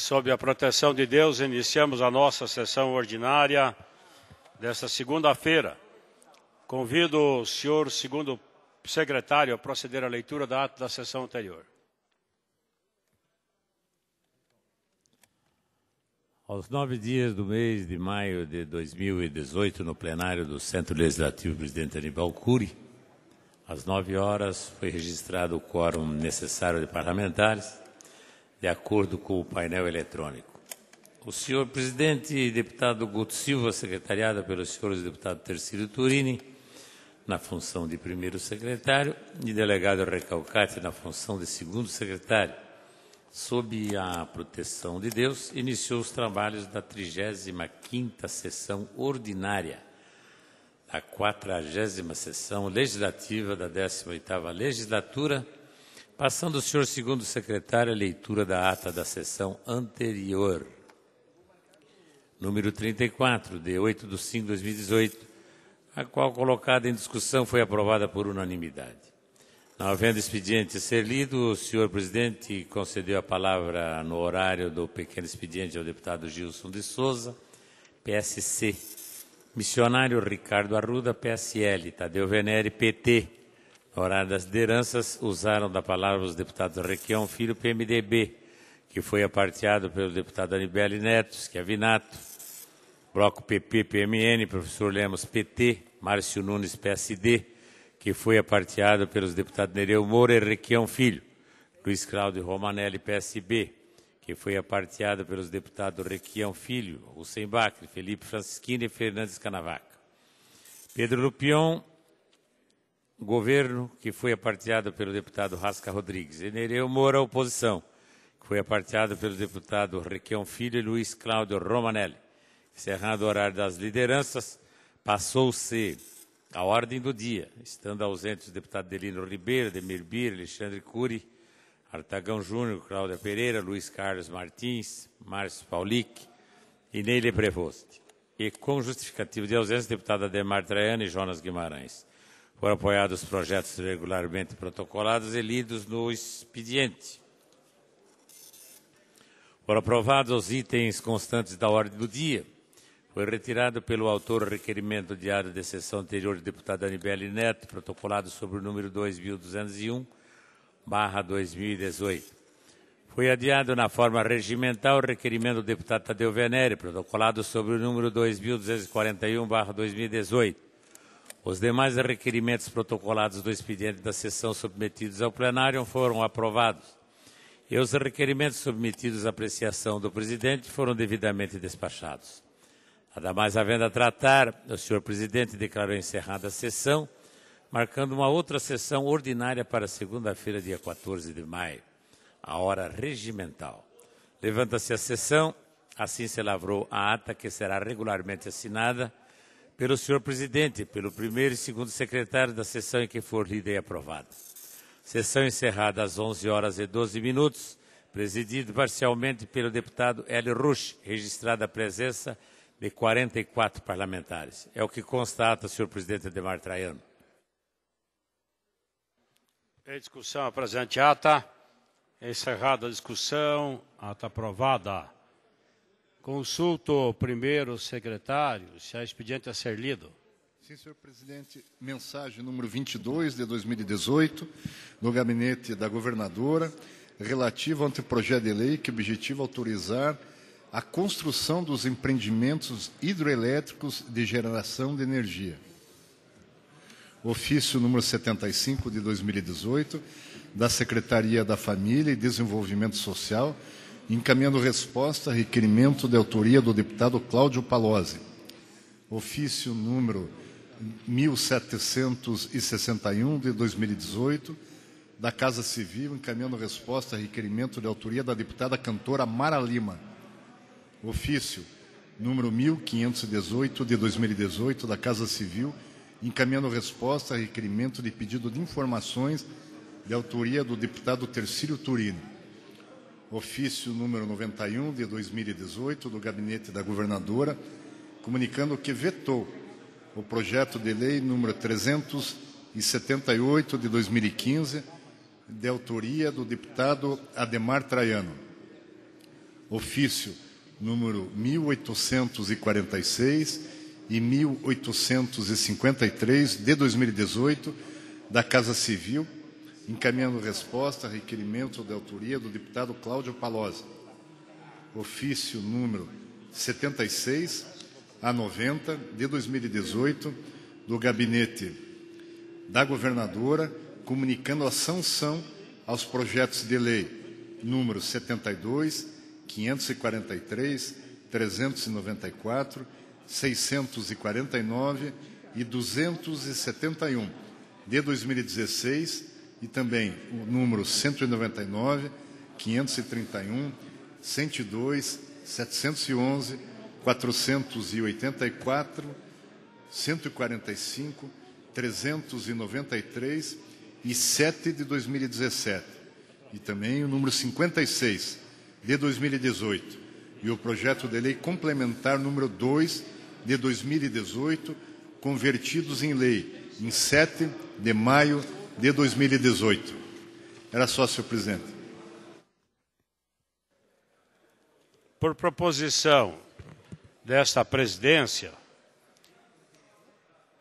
Sob a proteção de Deus, iniciamos a nossa sessão ordinária desta segunda-feira. Convido o senhor segundo secretário a proceder à leitura da ata da sessão anterior. Aos nove dias do mês de maio de 2018, no plenário do Centro Legislativo Presidente Aníbal Cury, às nove horas, foi registrado o quórum necessário de parlamentares de acordo com o painel eletrônico. O senhor presidente e deputado Guto Silva, secretariado pelos senhores deputados Tercílio Turini, na função de primeiro secretário, e delegado Recalcati, na função de segundo secretário, sob a proteção de Deus, iniciou os trabalhos da 35ª sessão ordinária da 40 sessão legislativa da 18ª legislatura, Passando o senhor segundo secretário a leitura da ata da sessão anterior, número 34, de 8 de 5 de 2018, a qual colocada em discussão foi aprovada por unanimidade. Não havendo expediente a ser lido, o senhor presidente concedeu a palavra no horário do pequeno expediente ao deputado Gilson de Souza, PSC, missionário Ricardo Arruda, PSL, Tadeu Venere, PT, horário das lideranças, usaram da palavra os deputados Requião Filho, PMDB, que foi aparteado pelo deputado Anibele Neto, Schiavinato, Bloco PP, PMN, professor Lemos, PT, Márcio Nunes, PSD, que foi aparteado pelos deputados Nereu Moura e Requião Filho, Luiz Cláudio Romanelli, PSB, que foi aparteado pelos deputados Requião Filho, Hussein Bacri, Felipe Francisquini e Fernandes Canavaca. Pedro Lupion, governo, que foi aparteado pelo deputado Rasca Rodrigues. Enereu Moura, oposição, que foi aparteado pelo deputado Requião Filho e Luiz Cláudio Romanelli. Encerrado o horário das lideranças, passou-se a ordem do dia, estando ausentes o deputado Delino Ribeiro, Demir Bir, Alexandre Cury, Artagão Júnior, Cláudia Pereira, Luiz Carlos Martins, Márcio Paulic e Neile Prevost. E com justificativo de ausência, deputado Ademar Traiano e Jonas Guimarães. Foram apoiados projetos regularmente protocolados e lidos no expediente. Foram aprovados os itens constantes da ordem do dia. Foi retirado pelo autor o requerimento diário de sessão anterior do deputado Anibele Neto, protocolado sobre o número 2201, barra 2018. Foi adiado na forma regimental o requerimento do deputado Tadeu Venere, protocolado sobre o número 2241, barra 2018. Os demais requerimentos protocolados do expediente da sessão submetidos ao plenário foram aprovados. E os requerimentos submetidos à apreciação do presidente foram devidamente despachados. Nada mais havendo a tratar, o senhor presidente declarou encerrada a sessão, marcando uma outra sessão ordinária para segunda-feira, dia 14 de maio, a hora regimental. Levanta-se a sessão, assim se lavrou a ata que será regularmente assinada pelo senhor presidente, pelo primeiro e segundo secretário da sessão em que for lida e aprovada. Sessão encerrada às 11 horas e 12 minutos, presidido parcialmente pelo deputado Hélio Rush, registrada a presença de 44 parlamentares. É o que constata o senhor presidente Ademar Traiano. Em é discussão, a presente ata. Encerrada a discussão, ata aprovada. Consulto o primeiro secretário se há expediente a ser lido. Sim, senhor presidente. Mensagem número 22 de 2018, no gabinete da governadora, relativa ao anteprojeto de lei que objetiva autorizar a construção dos empreendimentos hidroelétricos de geração de energia. Ofício número 75 de 2018, da Secretaria da Família e Desenvolvimento Social, encaminhando resposta a requerimento de autoria do deputado Cláudio Palozzi. Ofício número 1761 de 2018, da Casa Civil, encaminhando resposta a requerimento de autoria da deputada cantora Mara Lima. Ofício número 1518 de 2018, da Casa Civil, encaminhando resposta a requerimento de pedido de informações de autoria do deputado Tercílio Turino ofício número 91 de 2018 do gabinete da governadora, comunicando que vetou o projeto de lei número 378 de 2015, de autoria do deputado Ademar Traiano. Ofício número 1846 e 1853 de 2018 da Casa Civil encaminhando resposta a requerimento de autoria do deputado Cláudio Palosa. Ofício número 76 a 90 de 2018 do gabinete da governadora, comunicando a sanção aos projetos de lei número 72, 543, 394, 649 e 271 de 2016 e também o número 199, 531, 102, 711, 484, 145, 393 e 7 de 2017. E também o número 56 de 2018 e o projeto de lei complementar número 2 de 2018, convertidos em lei em 7 de maio de de 2018. Era só, senhor presidente. Por proposição desta presidência,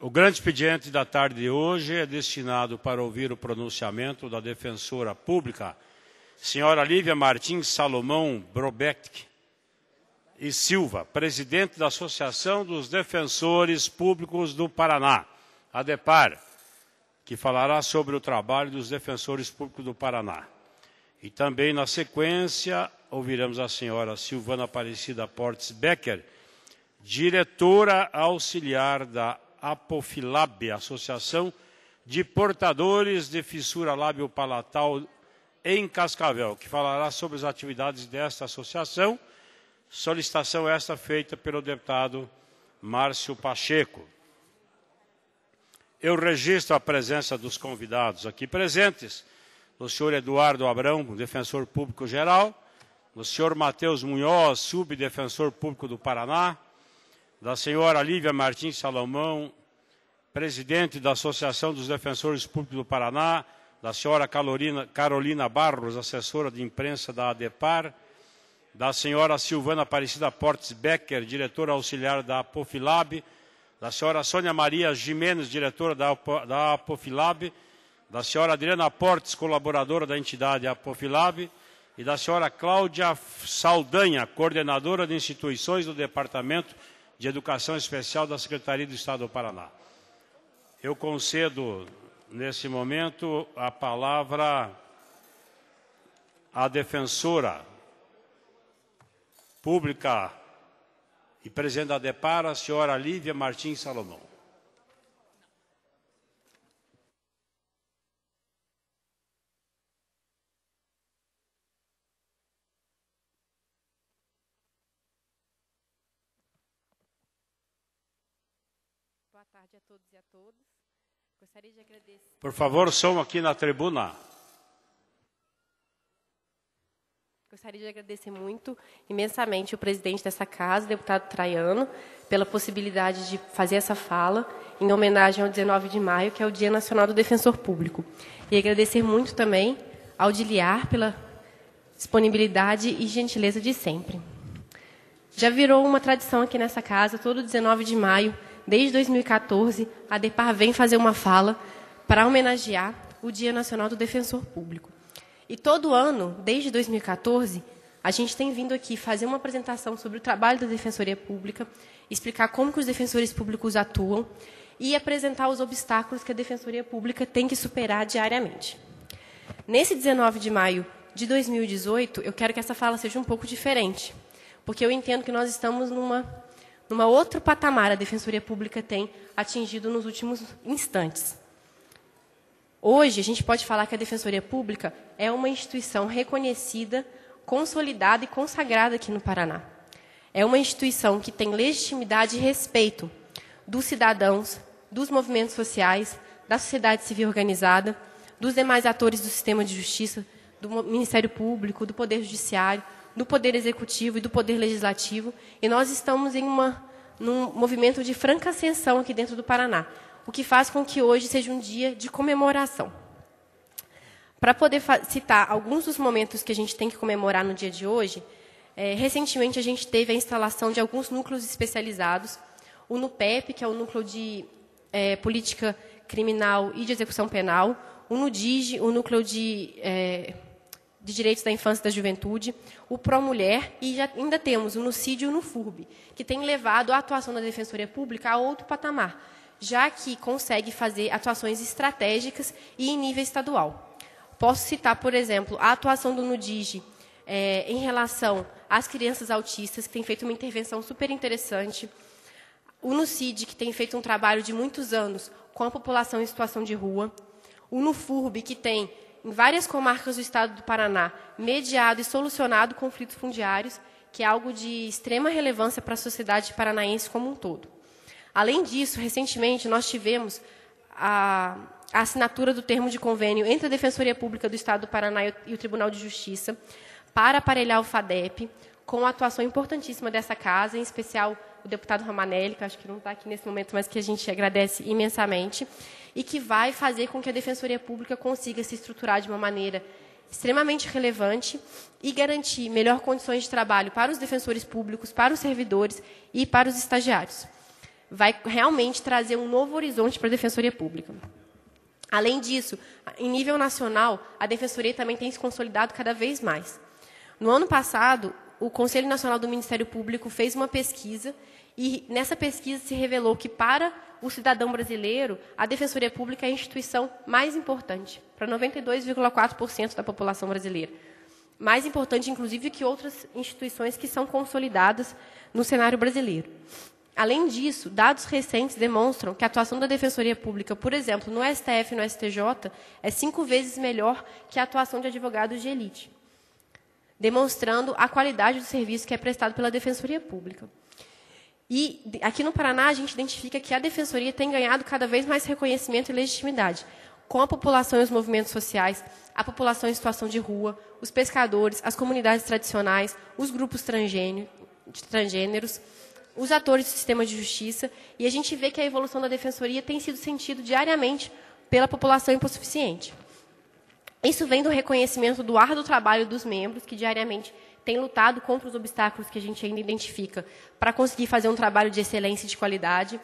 o grande expediente da tarde de hoje é destinado para ouvir o pronunciamento da defensora pública, senhora Lívia Martins Salomão Brobeck e Silva, presidente da Associação dos Defensores Públicos do Paraná, ADEPAR, que falará sobre o trabalho dos defensores públicos do Paraná. E também, na sequência, ouviremos a senhora Silvana Aparecida Portes Becker, diretora auxiliar da Apofilab, Associação de Portadores de Fissura Lábio-Palatal em Cascavel, que falará sobre as atividades desta associação, solicitação esta feita pelo deputado Márcio Pacheco eu registro a presença dos convidados aqui presentes, do senhor Eduardo Abrão, defensor público geral, do senhor Matheus Munhoz, subdefensor público do Paraná, da senhora Lívia Martins Salomão, presidente da Associação dos Defensores Públicos do Paraná, da senhora Carolina, Carolina Barros, assessora de imprensa da ADEPAR, da senhora Silvana Aparecida Portes Becker, diretora auxiliar da Pofilab, da senhora Sônia Maria Jimenez, diretora da, da Apofilab, da senhora Adriana Portes, colaboradora da entidade Apofilab, e da senhora Cláudia Saldanha, coordenadora de instituições do Departamento de Educação Especial da Secretaria do Estado do Paraná. Eu concedo, nesse momento, a palavra à defensora pública e presidente da DEPARA, a senhora Lívia Martins Salomão. Boa tarde a todos e a todas. Gostaria de agradecer. Por favor, som aqui na tribuna. Gostaria de agradecer muito, imensamente, o presidente dessa casa, deputado Traiano, pela possibilidade de fazer essa fala em homenagem ao 19 de maio, que é o Dia Nacional do Defensor Público. E agradecer muito também ao Diliar pela disponibilidade e gentileza de sempre. Já virou uma tradição aqui nessa casa, todo 19 de maio, desde 2014, a DEPAR vem fazer uma fala para homenagear o Dia Nacional do Defensor Público. E todo ano, desde 2014, a gente tem vindo aqui fazer uma apresentação sobre o trabalho da Defensoria Pública, explicar como que os defensores públicos atuam e apresentar os obstáculos que a Defensoria Pública tem que superar diariamente. Nesse 19 de maio de 2018, eu quero que essa fala seja um pouco diferente, porque eu entendo que nós estamos numa, numa outro patamar a Defensoria Pública tem atingido nos últimos instantes. Hoje, a gente pode falar que a Defensoria Pública é uma instituição reconhecida, consolidada e consagrada aqui no Paraná. É uma instituição que tem legitimidade e respeito dos cidadãos, dos movimentos sociais, da sociedade civil organizada, dos demais atores do sistema de justiça, do Ministério Público, do Poder Judiciário, do Poder Executivo e do Poder Legislativo. E nós estamos em uma, num movimento de franca ascensão aqui dentro do Paraná o que faz com que hoje seja um dia de comemoração. Para poder citar alguns dos momentos que a gente tem que comemorar no dia de hoje, é, recentemente a gente teve a instalação de alguns núcleos especializados, o NUPEP, que é o núcleo de é, política criminal e de execução penal, o NUDIG, o núcleo de, é, de direitos da infância e da juventude, o ProMulher e já, ainda temos o NUCID e o NUFURB, que tem levado a atuação da Defensoria Pública a outro patamar já que consegue fazer atuações estratégicas e em nível estadual. Posso citar, por exemplo, a atuação do NUDIGE eh, é, em relação às crianças autistas, que tem feito uma intervenção super interessante. O NUCID, que tem feito um trabalho de muitos anos com a população em situação de rua. O NUFURB, que tem, em várias comarcas do estado do Paraná, mediado e solucionado conflitos fundiários, que é algo de extrema relevância para a sociedade paranaense como um todo. Além disso, recentemente nós tivemos a, a assinatura do termo de convênio entre a Defensoria Pública do Estado do Paraná e o Tribunal de Justiça para aparelhar o FADEP, com a atuação importantíssima dessa casa, em especial o deputado Ramanelli, que acho que não está aqui nesse momento, mas que a gente agradece imensamente, e que vai fazer com que a Defensoria Pública consiga se estruturar de uma maneira extremamente relevante e garantir melhor condições de trabalho para os defensores públicos, para os servidores e para os estagiários vai realmente trazer um novo horizonte para a Defensoria Pública. Além disso, em nível nacional, a Defensoria também tem se consolidado cada vez mais. No ano passado, o Conselho Nacional do Ministério Público fez uma pesquisa e nessa pesquisa se revelou que para o cidadão brasileiro, a Defensoria Pública é a instituição mais importante, para 92,4% da população brasileira. Mais importante, inclusive, que outras instituições que são consolidadas no cenário brasileiro. Além disso, dados recentes demonstram que a atuação da Defensoria Pública, por exemplo, no STF e no STJ, é cinco vezes melhor que a atuação de advogados de elite, demonstrando a qualidade do serviço que é prestado pela Defensoria Pública. E aqui no Paraná, a gente identifica que a Defensoria tem ganhado cada vez mais reconhecimento e legitimidade com a população e os movimentos sociais, a população em situação de rua, os pescadores, as comunidades tradicionais, os grupos transgêneros os atores do sistema de justiça, e a gente vê que a evolução da defensoria tem sido sentido diariamente pela população impossuficiente. Isso vem do reconhecimento do árduo trabalho dos membros, que diariamente têm lutado contra os obstáculos que a gente ainda identifica para conseguir fazer um trabalho de excelência e de qualidade.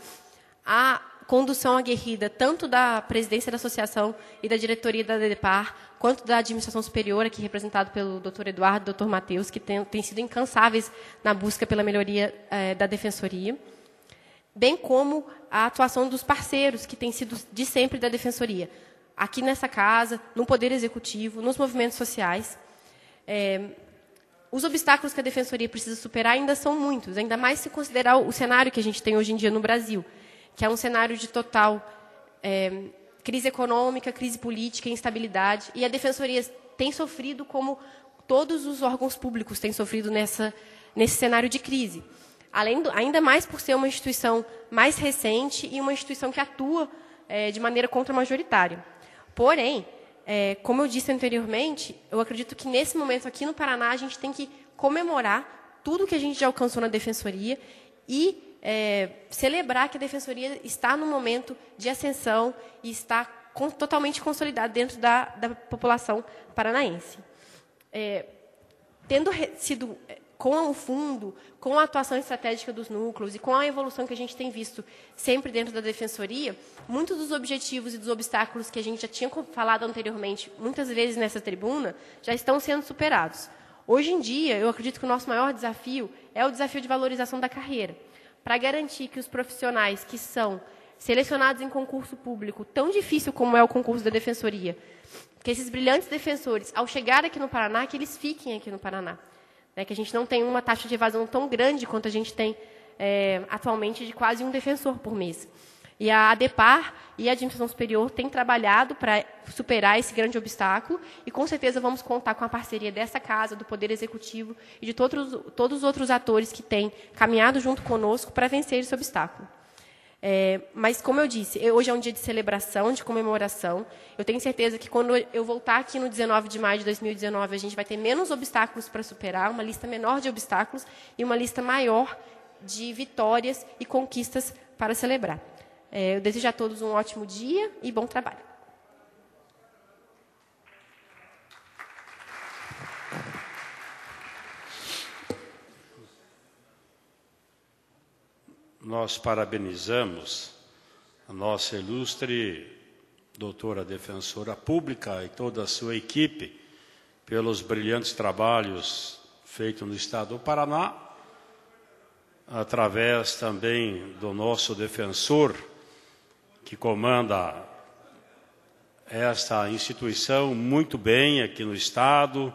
A condução aguerrida, tanto da presidência da associação e da diretoria da DEPAR, quanto da administração superior, aqui representado pelo Dr. Eduardo e Dr. Matheus, que têm sido incansáveis na busca pela melhoria é, da defensoria, bem como a atuação dos parceiros, que têm sido de sempre da defensoria, aqui nessa casa, no Poder Executivo, nos movimentos sociais. É, os obstáculos que a defensoria precisa superar ainda são muitos, ainda mais se considerar o cenário que a gente tem hoje em dia no Brasil, que é um cenário de total. É, crise econômica, crise política, instabilidade. E a defensoria tem sofrido como todos os órgãos públicos têm sofrido nessa, nesse cenário de crise. Além do, ainda mais por ser uma instituição mais recente e uma instituição que atua é, de maneira contramajoritária. Porém, é, como eu disse anteriormente, eu acredito que nesse momento aqui no Paraná a gente tem que comemorar tudo que a gente já alcançou na defensoria e é, celebrar que a defensoria está num momento de ascensão e está com, totalmente consolidada dentro da, da população paranaense. É, tendo sido é, com o fundo, com a atuação estratégica dos núcleos e com a evolução que a gente tem visto sempre dentro da defensoria, muitos dos objetivos e dos obstáculos que a gente já tinha falado anteriormente, muitas vezes nessa tribuna, já estão sendo superados. Hoje em dia, eu acredito que o nosso maior desafio é o desafio de valorização da carreira para garantir que os profissionais que são selecionados em concurso público, tão difícil como é o concurso da defensoria, que esses brilhantes defensores, ao chegar aqui no Paraná, que eles fiquem aqui no Paraná. Né, que a gente não tenha uma taxa de evasão tão grande quanto a gente tem é, atualmente de quase um defensor por mês. E a ADEPAR e a Administração Superior têm trabalhado para superar esse grande obstáculo e, com certeza, vamos contar com a parceria dessa casa, do Poder Executivo e de todos, todos os outros atores que têm caminhado junto conosco para vencer esse obstáculo. É, mas, como eu disse, hoje é um dia de celebração, de comemoração. Eu tenho certeza que quando eu voltar aqui no 19 de maio de 2019, a gente vai ter menos obstáculos para superar, uma lista menor de obstáculos e uma lista maior de vitórias e conquistas para celebrar. É, eu desejo a todos um ótimo dia e bom trabalho. Nós parabenizamos a nossa ilustre doutora defensora pública e toda a sua equipe pelos brilhantes trabalhos feitos no estado do Paraná, através também do nosso defensor que comanda esta instituição muito bem aqui no Estado,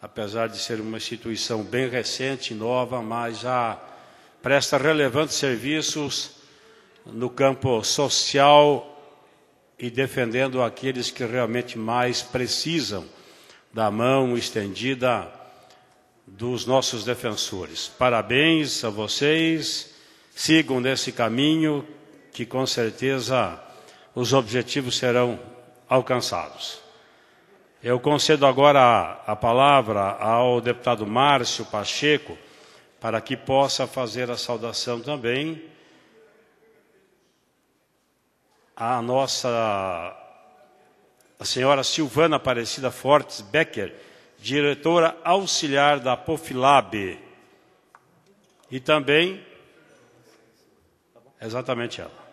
apesar de ser uma instituição bem recente, nova, mas já presta relevantes serviços no campo social e defendendo aqueles que realmente mais precisam da mão estendida dos nossos defensores. Parabéns a vocês, sigam nesse caminho que com certeza os objetivos serão alcançados. Eu concedo agora a, a palavra ao deputado Márcio Pacheco para que possa fazer a saudação também à nossa a senhora Silvana Aparecida Fortes Becker, diretora auxiliar da Pofilab. E também exatamente ela.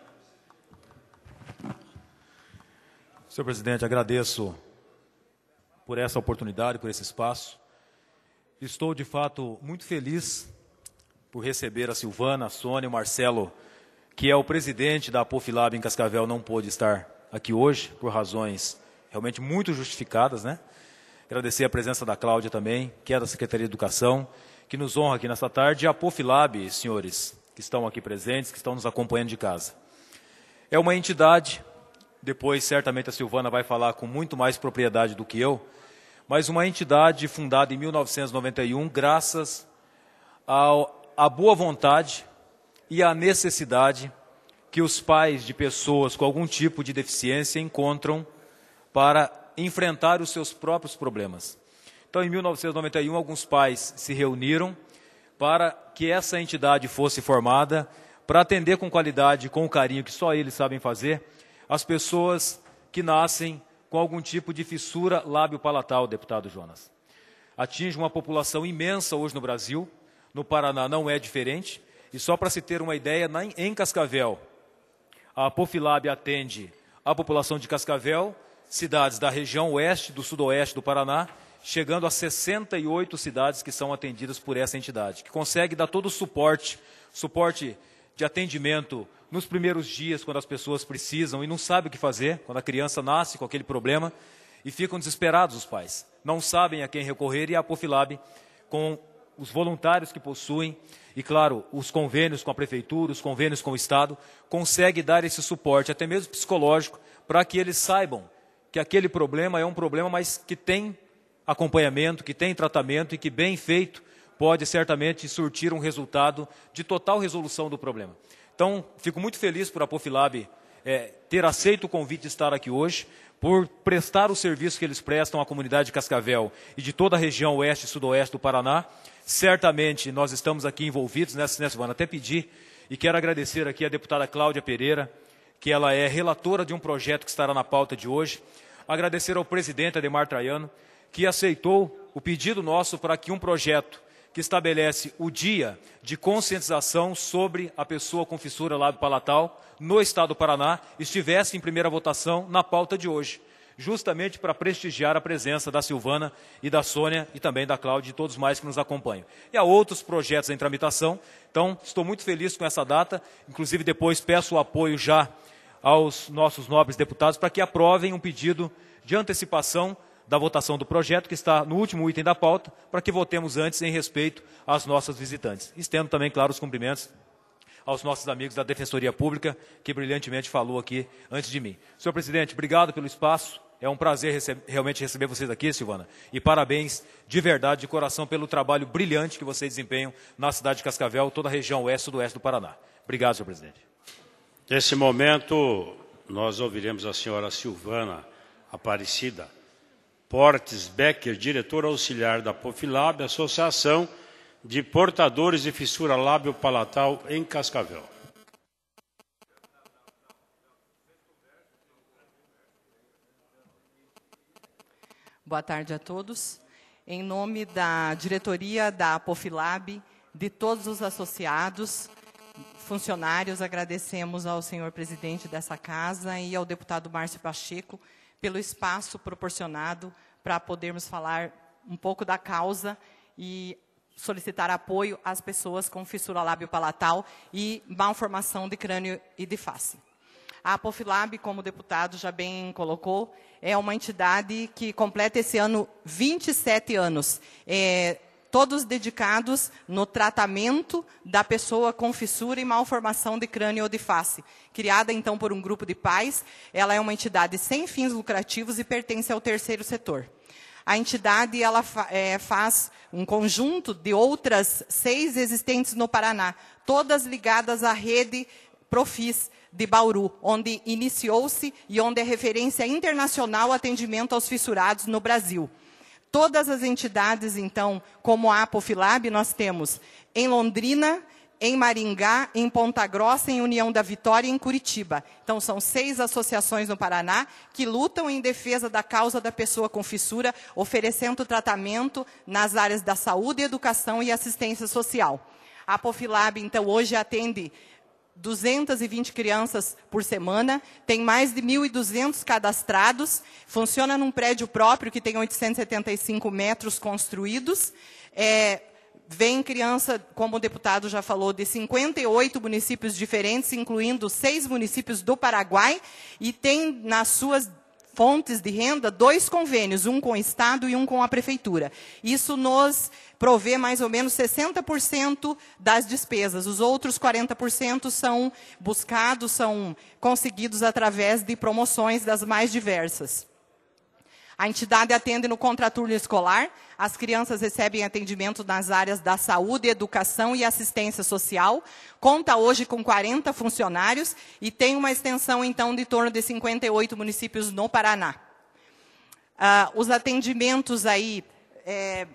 Senhor presidente, agradeço por essa oportunidade, por esse espaço. Estou, de fato, muito feliz por receber a Silvana, a Sônia, o Marcelo, que é o presidente da Apofilab em Cascavel, não pôde estar aqui hoje, por razões realmente muito justificadas, né? Agradecer a presença da Cláudia também, que é da Secretaria de Educação, que nos honra aqui nesta tarde, e a Apofilab, senhores, que estão aqui presentes, que estão nos acompanhando de casa. É uma entidade depois, certamente, a Silvana vai falar com muito mais propriedade do que eu. Mas uma entidade fundada em 1991, graças ao, à boa vontade e à necessidade que os pais de pessoas com algum tipo de deficiência encontram para enfrentar os seus próprios problemas. Então, em 1991, alguns pais se reuniram para que essa entidade fosse formada para atender com qualidade, com o carinho que só eles sabem fazer, as pessoas que nascem com algum tipo de fissura lábio-palatal, deputado Jonas. Atinge uma população imensa hoje no Brasil, no Paraná não é diferente, e só para se ter uma ideia, em Cascavel, a Pofilab atende a população de Cascavel, cidades da região oeste do sudoeste do Paraná, chegando a 68 cidades que são atendidas por essa entidade, que consegue dar todo o suporte, suporte de atendimento nos primeiros dias, quando as pessoas precisam e não sabem o que fazer, quando a criança nasce com aquele problema e ficam desesperados os pais. Não sabem a quem recorrer e a Apofilab, com os voluntários que possuem e, claro, os convênios com a prefeitura, os convênios com o Estado, consegue dar esse suporte, até mesmo psicológico, para que eles saibam que aquele problema é um problema, mas que tem acompanhamento, que tem tratamento e que, bem feito, pode certamente surtir um resultado de total resolução do problema. Então, fico muito feliz por a Pofilab é, ter aceito o convite de estar aqui hoje, por prestar o serviço que eles prestam à comunidade de Cascavel e de toda a região oeste e sudoeste do Paraná. Certamente nós estamos aqui envolvidos nessa, nessa semana. Até pedir e quero agradecer aqui a deputada Cláudia Pereira, que ela é relatora de um projeto que estará na pauta de hoje. Agradecer ao presidente Ademar Traiano, que aceitou o pedido nosso para que um projeto que estabelece o dia de conscientização sobre a pessoa com fissura lábio-palatal no estado do Paraná estivesse em primeira votação na pauta de hoje, justamente para prestigiar a presença da Silvana e da Sônia e também da Cláudia e todos mais que nos acompanham. E há outros projetos em tramitação, então estou muito feliz com essa data, inclusive depois peço o apoio já aos nossos nobres deputados para que aprovem um pedido de antecipação da votação do projeto, que está no último item da pauta, para que votemos antes em respeito às nossas visitantes. Estendo também, claro, os cumprimentos aos nossos amigos da Defensoria Pública, que brilhantemente falou aqui antes de mim. Senhor presidente, obrigado pelo espaço. É um prazer rece realmente receber vocês aqui, Silvana. E parabéns de verdade, de coração, pelo trabalho brilhante que vocês desempenham na cidade de Cascavel, toda a região oeste e oeste do Paraná. Obrigado, senhor presidente. Nesse momento, nós ouviremos a senhora Silvana Aparecida Portes Becker, diretor auxiliar da Pofilab, Associação de Portadores de Fissura Lábio-Palatal em Cascavel. Boa tarde a todos. Em nome da diretoria da Pofilab, de todos os associados, funcionários, agradecemos ao senhor presidente dessa casa e ao deputado Márcio Pacheco, pelo espaço proporcionado para podermos falar um pouco da causa e solicitar apoio às pessoas com fissura lábio-palatal e malformação de crânio e de face. A Apofilab, como o deputado já bem colocou, é uma entidade que completa esse ano 27 anos. É, todos dedicados no tratamento da pessoa com fissura e malformação de crânio ou de face. Criada então por um grupo de pais, ela é uma entidade sem fins lucrativos e pertence ao terceiro setor. A entidade ela é, faz um conjunto de outras seis existentes no Paraná, todas ligadas à rede Profis de Bauru, onde iniciou-se e onde é referência internacional atendimento aos fissurados no Brasil. Todas as entidades, então, como a Apofilab, nós temos em Londrina, em Maringá, em Ponta Grossa, em União da Vitória e em Curitiba. Então, são seis associações no Paraná que lutam em defesa da causa da pessoa com fissura, oferecendo tratamento nas áreas da saúde, educação e assistência social. A Apofilab, então, hoje atende 220 crianças por semana, tem mais de 1.200 cadastrados, funciona num prédio próprio que tem 875 metros construídos. É, vem criança, como o deputado já falou, de 58 municípios diferentes, incluindo seis municípios do Paraguai, e tem nas suas fontes de renda dois convênios, um com o Estado e um com a Prefeitura. Isso nos provê mais ou menos 60% das despesas. Os outros 40% são buscados, são conseguidos através de promoções das mais diversas. A entidade atende no contraturno escolar. As crianças recebem atendimento nas áreas da saúde, educação e assistência social. Conta hoje com 40 funcionários e tem uma extensão, então, de torno de 58 municípios no Paraná. Uh, os atendimentos aí, é,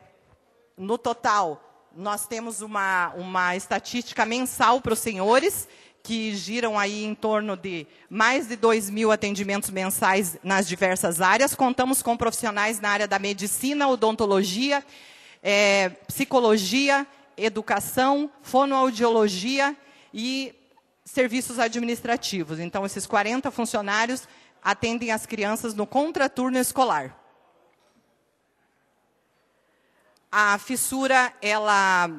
no total, nós temos uma, uma estatística mensal para os senhores que giram aí em torno de mais de 2 mil atendimentos mensais nas diversas áreas. Contamos com profissionais na área da medicina, odontologia, é, psicologia, educação, fonoaudiologia e serviços administrativos. Então, esses 40 funcionários atendem as crianças no contraturno escolar. A fissura, ela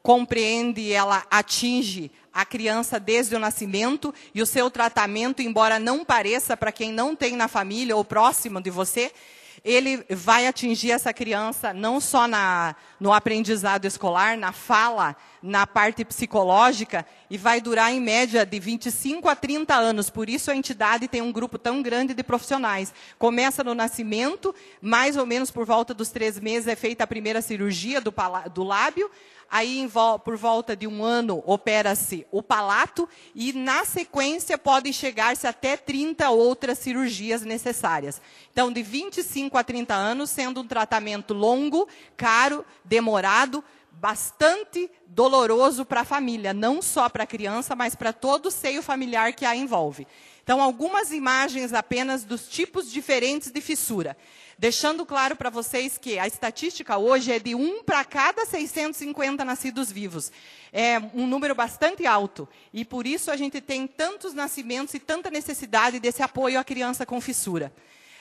compreende, ela atinge a criança desde o nascimento e o seu tratamento, embora não pareça para quem não tem na família ou próximo de você, ele vai atingir essa criança não só na, no aprendizado escolar, na fala, na parte psicológica, e vai durar em média de 25 a 30 anos. Por isso a entidade tem um grupo tão grande de profissionais. Começa no nascimento, mais ou menos por volta dos três meses é feita a primeira cirurgia do, do lábio, aí por volta de um ano opera-se o palato e na sequência podem chegar-se até 30 outras cirurgias necessárias. Então, de 25 a 30 anos, sendo um tratamento longo, caro, demorado, bastante doloroso para a família, não só para a criança, mas para todo o seio familiar que a envolve. Então, algumas imagens apenas dos tipos diferentes de fissura. Deixando claro para vocês que a estatística hoje é de 1 para cada 650 nascidos vivos. É um número bastante alto. E por isso a gente tem tantos nascimentos e tanta necessidade desse apoio à criança com fissura.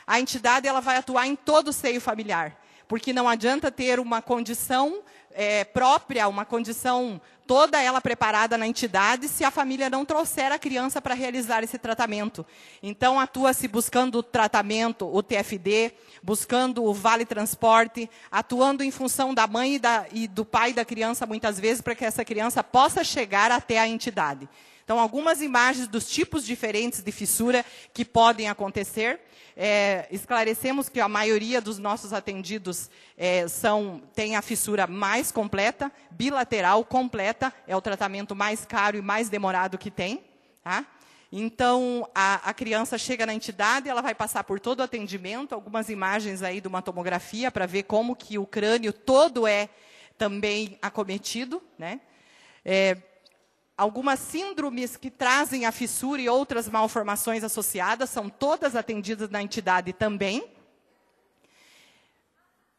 A entidade ela vai atuar em todo o seio familiar porque não adianta ter uma condição é, própria, uma condição toda ela preparada na entidade, se a família não trouxer a criança para realizar esse tratamento. Então, atua-se buscando o tratamento, o TFD, buscando o vale transporte, atuando em função da mãe e, da, e do pai da criança, muitas vezes, para que essa criança possa chegar até a entidade. Então, algumas imagens dos tipos diferentes de fissura que podem acontecer é, esclarecemos que a maioria dos nossos atendidos é, são, tem a fissura mais completa, bilateral completa, é o tratamento mais caro e mais demorado que tem. Tá? Então, a, a, criança chega na entidade, ela vai passar por todo o atendimento, algumas imagens aí de uma tomografia para ver como que o crânio todo é também acometido, né? É, Algumas síndromes que trazem a fissura e outras malformações associadas são todas atendidas na entidade também.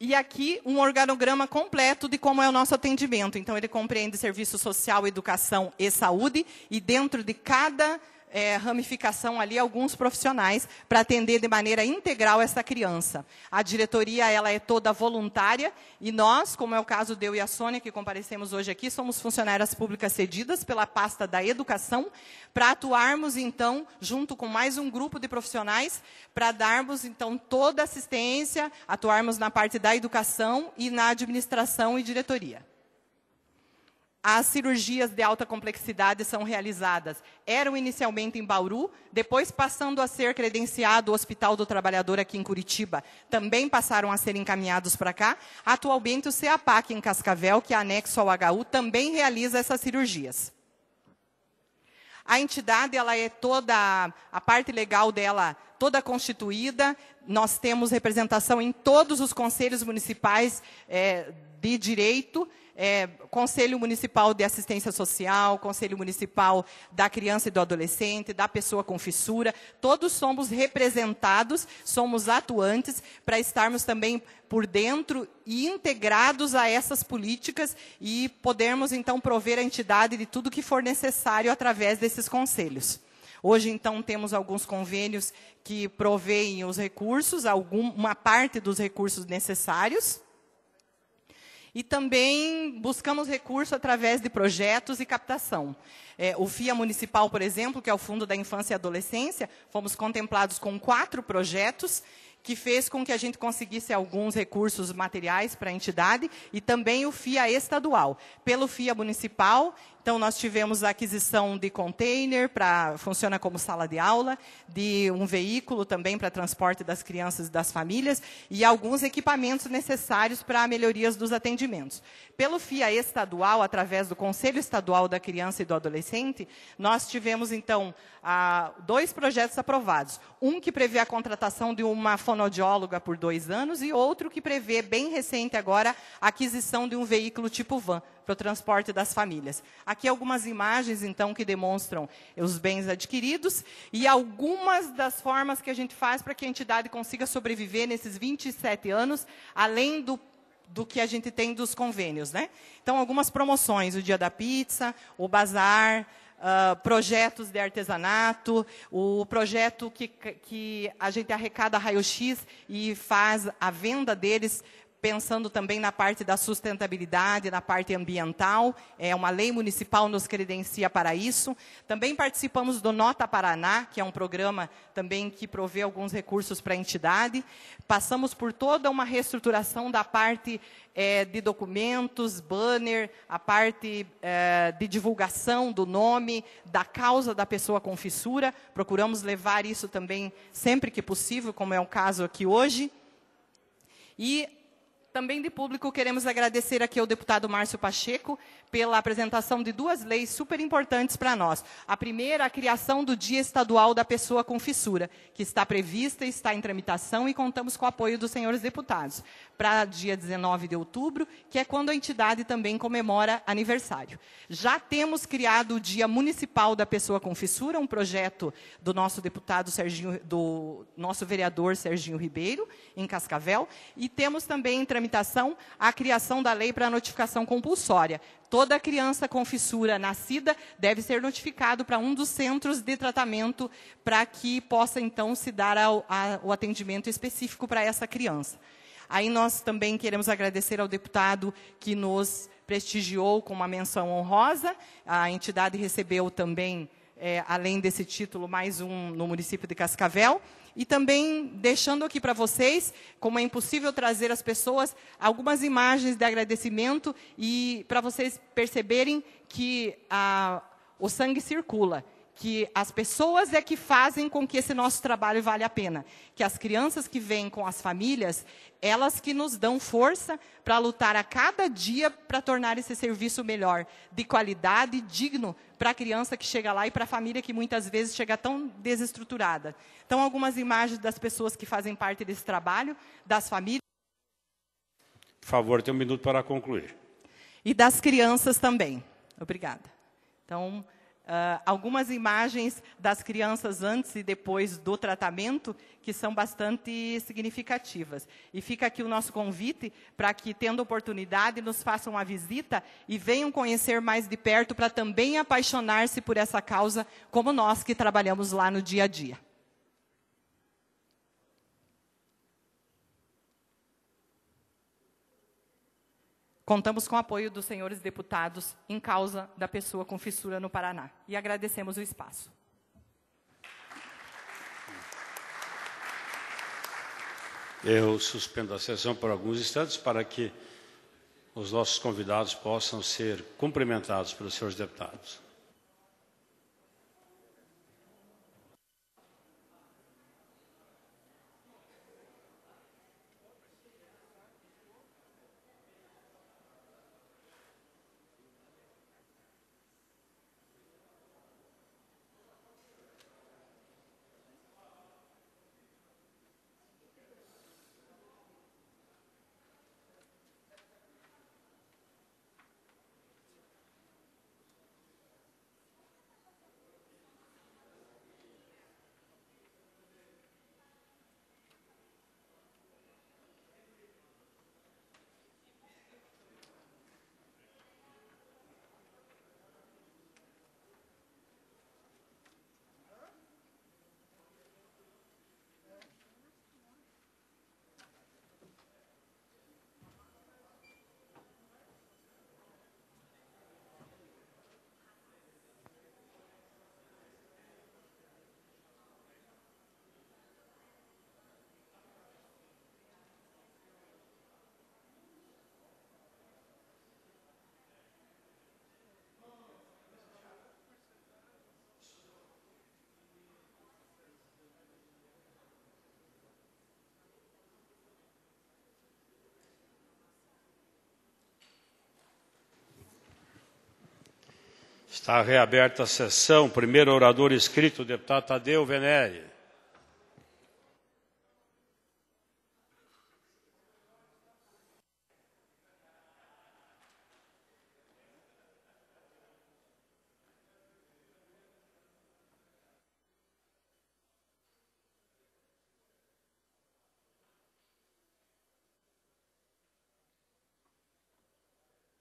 E aqui um organograma completo de como é o nosso atendimento. Então, ele compreende serviço social, educação e saúde, e dentro de cada é, ramificação ali alguns profissionais para atender de maneira integral essa criança. A diretoria ela é toda voluntária e nós, como é o caso de eu e a Sônia, que comparecemos hoje aqui, somos funcionárias públicas cedidas pela pasta da educação para atuarmos, então, junto com mais um grupo de profissionais para darmos, então, toda assistência, atuarmos na parte da educação e na administração e diretoria as cirurgias de alta complexidade são realizadas. Eram inicialmente em Bauru, depois passando a ser credenciado o Hospital do Trabalhador aqui em Curitiba. Também passaram a ser encaminhados para cá. Atualmente, o CEAPAC em Cascavel, que é anexo ao HU, também realiza essas cirurgias. A entidade, ela é toda, a parte legal dela toda constituída, nós temos representação em todos os conselhos municipais é, de direito, é, Conselho Municipal de Assistência Social, Conselho Municipal da Criança e do Adolescente, da Pessoa com Fissura, todos somos representados, somos atuantes para estarmos também por dentro e integrados a essas políticas e podermos então prover a entidade de tudo que for necessário através desses conselhos. Hoje, então, temos alguns convênios que proveem os recursos, alguma parte dos recursos necessários. E também buscamos recurso através de projetos e captação. É, o FIA Municipal, por exemplo, que é o Fundo da Infância e Adolescência, fomos contemplados com quatro projetos que fez com que a gente conseguisse alguns recursos materiais para a entidade e também o FIA estadual. Pelo FIA municipal então, nós tivemos a aquisição de container, para funciona como sala de aula, de um veículo também para transporte das crianças e das famílias, e alguns equipamentos necessários para melhorias dos atendimentos. Pelo FIA estadual, através do Conselho Estadual da Criança e do Adolescente, nós tivemos, então, dois projetos aprovados. Um que prevê a contratação de uma fonodióloga por dois anos e outro que prevê, bem recente agora, a aquisição de um veículo tipo van, para o transporte das famílias. Aqui algumas imagens, então, que demonstram os bens adquiridos e algumas das formas que a gente faz para que a entidade consiga sobreviver nesses 27 anos, além do do que a gente tem dos convênios, né? Então, algumas promoções, o dia da pizza, o bazar, Uh, projetos de artesanato, o projeto que, que a gente arrecada raio-x e faz a venda deles pensando também na parte da sustentabilidade, na parte ambiental. É uma lei municipal nos credencia para isso. Também participamos do Nota Paraná, que é um programa também que provê alguns recursos para a entidade. Passamos por toda uma reestruturação da parte é, de documentos, banner, a parte é, de divulgação do nome, da causa da pessoa com fissura. Procuramos levar isso também sempre que possível, como é o caso aqui hoje. E também de público, queremos agradecer aqui ao deputado Márcio Pacheco pela apresentação de duas leis super importantes para nós. A primeira, a criação do Dia Estadual da Pessoa com Fissura, que está prevista, está em tramitação e contamos com o apoio dos senhores deputados, para dia 19 de outubro, que é quando a entidade também comemora aniversário. Já temos criado o Dia Municipal da Pessoa com Fissura, um projeto do nosso deputado Serginho, do nosso vereador Serginho Ribeiro, em Cascavel, e temos também em tramitação tramitação a criação da lei para notificação compulsória. Toda criança com fissura nascida deve ser notificado para um dos centros de tratamento para que possa, então, se dar ao, a, o atendimento específico para essa criança. Aí nós também queremos agradecer ao deputado que nos prestigiou com uma menção honrosa. A entidade recebeu também, é, além desse título, mais um no município de Cascavel. E também deixando aqui para vocês, como é impossível trazer as pessoas, algumas imagens de agradecimento e para vocês perceberem que a, o sangue circula que as pessoas é que fazem com que esse nosso trabalho vale a pena. Que as crianças que vêm com as famílias, elas que nos dão força para lutar a cada dia para tornar esse serviço melhor, de qualidade, digno para a criança que chega lá e para a família que muitas vezes chega tão desestruturada. Então, algumas imagens das pessoas que fazem parte desse trabalho, das famílias. Por favor, tem um minuto para concluir. E das crianças também. Obrigada. Então, Uh, algumas imagens das crianças antes e depois do tratamento que são bastante significativas. E fica aqui o nosso convite para que, tendo oportunidade, nos façam uma visita e venham conhecer mais de perto para também apaixonar-se por essa causa, como nós que trabalhamos lá no dia a dia. Contamos com o apoio dos senhores deputados em causa da pessoa com fissura no Paraná. E agradecemos o espaço. Eu suspendo a sessão por alguns instantes para que os nossos convidados possam ser cumprimentados pelos senhores deputados. Está reaberta a sessão. Primeiro orador inscrito, deputado Tadeu Venere.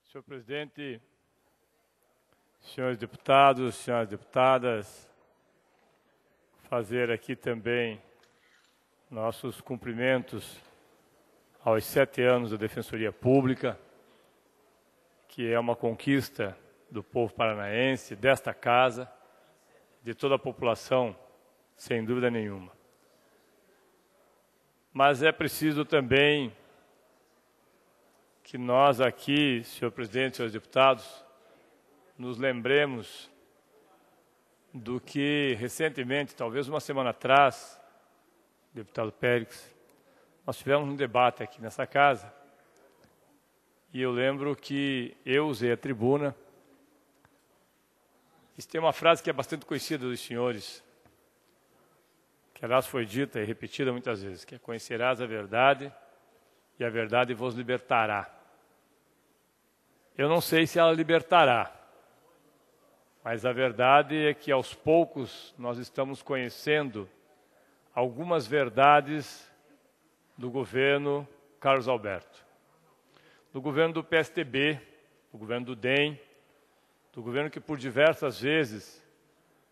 Senhor presidente, Senhores deputados, senhoras deputadas, fazer aqui também nossos cumprimentos aos sete anos da Defensoria Pública, que é uma conquista do povo paranaense, desta casa, de toda a população, sem dúvida nenhuma. Mas é preciso também que nós aqui, senhor presidente, senhores deputados, nos lembremos do que recentemente, talvez uma semana atrás, deputado Pérez, nós tivemos um debate aqui nessa casa e eu lembro que eu usei a tribuna. Isso tem uma frase que é bastante conhecida dos senhores, que aliás foi dita e repetida muitas vezes, que é conhecerás a verdade e a verdade vos libertará. Eu não sei se ela libertará, mas a verdade é que aos poucos nós estamos conhecendo algumas verdades do governo Carlos Alberto, do governo do PSTB, do governo do DEM, do governo que por diversas vezes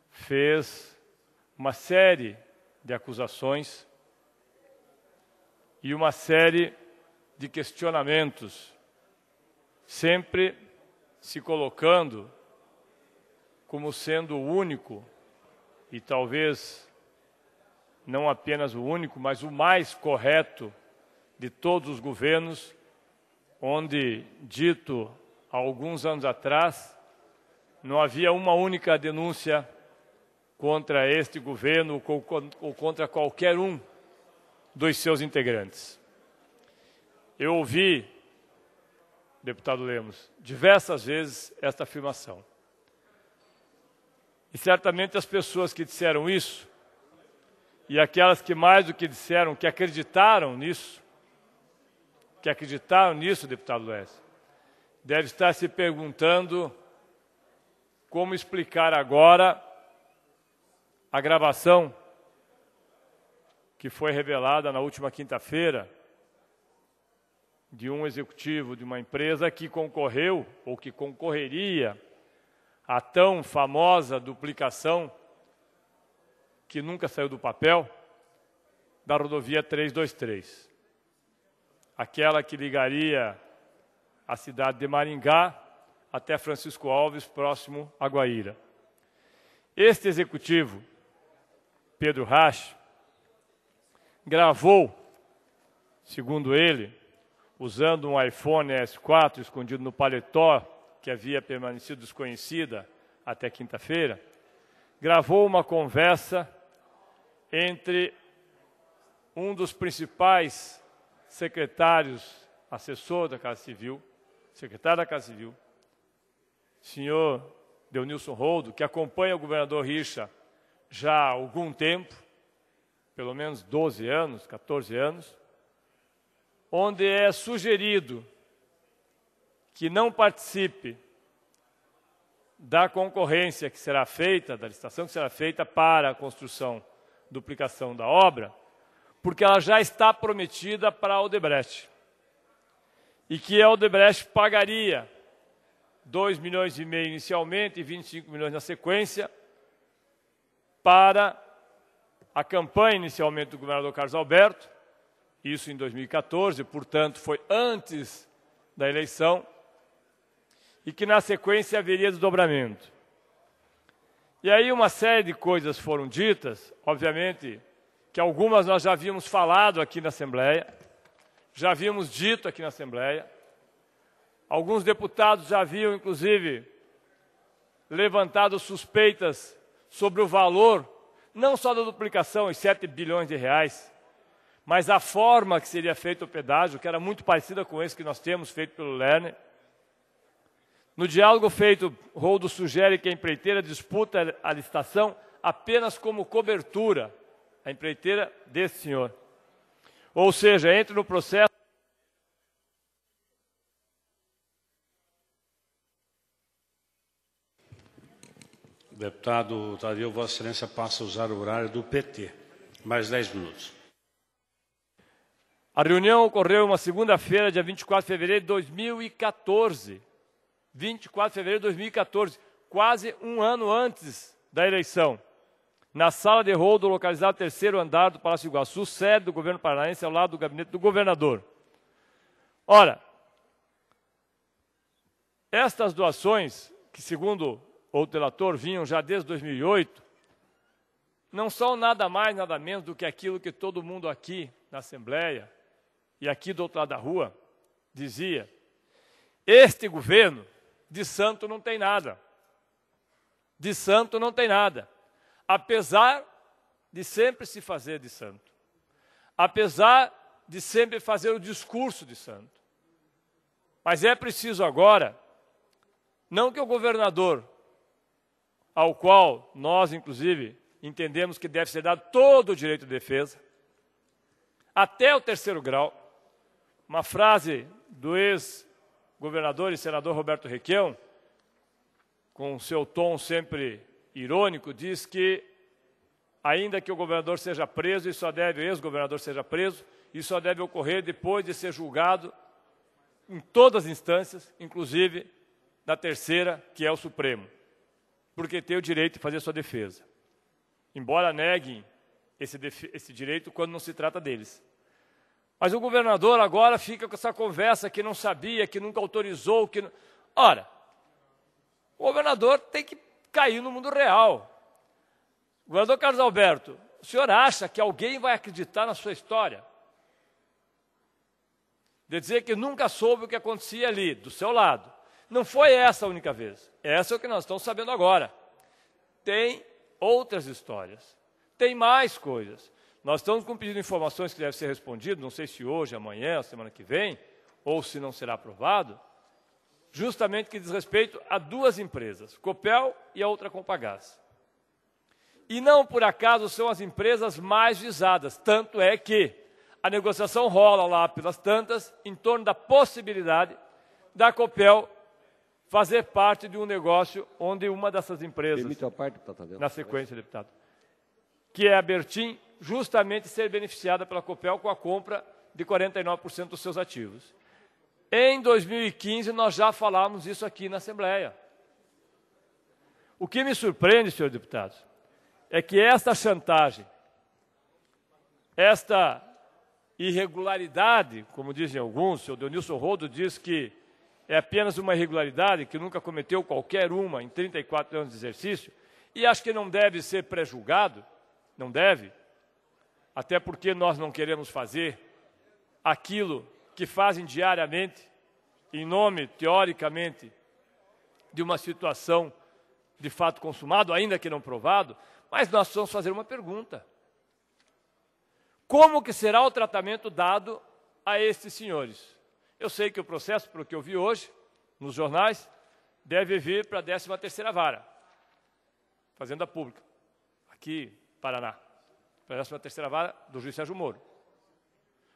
fez uma série de acusações e uma série de questionamentos, sempre se colocando como sendo o único, e talvez não apenas o único, mas o mais correto de todos os governos, onde, dito há alguns anos atrás, não havia uma única denúncia contra este governo ou contra qualquer um dos seus integrantes. Eu ouvi, deputado Lemos, diversas vezes esta afirmação. E certamente as pessoas que disseram isso, e aquelas que mais do que disseram, que acreditaram nisso, que acreditaram nisso, deputado Luiz, deve estar se perguntando como explicar agora a gravação que foi revelada na última quinta-feira de um executivo de uma empresa que concorreu ou que concorreria a tão famosa duplicação, que nunca saiu do papel, da rodovia 323. Aquela que ligaria a cidade de Maringá até Francisco Alves, próximo a Guaíra. Este executivo, Pedro Rache, gravou, segundo ele, usando um iPhone S4 escondido no paletó que havia permanecido desconhecida até quinta-feira, gravou uma conversa entre um dos principais secretários, assessor da Casa Civil, secretário da Casa Civil, senhor Deonilson Roldo, que acompanha o governador Richa já há algum tempo, pelo menos 12 anos, 14 anos, onde é sugerido que não participe da concorrência que será feita, da licitação que será feita para a construção, duplicação da obra, porque ela já está prometida para a Odebrecht. E que a Odebrecht pagaria 2 milhões e meio inicialmente e 25 milhões na sequência para a campanha inicialmente do governador Carlos Alberto, isso em 2014, portanto foi antes da eleição, e que na sequência haveria desdobramento. E aí uma série de coisas foram ditas, obviamente, que algumas nós já havíamos falado aqui na Assembleia, já havíamos dito aqui na Assembleia. Alguns deputados já haviam, inclusive, levantado suspeitas sobre o valor, não só da duplicação, os 7 bilhões de reais, mas a forma que seria feito o pedágio, que era muito parecida com esse que nós temos feito pelo Lerner. No diálogo feito, Roldo sugere que a empreiteira disputa a licitação apenas como cobertura, a empreiteira desse senhor. Ou seja, entra no processo. Deputado Tadeu, Vossa Excelência passa a usar o horário do PT. Mais 10 minutos. A reunião ocorreu uma segunda-feira, dia 24 de fevereiro de 2014 24 de fevereiro de 2014, quase um ano antes da eleição. Na sala de roldo localizada no terceiro andar do Palácio Iguaçu, sede do governo paranaense, ao lado do gabinete do governador. Ora, estas doações, que segundo o delator vinham já desde 2008, não são nada mais, nada menos do que aquilo que todo mundo aqui na Assembleia e aqui do outro lado da rua dizia. Este governo de santo não tem nada. De santo não tem nada. Apesar de sempre se fazer de santo. Apesar de sempre fazer o discurso de santo. Mas é preciso agora, não que o governador, ao qual nós, inclusive, entendemos que deve ser dado todo o direito de defesa, até o terceiro grau, uma frase do ex governador e senador Roberto Requião, com seu tom sempre irônico, diz que ainda que o governador seja preso, e só deve, o ex-governador seja preso, isso só deve ocorrer depois de ser julgado em todas as instâncias, inclusive na terceira, que é o Supremo, porque tem o direito de fazer sua defesa, embora neguem esse, esse direito quando não se trata deles. Mas o governador agora fica com essa conversa que não sabia, que nunca autorizou, que Ora, o governador tem que cair no mundo real. governador Carlos Alberto, o senhor acha que alguém vai acreditar na sua história? De dizer que nunca soube o que acontecia ali, do seu lado. Não foi essa a única vez. Essa é o que nós estamos sabendo agora. Tem outras histórias. Tem mais coisas. Nós estamos com um pedido de informações que deve ser respondido, não sei se hoje, amanhã, semana que vem, ou se não será aprovado, justamente que diz respeito a duas empresas, Copel e a outra Compagás. E não por acaso são as empresas mais visadas, tanto é que a negociação rola lá pelas tantas em torno da possibilidade da Copel fazer parte de um negócio onde uma dessas empresas. Permite a parte, deputado. Na sequência, deputado. Que é a Bertin, justamente ser beneficiada pela Copel com a compra de 49% dos seus ativos. Em 2015, nós já falamos isso aqui na Assembleia. O que me surpreende, senhor deputado, é que esta chantagem, esta irregularidade, como dizem alguns, o senhor Denilson Rodo diz que é apenas uma irregularidade, que nunca cometeu qualquer uma em 34 anos de exercício, e acho que não deve ser prejulgado, não deve, até porque nós não queremos fazer aquilo que fazem diariamente, em nome, teoricamente, de uma situação de fato consumado, ainda que não provado, mas nós precisamos fazer uma pergunta. Como que será o tratamento dado a estes senhores? Eu sei que o processo, pelo que eu vi hoje nos jornais, deve vir para a 13ª vara, Fazenda Pública, aqui, Paraná a terceira vara do juiz Sérgio Moro.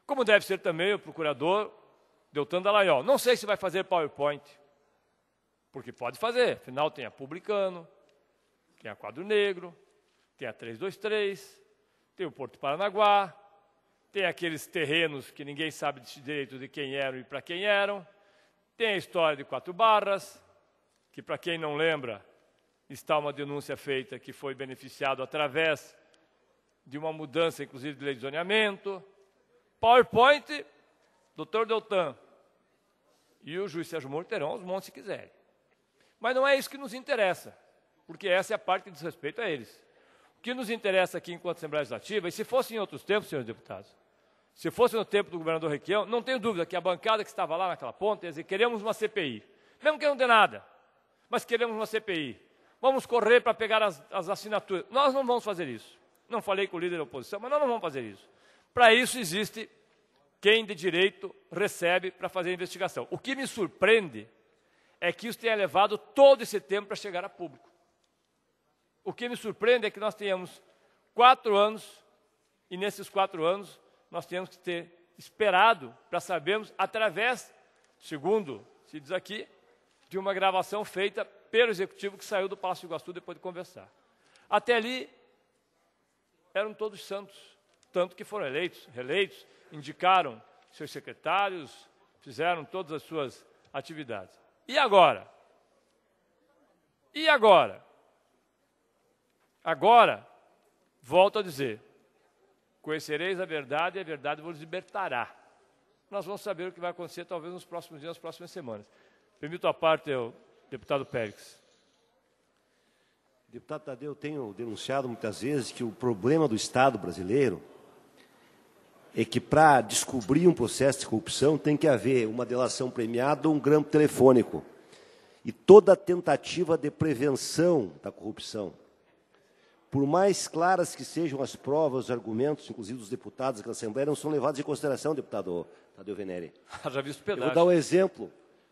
Como deve ser também o procurador Deltan Dallagnol. Não sei se vai fazer PowerPoint, porque pode fazer. Afinal, tem a Publicano, tem a Quadro Negro, tem a 323, tem o Porto Paranaguá, tem aqueles terrenos que ninguém sabe direito de quem eram e para quem eram, tem a história de Quatro Barras, que para quem não lembra, está uma denúncia feita que foi beneficiado através de uma mudança, inclusive, de lei de zoneamento. PowerPoint, doutor Deltan e o juiz Sérgio Moro terão os montes se quiserem. Mas não é isso que nos interessa, porque essa é a parte que diz respeito a eles. O que nos interessa aqui enquanto Assembleia Legislativa, e se fosse em outros tempos, senhores deputados, se fosse no tempo do governador Requião, não tenho dúvida que a bancada que estava lá naquela ponta ia dizer, queremos uma CPI. Mesmo que não dê nada, mas queremos uma CPI. Vamos correr para pegar as, as assinaturas. Nós não vamos fazer isso não falei com o líder da oposição, mas nós não vamos fazer isso. Para isso existe quem de direito recebe para fazer a investigação. O que me surpreende é que isso tenha levado todo esse tempo para chegar a público. O que me surpreende é que nós tenhamos quatro anos, e nesses quatro anos nós temos que ter esperado para sabermos, através, segundo se diz aqui, de uma gravação feita pelo executivo que saiu do Palácio do Iguaçu depois de conversar. Até ali, eram todos santos, tanto que foram eleitos, reeleitos, indicaram seus secretários, fizeram todas as suas atividades. E agora? E agora? Agora, volto a dizer: conhecereis a verdade e a verdade vos libertará. Nós vamos saber o que vai acontecer, talvez nos próximos dias, nas próximas semanas. Permito a parte eu, deputado Pérez. Deputado Tadeu, eu tenho denunciado muitas vezes que o problema do Estado brasileiro é que para descobrir um processo de corrupção tem que haver uma delação premiada ou um grampo telefônico. E toda tentativa de prevenção da corrupção, por mais claras que sejam as provas, os argumentos, inclusive dos deputados da Assembleia, não são levados em consideração, deputado Tadeu Venere. Já visto pedaço. Eu vou dar um exemplo.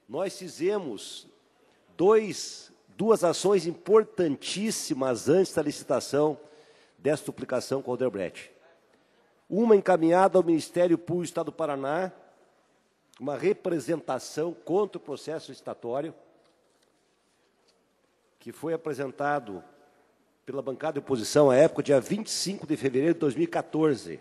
Nós fizemos dois duas ações importantíssimas antes da licitação desta duplicação com o Odebrecht. Uma encaminhada ao Ministério Público do Estado do Paraná, uma representação contra o processo estatório, que foi apresentado pela bancada de oposição à época, dia 25 de fevereiro de 2014.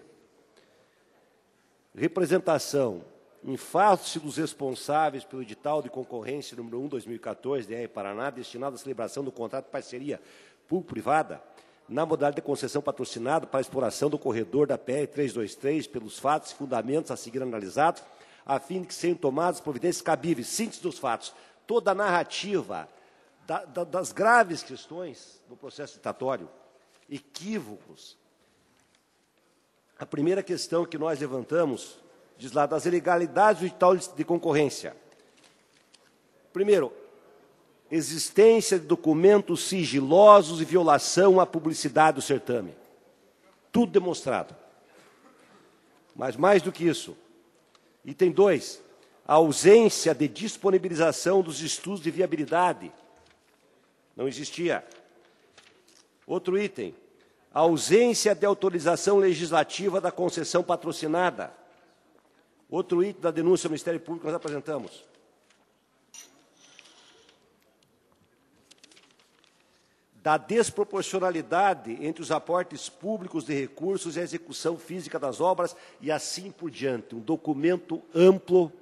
Representação Infarte-se dos responsáveis pelo edital de concorrência número 1 2014 DR Paraná, destinado à celebração do contrato de parceria público-privada na modalidade de concessão patrocinada para exploração do corredor da PR 323 pelos fatos e fundamentos a seguir analisados, a fim de que sejam tomadas providências cabíveis, síntese dos fatos, toda a narrativa da, da, das graves questões do processo ditatório, equívocos. A primeira questão que nós levantamos diz lá, das ilegalidades do edital de concorrência. Primeiro, existência de documentos sigilosos e violação à publicidade do certame. Tudo demonstrado. Mas mais do que isso. Item 2. A ausência de disponibilização dos estudos de viabilidade. Não existia. Outro item. A ausência de autorização legislativa da concessão patrocinada. Outro item da denúncia do Ministério Público nós apresentamos. Da desproporcionalidade entre os aportes públicos de recursos e a execução física das obras e assim por diante. Um documento amplo,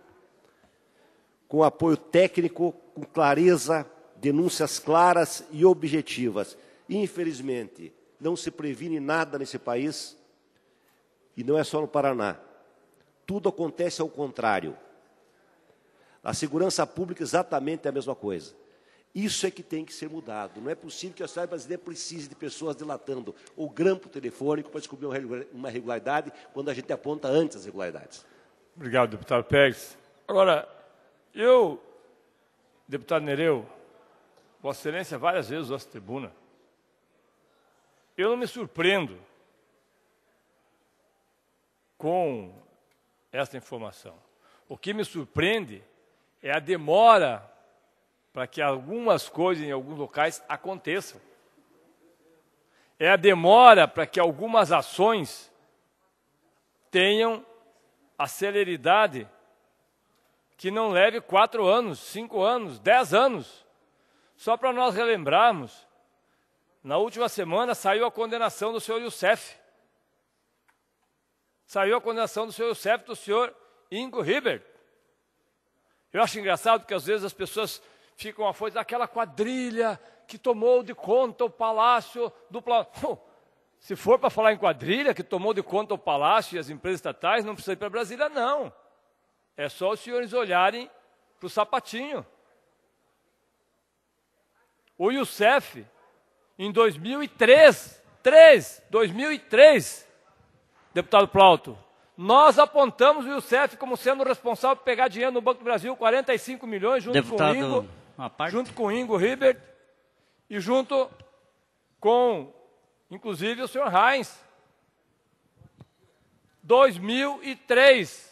com apoio técnico, com clareza, denúncias claras e objetivas. Infelizmente, não se previne nada nesse país, e não é só no Paraná tudo acontece ao contrário. A segurança pública exatamente é a mesma coisa. Isso é que tem que ser mudado. Não é possível que a sociedade brasileira precise de pessoas dilatando o grampo telefônico para descobrir uma irregularidade quando a gente aponta antes as irregularidades. Obrigado, deputado Pérez. Agora, eu, deputado Nereu, Vossa Excelência várias vezes essa tribuna, eu não me surpreendo com essa informação. O que me surpreende é a demora para que algumas coisas em alguns locais aconteçam. É a demora para que algumas ações tenham a celeridade que não leve quatro anos, cinco anos, dez anos. Só para nós relembrarmos, na última semana saiu a condenação do senhor Youssef saiu a condenação do senhor Youssef do senhor Ingo Hibbert. Eu acho engraçado que às vezes as pessoas ficam afoitas daquela quadrilha que tomou de conta o palácio do Planalto. Se for para falar em quadrilha que tomou de conta o palácio e as empresas estatais, não precisa ir para Brasília, não. É só os senhores olharem para o sapatinho. O Youssef, em 2003, 3, 2003, deputado Plauto, nós apontamos o Youssef como sendo o responsável por pegar dinheiro no Banco do Brasil, 45 milhões, junto deputado, com o Ingo, junto com o Ingo Ribert e junto com, inclusive, o senhor Heinz. 2003.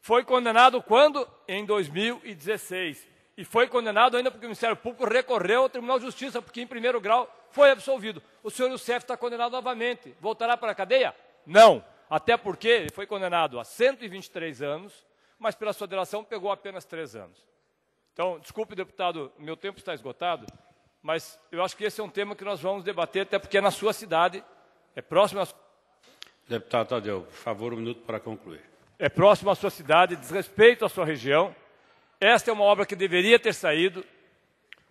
Foi condenado quando? Em 2016 e foi condenado ainda porque o Ministério Público recorreu ao Tribunal de Justiça, porque em primeiro grau foi absolvido. O senhor Youssef está condenado novamente. Voltará para a cadeia? Não. Até porque ele foi condenado a 123 anos, mas pela sua delação pegou apenas 3 anos. Então, desculpe, deputado, meu tempo está esgotado, mas eu acho que esse é um tema que nós vamos debater, até porque é na sua cidade, é próximo à... Deputado Tadeu, por favor, um minuto para concluir. É próximo à sua cidade, desrespeito à sua região, esta é uma obra que deveria ter saído.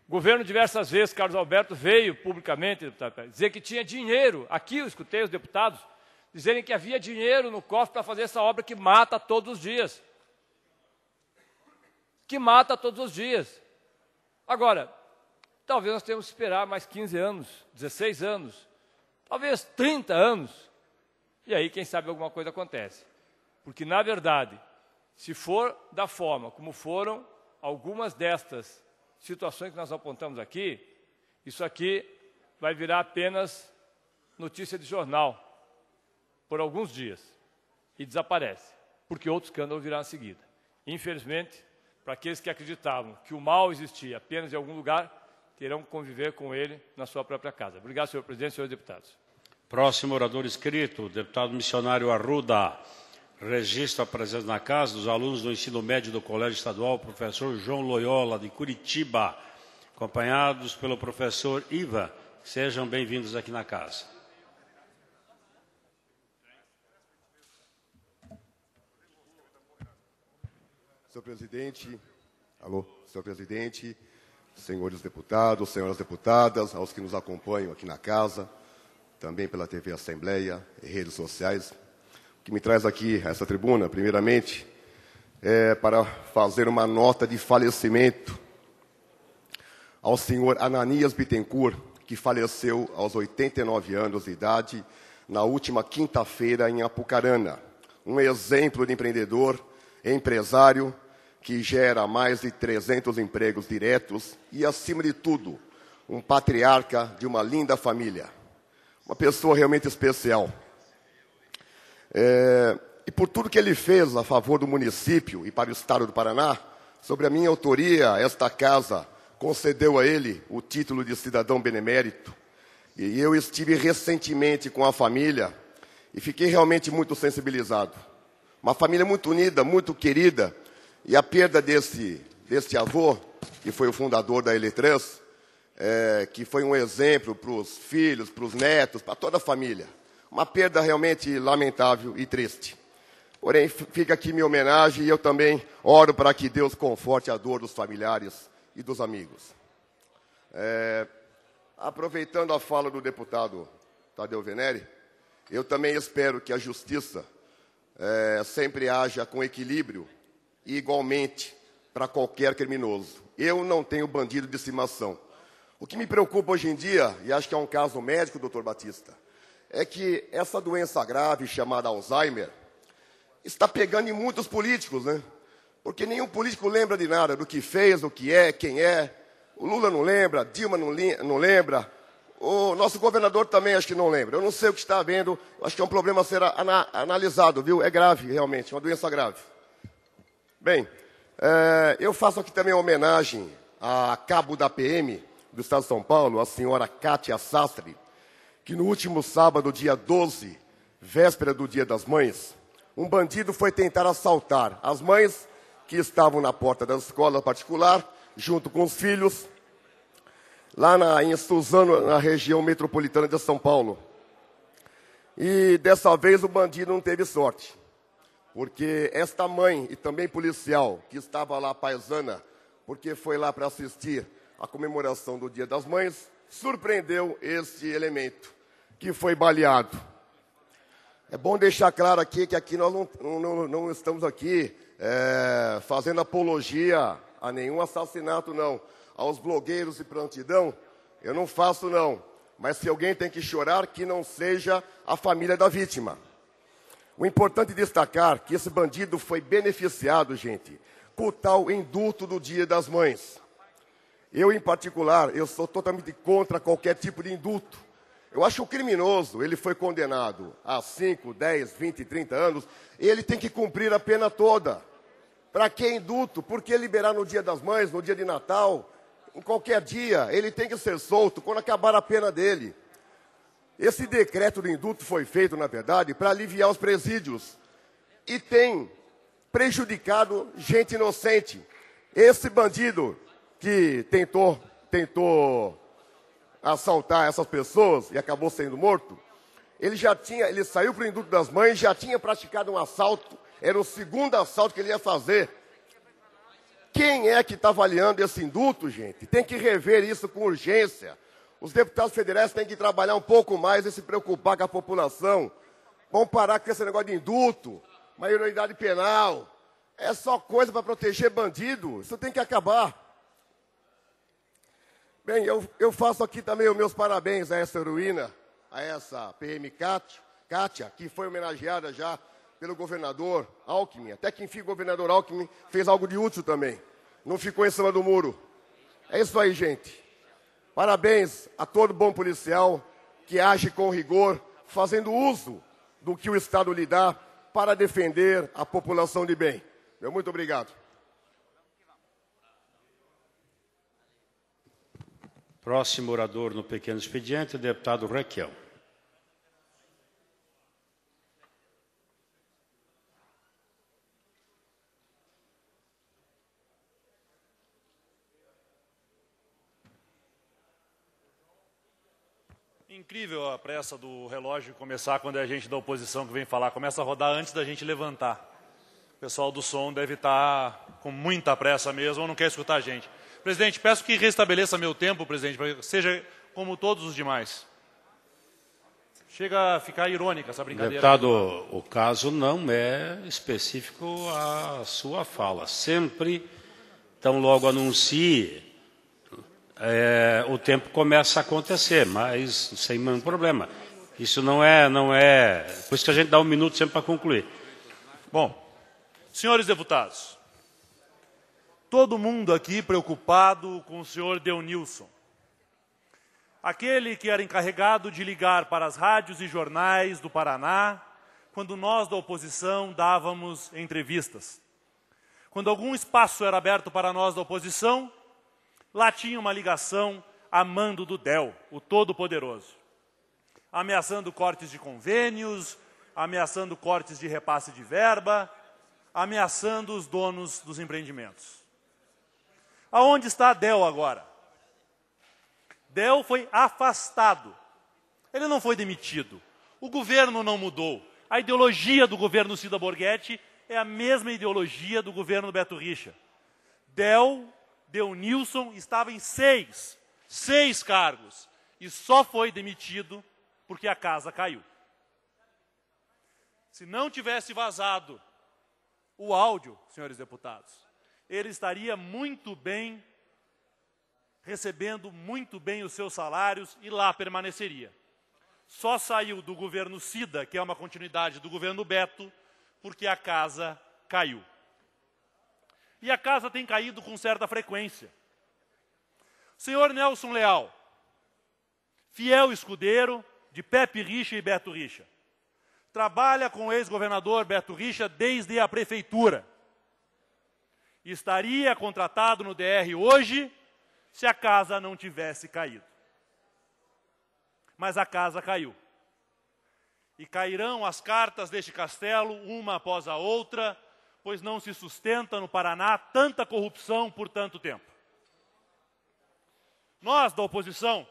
O governo, diversas vezes, Carlos Alberto veio publicamente deputado, tá, tá, dizer que tinha dinheiro. Aqui eu escutei os deputados dizerem que havia dinheiro no cofre para fazer essa obra que mata todos os dias. Que mata todos os dias. Agora, talvez nós tenhamos que esperar mais 15 anos, 16 anos, talvez 30 anos. E aí, quem sabe, alguma coisa acontece. Porque, na verdade, se for da forma como foram algumas destas situações que nós apontamos aqui, isso aqui vai virar apenas notícia de jornal por alguns dias e desaparece, porque outro escândalo virá em seguida. Infelizmente, para aqueles que acreditavam que o mal existia apenas em algum lugar, terão que conviver com ele na sua própria casa. Obrigado, senhor presidente, senhores deputados. Próximo orador escrito, deputado missionário Arruda registro a presença na casa dos alunos do ensino médio do Colégio Estadual, professor João Loyola, de Curitiba, acompanhados pelo professor Iva. Sejam bem-vindos aqui na casa. Senhor presidente, alô, senhor presidente, senhores deputados, senhoras deputadas, aos que nos acompanham aqui na casa, também pela TV Assembleia e redes sociais, que me traz aqui a essa tribuna, primeiramente, é para fazer uma nota de falecimento ao senhor Ananias Bittencourt, que faleceu aos 89 anos de idade na última quinta-feira em Apucarana. Um exemplo de empreendedor, empresário, que gera mais de 300 empregos diretos e, acima de tudo, um patriarca de uma linda família. Uma pessoa realmente especial. É, e por tudo que ele fez a favor do município e para o estado do Paraná, sobre a minha autoria, esta casa concedeu a ele o título de cidadão benemérito. E eu estive recentemente com a família e fiquei realmente muito sensibilizado. Uma família muito unida, muito querida, e a perda desse, desse avô, que foi o fundador da Eletrans, é, que foi um exemplo para os filhos, para os netos, para toda a família. Uma perda realmente lamentável e triste. Porém, fica aqui minha homenagem e eu também oro para que Deus conforte a dor dos familiares e dos amigos. É, aproveitando a fala do deputado Tadeu Venere, eu também espero que a justiça é, sempre haja com equilíbrio e igualmente para qualquer criminoso. Eu não tenho bandido de estimação. O que me preocupa hoje em dia, e acho que é um caso médico, doutor Batista, é que essa doença grave chamada Alzheimer está pegando em muitos políticos, né? Porque nenhum político lembra de nada, do que fez, do que é, quem é. O Lula não lembra, Dilma não, não lembra, o nosso governador também acho que não lembra. Eu não sei o que está havendo, acho que é um problema a ser ana analisado, viu? É grave, realmente, uma doença grave. Bem, é, eu faço aqui também uma homenagem a cabo da PM do Estado de São Paulo, a senhora Kátia Sastre, que no último sábado, dia 12, véspera do Dia das Mães, um bandido foi tentar assaltar as mães que estavam na porta da escola particular, junto com os filhos, lá na, em Suzano, na região metropolitana de São Paulo. E dessa vez o bandido não teve sorte, porque esta mãe e também policial que estava lá paisana, porque foi lá para assistir a comemoração do Dia das Mães, surpreendeu este elemento que foi baleado. É bom deixar claro aqui que aqui nós não, não, não estamos aqui é, fazendo apologia a nenhum assassinato, não. Aos blogueiros e prontidão, eu não faço, não. Mas se alguém tem que chorar, que não seja a família da vítima. O importante é destacar que esse bandido foi beneficiado, gente, com o tal indulto do Dia das Mães. Eu, em particular, eu sou totalmente contra qualquer tipo de indulto. Eu acho criminoso, ele foi condenado a 5, 10, 20, 30 anos, ele tem que cumprir a pena toda. Para que indulto? Por que liberar no dia das mães, no dia de Natal? Em qualquer dia, ele tem que ser solto quando acabar a pena dele. Esse decreto de indulto foi feito, na verdade, para aliviar os presídios. E tem prejudicado gente inocente. Esse bandido que tentou, tentou assaltar essas pessoas e acabou sendo morto, ele já tinha, ele saiu para o Induto das Mães, já tinha praticado um assalto, era o segundo assalto que ele ia fazer. Quem é que está avaliando esse induto, gente? Tem que rever isso com urgência. Os deputados federais têm que trabalhar um pouco mais e se preocupar com a população. Vão parar com esse negócio de induto, maioridade penal. É só coisa para proteger bandido. Isso tem que acabar. Bem, eu, eu faço aqui também os meus parabéns a essa heroína, a essa PM Kátia, que foi homenageada já pelo governador Alckmin. Até que enfim o governador Alckmin fez algo de útil também. Não ficou em cima do muro. É isso aí, gente. Parabéns a todo bom policial que age com rigor, fazendo uso do que o Estado lhe dá para defender a população de bem. Meu muito obrigado. Próximo orador no pequeno expediente, deputado Raquel. Incrível a pressa do relógio começar quando é a gente da oposição que vem falar. Começa a rodar antes da gente levantar. O pessoal do som deve estar tá com muita pressa mesmo ou não quer escutar a gente. Presidente, peço que restabeleça meu tempo, presidente, para que seja como todos os demais. Chega a ficar irônica essa brincadeira. Deputado, o caso não é específico à sua fala. Sempre, tão logo anuncie, é, o tempo começa a acontecer, mas sem nenhum problema. Isso não é, não é. Por isso que a gente dá um minuto sempre para concluir. Bom, senhores deputados, Todo mundo aqui preocupado com o senhor Deonilson. Aquele que era encarregado de ligar para as rádios e jornais do Paraná, quando nós da oposição dávamos entrevistas. Quando algum espaço era aberto para nós da oposição, lá tinha uma ligação a Mando do Del, o Todo-Poderoso, ameaçando cortes de convênios, ameaçando cortes de repasse de verba, ameaçando os donos dos empreendimentos. Aonde está Del agora? Del foi afastado. Ele não foi demitido. O governo não mudou. A ideologia do governo Cida Borghetti é a mesma ideologia do governo Beto Richa. Del, Delnilson estava em seis, seis cargos e só foi demitido porque a casa caiu. Se não tivesse vazado o áudio, senhores deputados, ele estaria muito bem, recebendo muito bem os seus salários e lá permaneceria. Só saiu do governo Cida, que é uma continuidade do governo Beto, porque a casa caiu. E a casa tem caído com certa frequência. Senhor Nelson Leal, fiel escudeiro de Pepe Richa e Beto Richa. Trabalha com o ex-governador Beto Richa desde a prefeitura estaria contratado no DR hoje se a casa não tivesse caído. Mas a casa caiu. E cairão as cartas deste castelo, uma após a outra, pois não se sustenta no Paraná tanta corrupção por tanto tempo. Nós, da oposição,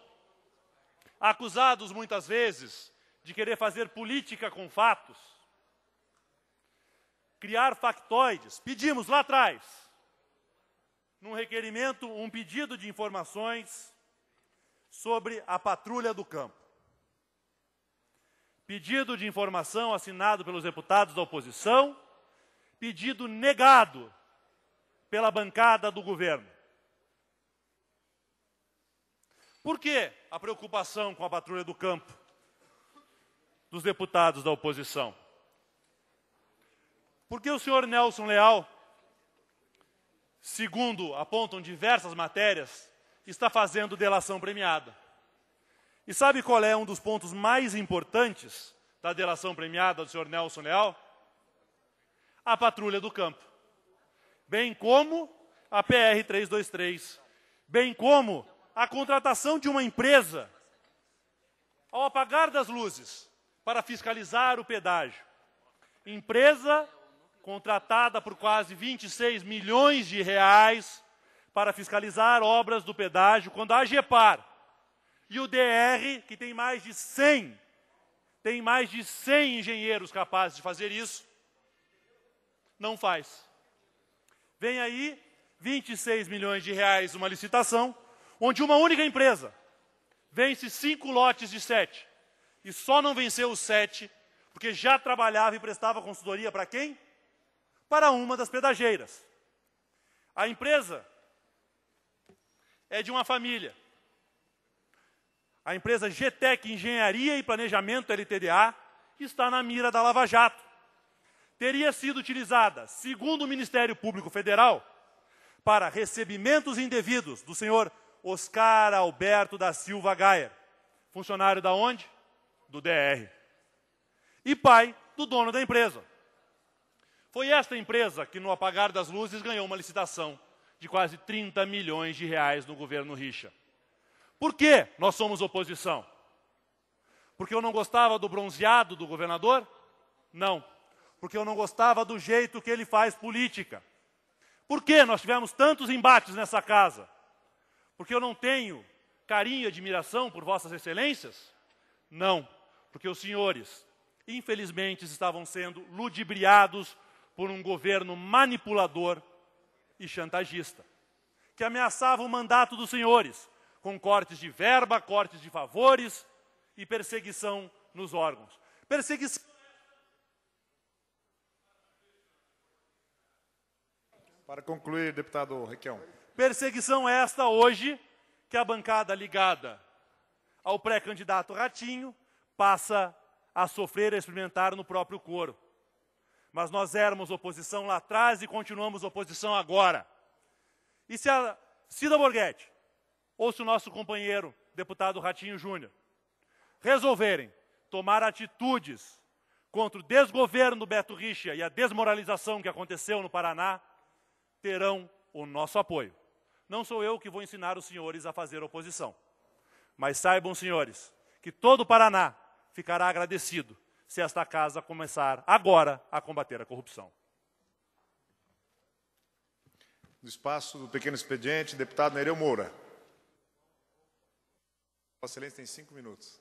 acusados muitas vezes de querer fazer política com fatos, criar factoides, pedimos lá atrás num requerimento, um pedido de informações sobre a patrulha do campo. Pedido de informação assinado pelos deputados da oposição, pedido negado pela bancada do governo. Por que a preocupação com a patrulha do campo dos deputados da oposição? Porque o senhor Nelson Leal segundo apontam diversas matérias, está fazendo delação premiada. E sabe qual é um dos pontos mais importantes da delação premiada do senhor Nelson Leal? A patrulha do campo. Bem como a PR 323, bem como a contratação de uma empresa ao apagar das luzes para fiscalizar o pedágio. Empresa contratada por quase 26 milhões de reais para fiscalizar obras do pedágio, quando a AGEPAR e o DR, que tem mais de 100, tem mais de 100 engenheiros capazes de fazer isso, não faz. Vem aí 26 milhões de reais uma licitação, onde uma única empresa vence cinco lotes de sete. E só não venceu os sete, porque já trabalhava e prestava consultoria para quem? para uma das pedageiras. A empresa é de uma família. A empresa GTEC Engenharia e Planejamento LTDA está na mira da Lava Jato. Teria sido utilizada, segundo o Ministério Público Federal, para recebimentos indevidos do senhor Oscar Alberto da Silva Gaia, funcionário da onde? Do DR. E pai do dono da empresa. Foi esta empresa que, no apagar das luzes, ganhou uma licitação de quase 30 milhões de reais no governo Richa. Por que nós somos oposição? Porque eu não gostava do bronzeado do governador? Não. Porque eu não gostava do jeito que ele faz política. Por que nós tivemos tantos embates nessa casa? Porque eu não tenho carinho e admiração por vossas excelências? Não. Porque os senhores, infelizmente, estavam sendo ludibriados por um governo manipulador e chantagista, que ameaçava o mandato dos senhores com cortes de verba, cortes de favores e perseguição nos órgãos. Perseguição. Para concluir, deputado Requião. Perseguição é esta hoje que a bancada ligada ao pré-candidato Ratinho passa a sofrer, a experimentar no próprio coro. Mas nós éramos oposição lá atrás e continuamos oposição agora. E se a Cida Borghetti, ou se o nosso companheiro, deputado Ratinho Júnior, resolverem tomar atitudes contra o desgoverno do Beto Richa e a desmoralização que aconteceu no Paraná, terão o nosso apoio. Não sou eu que vou ensinar os senhores a fazer oposição. Mas saibam, senhores, que todo o Paraná ficará agradecido se esta casa começar agora a combater a corrupção. No espaço do pequeno expediente, deputado Nereu Moura. Vossa Excelência tem cinco minutos.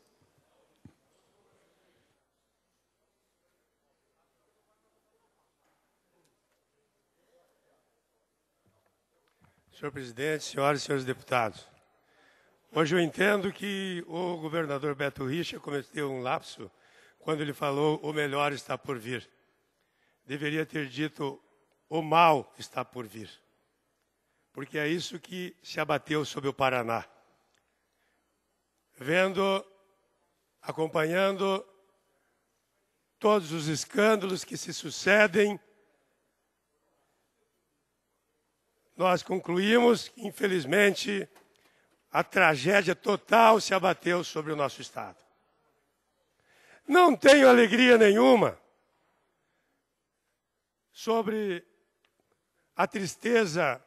Senhor presidente, senhoras e senhores deputados, hoje eu entendo que o governador Beto Richa cometeu um lapso quando ele falou o melhor está por vir. Deveria ter dito o mal está por vir. Porque é isso que se abateu sobre o Paraná. Vendo, acompanhando todos os escândalos que se sucedem, nós concluímos que, infelizmente, a tragédia total se abateu sobre o nosso Estado. Não tenho alegria nenhuma sobre a tristeza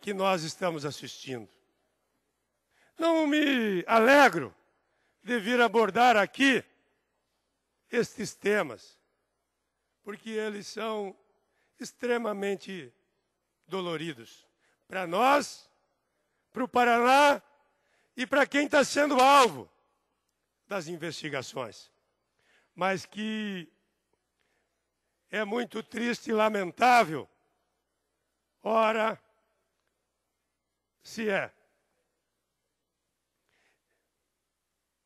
que nós estamos assistindo. Não me alegro de vir abordar aqui estes temas, porque eles são extremamente doloridos para nós, para o Paraná e para quem está sendo alvo das investigações mas que é muito triste e lamentável. Ora, se é.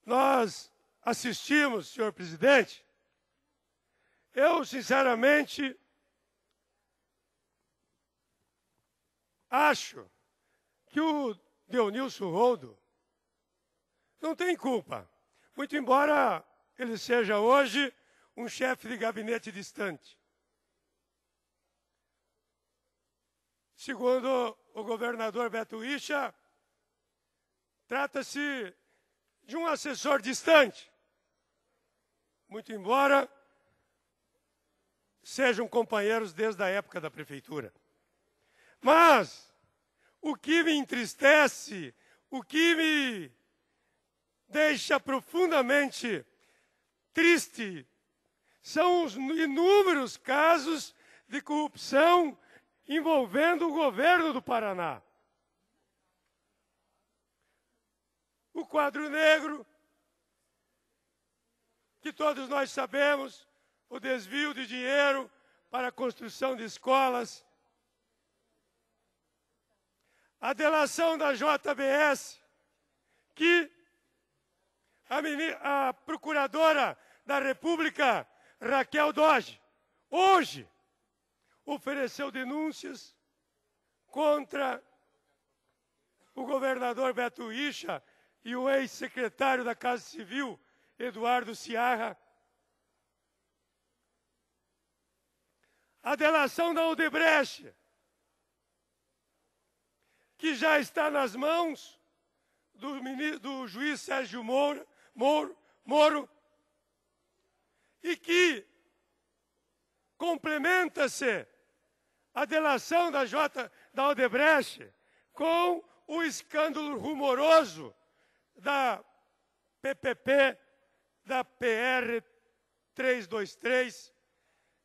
Nós assistimos, senhor presidente, eu sinceramente acho que o Deonilson Roldo não tem culpa, muito embora ele seja hoje um chefe de gabinete distante. Segundo o governador Beto Isha, trata-se de um assessor distante, muito embora sejam companheiros desde a época da prefeitura. Mas o que me entristece, o que me deixa profundamente triste. São os inúmeros casos de corrupção envolvendo o governo do Paraná. O quadro negro, que todos nós sabemos, o desvio de dinheiro para a construção de escolas, a delação da JBS, que a, a procuradora da República, Raquel Doge, hoje ofereceu denúncias contra o governador Beto Ixa e o ex-secretário da Casa Civil, Eduardo Ciarra. A delação da Odebrecht, que já está nas mãos do, do juiz Sérgio Moura, Moro, Moro e que complementa-se a delação da J da Odebrecht com o escândalo rumoroso da PPP da PR 323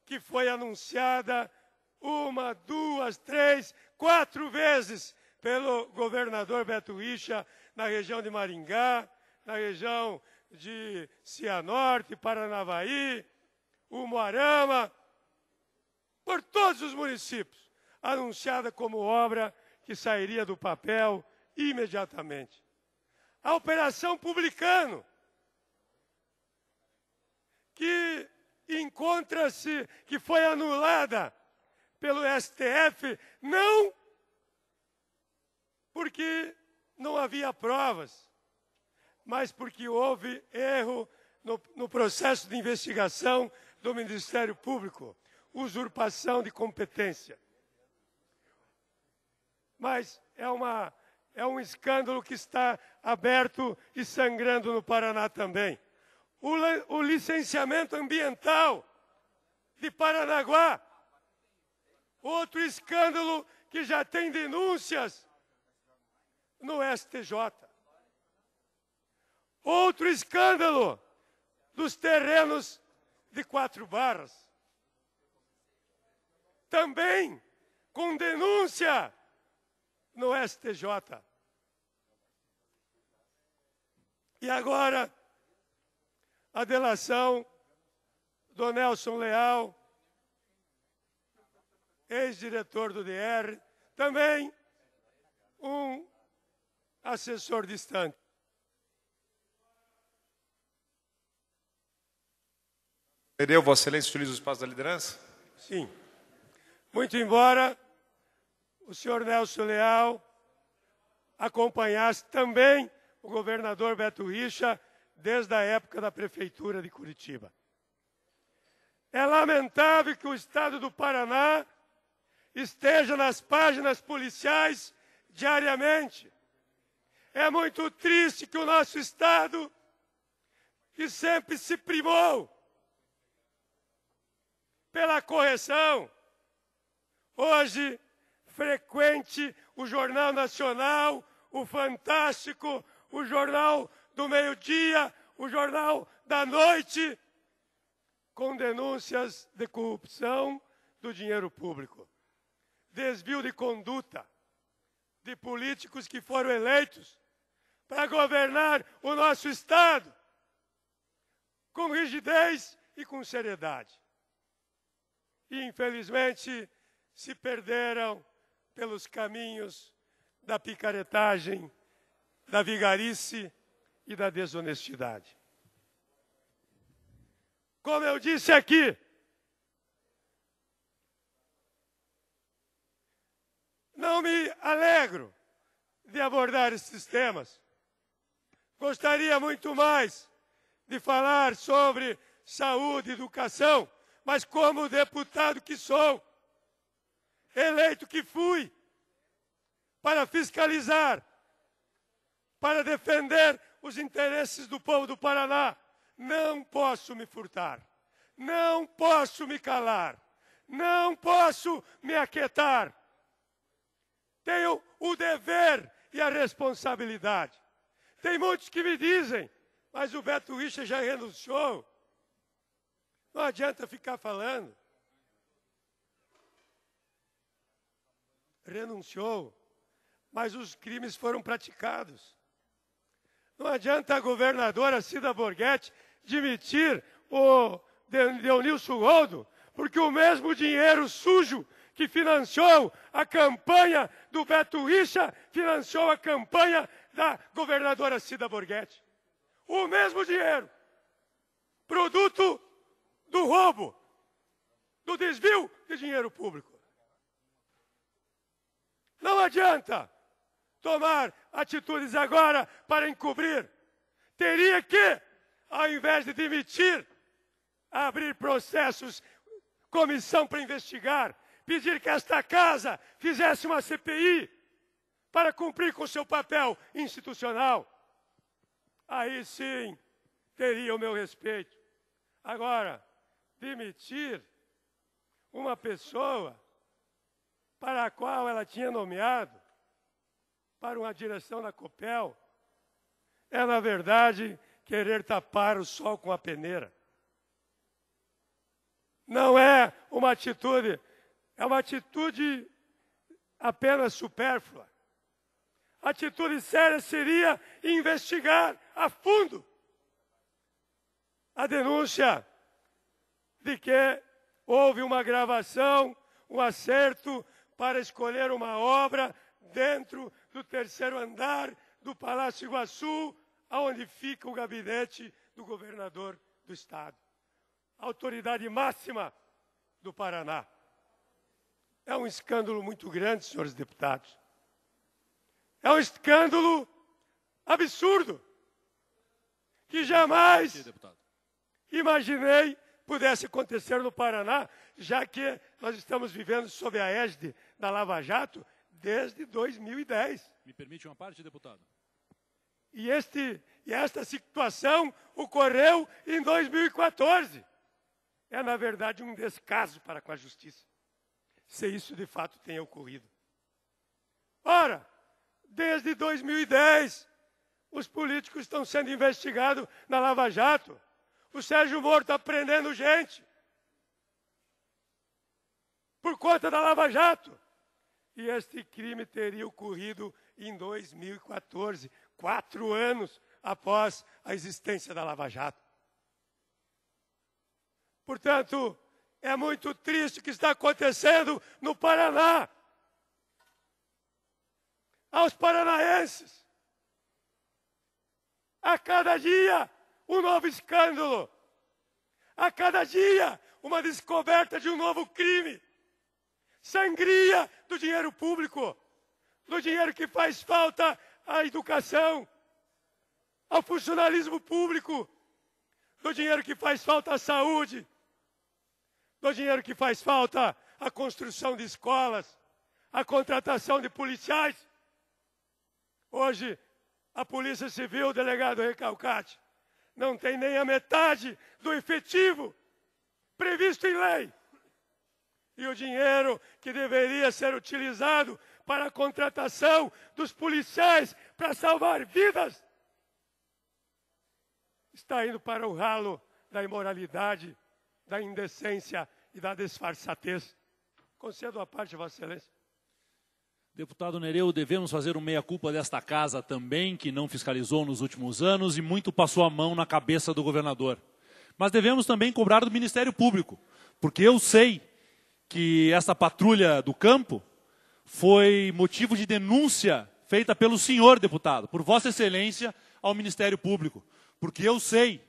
que foi anunciada uma, duas, três, quatro vezes pelo governador Beto Richa na região de Maringá, na região de Cianorte, Paranavaí, Umuarama, por todos os municípios, anunciada como obra que sairia do papel imediatamente. A Operação Publicano, que encontra-se, que foi anulada pelo STF, não porque não havia provas, mas porque houve erro no, no processo de investigação do Ministério Público, usurpação de competência. Mas é, uma, é um escândalo que está aberto e sangrando no Paraná também. O, o licenciamento ambiental de Paranaguá, outro escândalo que já tem denúncias no STJ. Outro escândalo dos terrenos de quatro barras. Também com denúncia no STJ. E agora, a delação do Nelson Leal, ex-diretor do DR, também um assessor distante. Entendeu, Vossa Excelência, utiliza o espaço da liderança? Sim. Muito embora o senhor Nelson Leal acompanhasse também o governador Beto Richa desde a época da Prefeitura de Curitiba. É lamentável que o Estado do Paraná esteja nas páginas policiais diariamente. É muito triste que o nosso Estado, que sempre se primou pela correção. Hoje, frequente o Jornal Nacional, o Fantástico, o Jornal do Meio-Dia, o Jornal da Noite, com denúncias de corrupção do dinheiro público, desvio de conduta de políticos que foram eleitos para governar o nosso Estado com rigidez e com seriedade e infelizmente se perderam pelos caminhos da picaretagem, da vigarice e da desonestidade. Como eu disse aqui, não me alegro de abordar esses temas. Gostaria muito mais de falar sobre saúde, educação, mas como deputado que sou, eleito que fui, para fiscalizar, para defender os interesses do povo do Paraná, não posso me furtar, não posso me calar, não posso me aquietar. Tenho o dever e a responsabilidade. Tem muitos que me dizem, mas o Beto Richa já renunciou. Não adianta ficar falando. Renunciou, mas os crimes foram praticados. Não adianta a governadora Cida Borghetti demitir o Deonilson Goldo, porque o mesmo dinheiro sujo que financiou a campanha do Beto Richa financiou a campanha da governadora Cida Borghetti. O mesmo dinheiro. Produto do roubo, do desvio de dinheiro público. Não adianta tomar atitudes agora para encobrir. Teria que, ao invés de demitir, abrir processos, comissão para investigar, pedir que esta casa fizesse uma CPI para cumprir com seu papel institucional. Aí sim teria o meu respeito. Agora, demitir uma pessoa para a qual ela tinha nomeado para uma direção na Copel é, na verdade, querer tapar o sol com a peneira. Não é uma atitude, é uma atitude apenas supérflua. A atitude séria seria investigar a fundo a denúncia de que houve uma gravação, um acerto para escolher uma obra dentro do terceiro andar do Palácio Iguaçu, aonde fica o gabinete do governador do estado. Autoridade máxima do Paraná. É um escândalo muito grande, senhores deputados. É um escândalo absurdo que jamais imaginei pudesse acontecer no Paraná, já que nós estamos vivendo sob a égide da Lava Jato desde 2010. Me permite uma parte, deputado? E, este, e esta situação ocorreu em 2014. É, na verdade, um descaso para com a justiça, se isso de fato tenha ocorrido. Ora, desde 2010, os políticos estão sendo investigados na Lava Jato. O Sérgio Moro está prendendo gente por conta da Lava Jato. E este crime teria ocorrido em 2014, quatro anos após a existência da Lava Jato. Portanto, é muito triste o que está acontecendo no Paraná. Aos paranaenses, a cada dia um novo escândalo. A cada dia, uma descoberta de um novo crime. Sangria do dinheiro público, do dinheiro que faz falta à educação, ao funcionalismo público, do dinheiro que faz falta à saúde, do dinheiro que faz falta à construção de escolas, à contratação de policiais. Hoje, a Polícia Civil, o delegado Recalcate, não tem nem a metade do efetivo previsto em lei. E o dinheiro que deveria ser utilizado para a contratação dos policiais para salvar vidas está indo para o ralo da imoralidade, da indecência e da disfarçatez. Concedo a parte, Vossa Excelência. Deputado Nereu, devemos fazer o meia-culpa desta casa também, que não fiscalizou nos últimos anos e muito passou a mão na cabeça do governador. Mas devemos também cobrar do Ministério Público, porque eu sei que essa patrulha do campo foi motivo de denúncia feita pelo senhor deputado, por Vossa Excelência, ao Ministério Público. Porque eu sei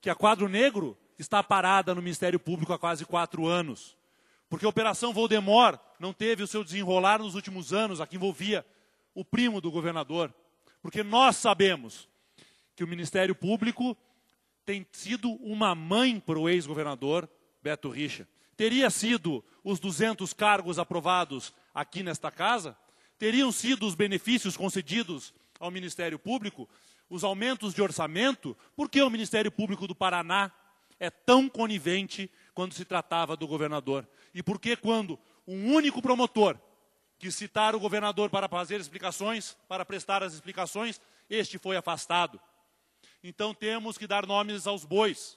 que a Quadro Negro está parada no Ministério Público há quase quatro anos. Porque a Operação Voldemort não teve o seu desenrolar nos últimos anos, a que envolvia o primo do governador. Porque nós sabemos que o Ministério Público tem sido uma mãe para o ex-governador Beto Richa. Teria sido os 200 cargos aprovados aqui nesta casa? Teriam sido os benefícios concedidos ao Ministério Público? Os aumentos de orçamento? Por que o Ministério Público do Paraná é tão conivente quando se tratava do governador? E por que quando um único promotor que citar o governador para fazer explicações, para prestar as explicações, este foi afastado. Então temos que dar nomes aos bois.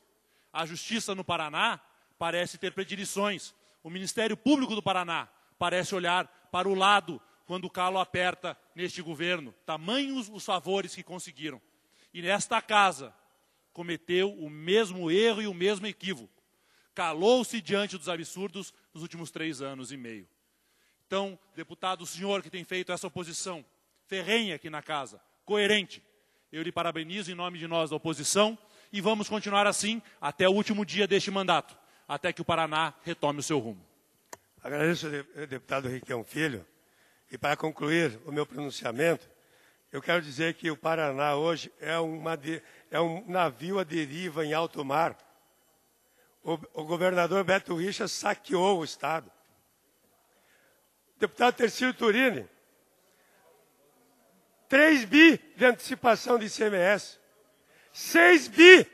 A Justiça no Paraná parece ter predileções. O Ministério Público do Paraná parece olhar para o lado quando o calo aperta neste governo. Tamanhos os favores que conseguiram. E nesta casa cometeu o mesmo erro e o mesmo equívoco. Calou-se diante dos absurdos nos últimos três anos e meio. Então, deputado, o senhor que tem feito essa oposição ferrenha aqui na casa, coerente, eu lhe parabenizo em nome de nós da oposição e vamos continuar assim até o último dia deste mandato, até que o Paraná retome o seu rumo. Agradeço eh, deputado Riquelme Filho. E para concluir o meu pronunciamento, eu quero dizer que o Paraná hoje é, de, é um navio à deriva em alto mar o, o governador Beto Richa saqueou o Estado. deputado Tercílio Turini, 3 bi de antecipação de ICMS, 6 bi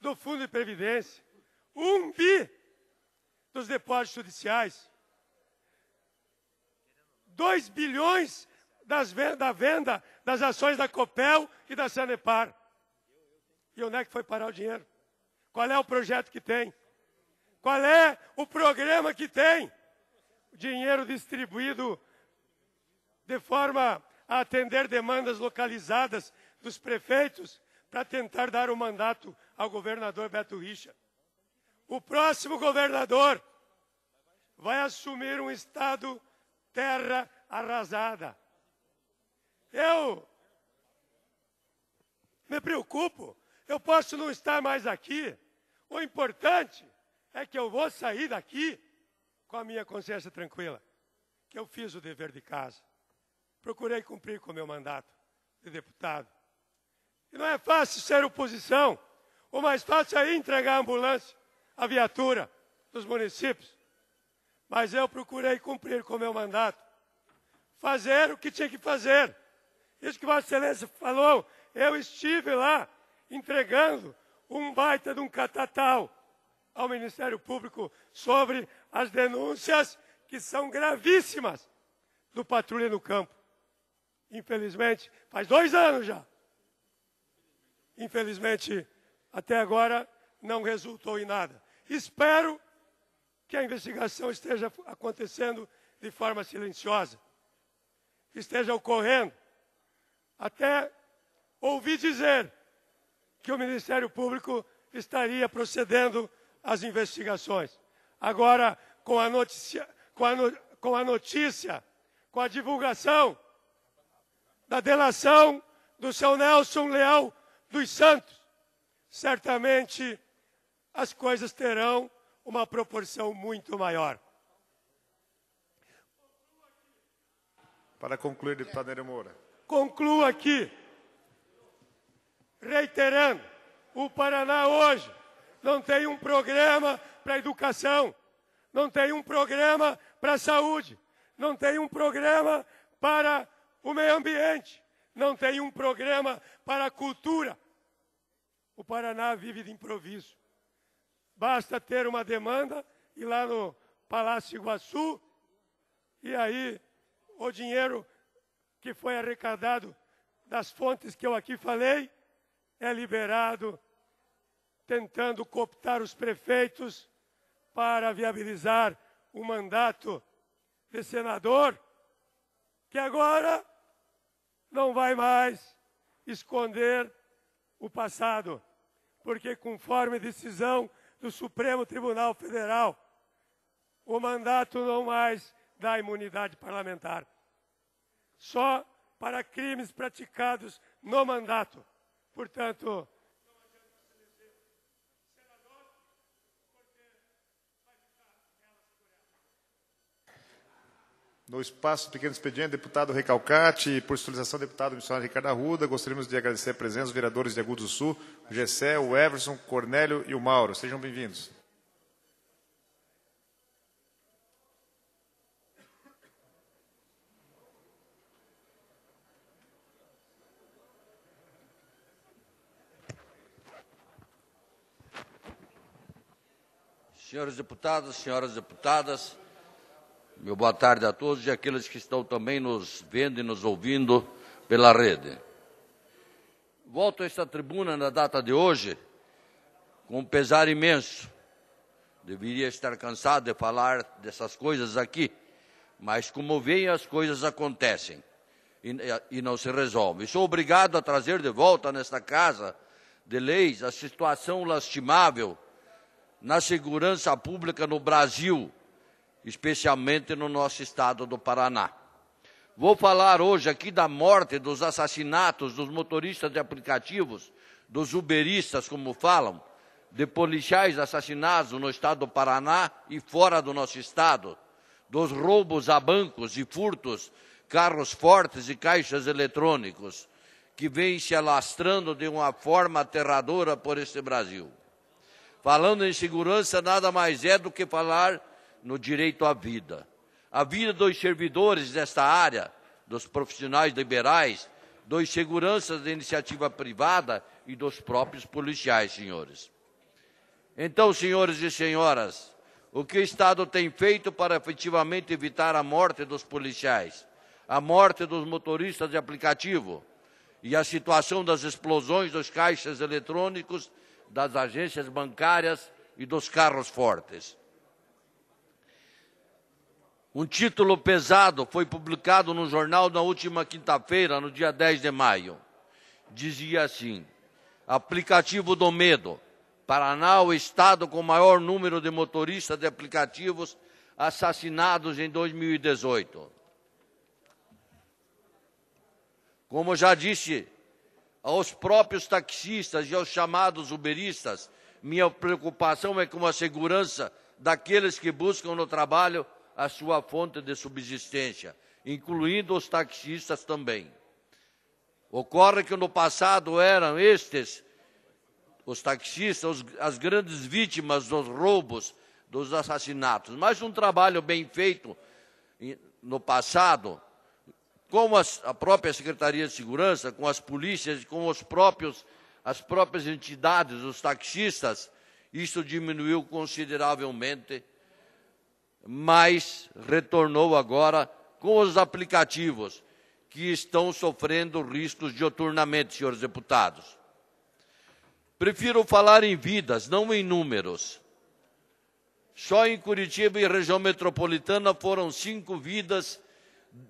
do Fundo de Previdência, 1 bi dos depósitos judiciais, 2 bilhões venda, da venda das ações da Copel e da Sanepar. E onde é que foi parar o dinheiro? Qual é o projeto que tem? Qual é o programa que tem? Dinheiro distribuído de forma a atender demandas localizadas dos prefeitos para tentar dar o mandato ao governador Beto Richa. O próximo governador vai assumir um estado terra arrasada. Eu me preocupo, eu posso não estar mais aqui, o importante é que eu vou sair daqui com a minha consciência tranquila, que eu fiz o dever de casa. Procurei cumprir com o meu mandato de deputado. E não é fácil ser oposição. O mais fácil é entregar a ambulância, a viatura dos municípios. Mas eu procurei cumprir com o meu mandato. Fazer o que tinha que fazer. Isso que Vossa Excelência falou, eu estive lá entregando um baita de um catatal ao Ministério Público sobre as denúncias que são gravíssimas do Patrulha no Campo. Infelizmente, faz dois anos já. Infelizmente, até agora não resultou em nada. Espero que a investigação esteja acontecendo de forma silenciosa, esteja ocorrendo. Até ouvi dizer que o Ministério Público estaria procedendo às investigações. Agora, com a notícia, com a, no, com a, notícia, com a divulgação da delação do seu Nelson Leão dos Santos, certamente as coisas terão uma proporção muito maior. Para concluir, deputado Moura. Concluo aqui. Reiterando, o Paraná hoje não tem um programa para educação, não tem um programa para saúde, não tem um programa para o meio ambiente, não tem um programa para a cultura. O Paraná vive de improviso. Basta ter uma demanda e lá no Palácio Iguaçu e aí o dinheiro que foi arrecadado das fontes que eu aqui falei é liberado, tentando cooptar os prefeitos para viabilizar o mandato de senador, que agora não vai mais esconder o passado, porque conforme decisão do Supremo Tribunal Federal, o mandato não mais dá imunidade parlamentar. Só para crimes praticados no mandato. Portanto, No espaço Pequeno Expediente, deputado Recalcate, por solicitação, deputado missionário Ricardo Arruda, gostaríamos de agradecer a presença dos vereadores de Agudo do Sul, o Gessé, o Everson, o Cornélio e o Mauro. Sejam bem-vindos. Senhores deputados, senhoras deputadas, meu boa tarde a todos e aqueles que estão também nos vendo e nos ouvindo pela rede. Volto a esta tribuna na data de hoje com um pesar imenso. Deveria estar cansado de falar dessas coisas aqui, mas como veem, as coisas acontecem e, e não se resolvem. Sou obrigado a trazer de volta nesta casa de leis a situação lastimável na segurança pública no Brasil, especialmente no nosso estado do Paraná. Vou falar hoje aqui da morte, dos assassinatos dos motoristas de aplicativos, dos uberistas, como falam, de policiais assassinados no estado do Paraná e fora do nosso estado, dos roubos a bancos e furtos, carros fortes e caixas eletrônicos, que vem se alastrando de uma forma aterradora por este Brasil. Falando em segurança, nada mais é do que falar no direito à vida. A vida dos servidores desta área, dos profissionais liberais, dos seguranças da iniciativa privada e dos próprios policiais, senhores. Então, senhores e senhoras, o que o Estado tem feito para efetivamente evitar a morte dos policiais, a morte dos motoristas de aplicativo e a situação das explosões dos caixas eletrônicos das agências bancárias e dos carros fortes. Um título pesado foi publicado no jornal na última quinta-feira, no dia 10 de maio. Dizia assim: Aplicativo do Medo. Paraná, o estado com maior número de motoristas de aplicativos assassinados em 2018. Como já disse aos próprios taxistas e aos chamados uberistas. Minha preocupação é com a segurança daqueles que buscam no trabalho a sua fonte de subsistência, incluindo os taxistas também. Ocorre que no passado eram estes, os taxistas, os, as grandes vítimas dos roubos, dos assassinatos. Mas um trabalho bem feito no passado como as, a própria Secretaria de Segurança, com as polícias, com os próprios, as próprias entidades, os taxistas, isso diminuiu consideravelmente, mas retornou agora com os aplicativos que estão sofrendo riscos de oturnamento, senhores deputados. Prefiro falar em vidas, não em números. Só em Curitiba e região metropolitana foram cinco vidas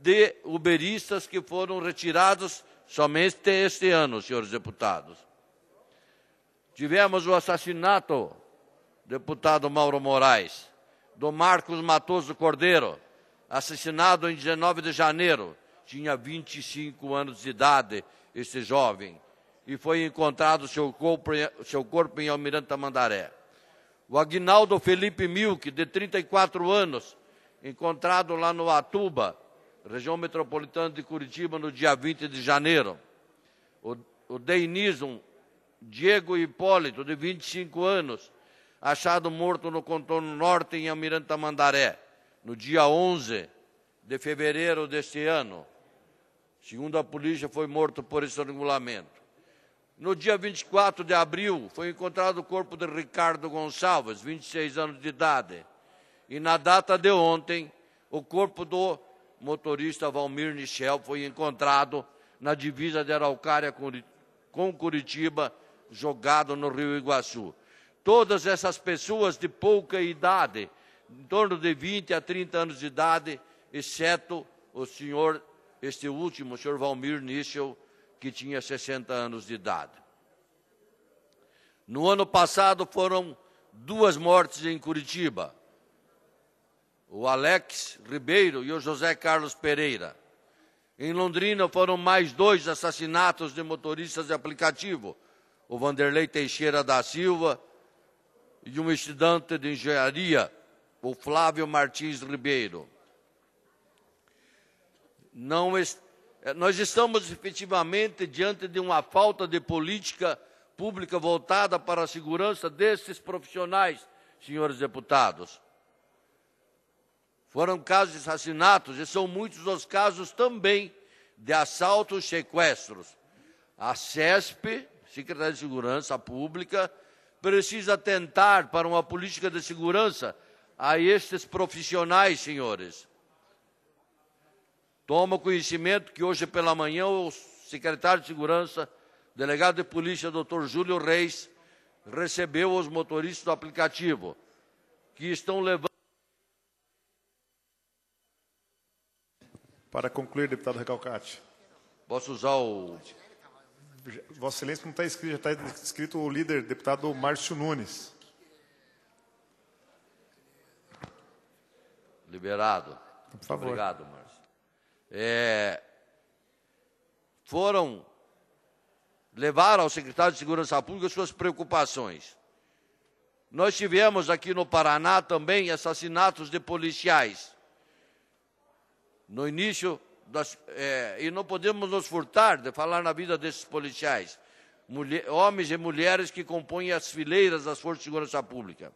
de uberistas que foram retirados somente este ano, senhores deputados. Tivemos o assassinato, deputado Mauro Moraes, do Marcos Matoso Cordeiro, assassinado em 19 de janeiro. Tinha 25 anos de idade, esse jovem, e foi encontrado seu corpo, seu corpo em Almirante Mandaré. O Aguinaldo Felipe Milk, de 34 anos, encontrado lá no Atuba, região metropolitana de Curitiba, no dia 20 de janeiro. O, o Deinison Diego Hipólito, de 25 anos, achado morto no contorno norte em Almiranta Mandaré, no dia 11 de fevereiro deste ano. Segundo a polícia, foi morto por estrangulamento. No dia 24 de abril, foi encontrado o corpo de Ricardo Gonçalves, 26 anos de idade. E na data de ontem, o corpo do o motorista Valmir Michel foi encontrado na divisa de Araucária com Curitiba, jogado no Rio Iguaçu. Todas essas pessoas de pouca idade, em torno de 20 a 30 anos de idade, exceto o senhor, este último, o senhor Valmir Nichel, que tinha 60 anos de idade. No ano passado foram duas mortes em Curitiba, o Alex Ribeiro e o José Carlos Pereira. Em Londrina foram mais dois assassinatos de motoristas de aplicativo: o Vanderlei Teixeira da Silva e um estudante de engenharia, o Flávio Martins Ribeiro. Não est eh, nós estamos efetivamente diante de uma falta de política pública voltada para a segurança desses profissionais, senhores deputados. Foram casos de assassinatos e são muitos os casos também de assaltos, sequestros. A CESP, Secretaria de Segurança Pública, precisa tentar para uma política de segurança a estes profissionais, senhores. Toma conhecimento que hoje pela manhã o secretário de Segurança, delegado de Polícia, doutor Júlio Reis, recebeu os motoristas do aplicativo que estão levando Para concluir, deputado Recalcati. Posso usar o. Vossa Excelência não está escrito, já está escrito o líder, deputado Márcio Nunes. Liberado. Por favor. Obrigado, Márcio. É, foram levar ao secretário de Segurança Pública suas preocupações. Nós tivemos aqui no Paraná também assassinatos de policiais no início das, é, e não podemos nos furtar de falar na vida desses policiais, mulher, homens e mulheres que compõem as fileiras das Forças de Segurança Pública.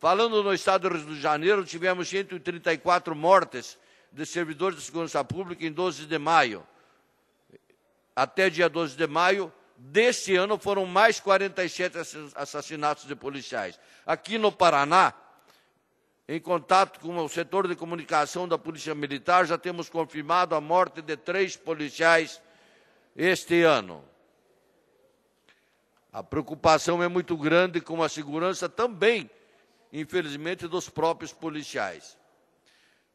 Falando no estado do Rio de Janeiro, tivemos 134 mortes de servidores de segurança pública em 12 de maio. Até dia 12 de maio deste ano foram mais 47 assassinatos de policiais. Aqui no Paraná, em contato com o setor de comunicação da Polícia Militar, já temos confirmado a morte de três policiais este ano. A preocupação é muito grande com a segurança também, infelizmente, dos próprios policiais.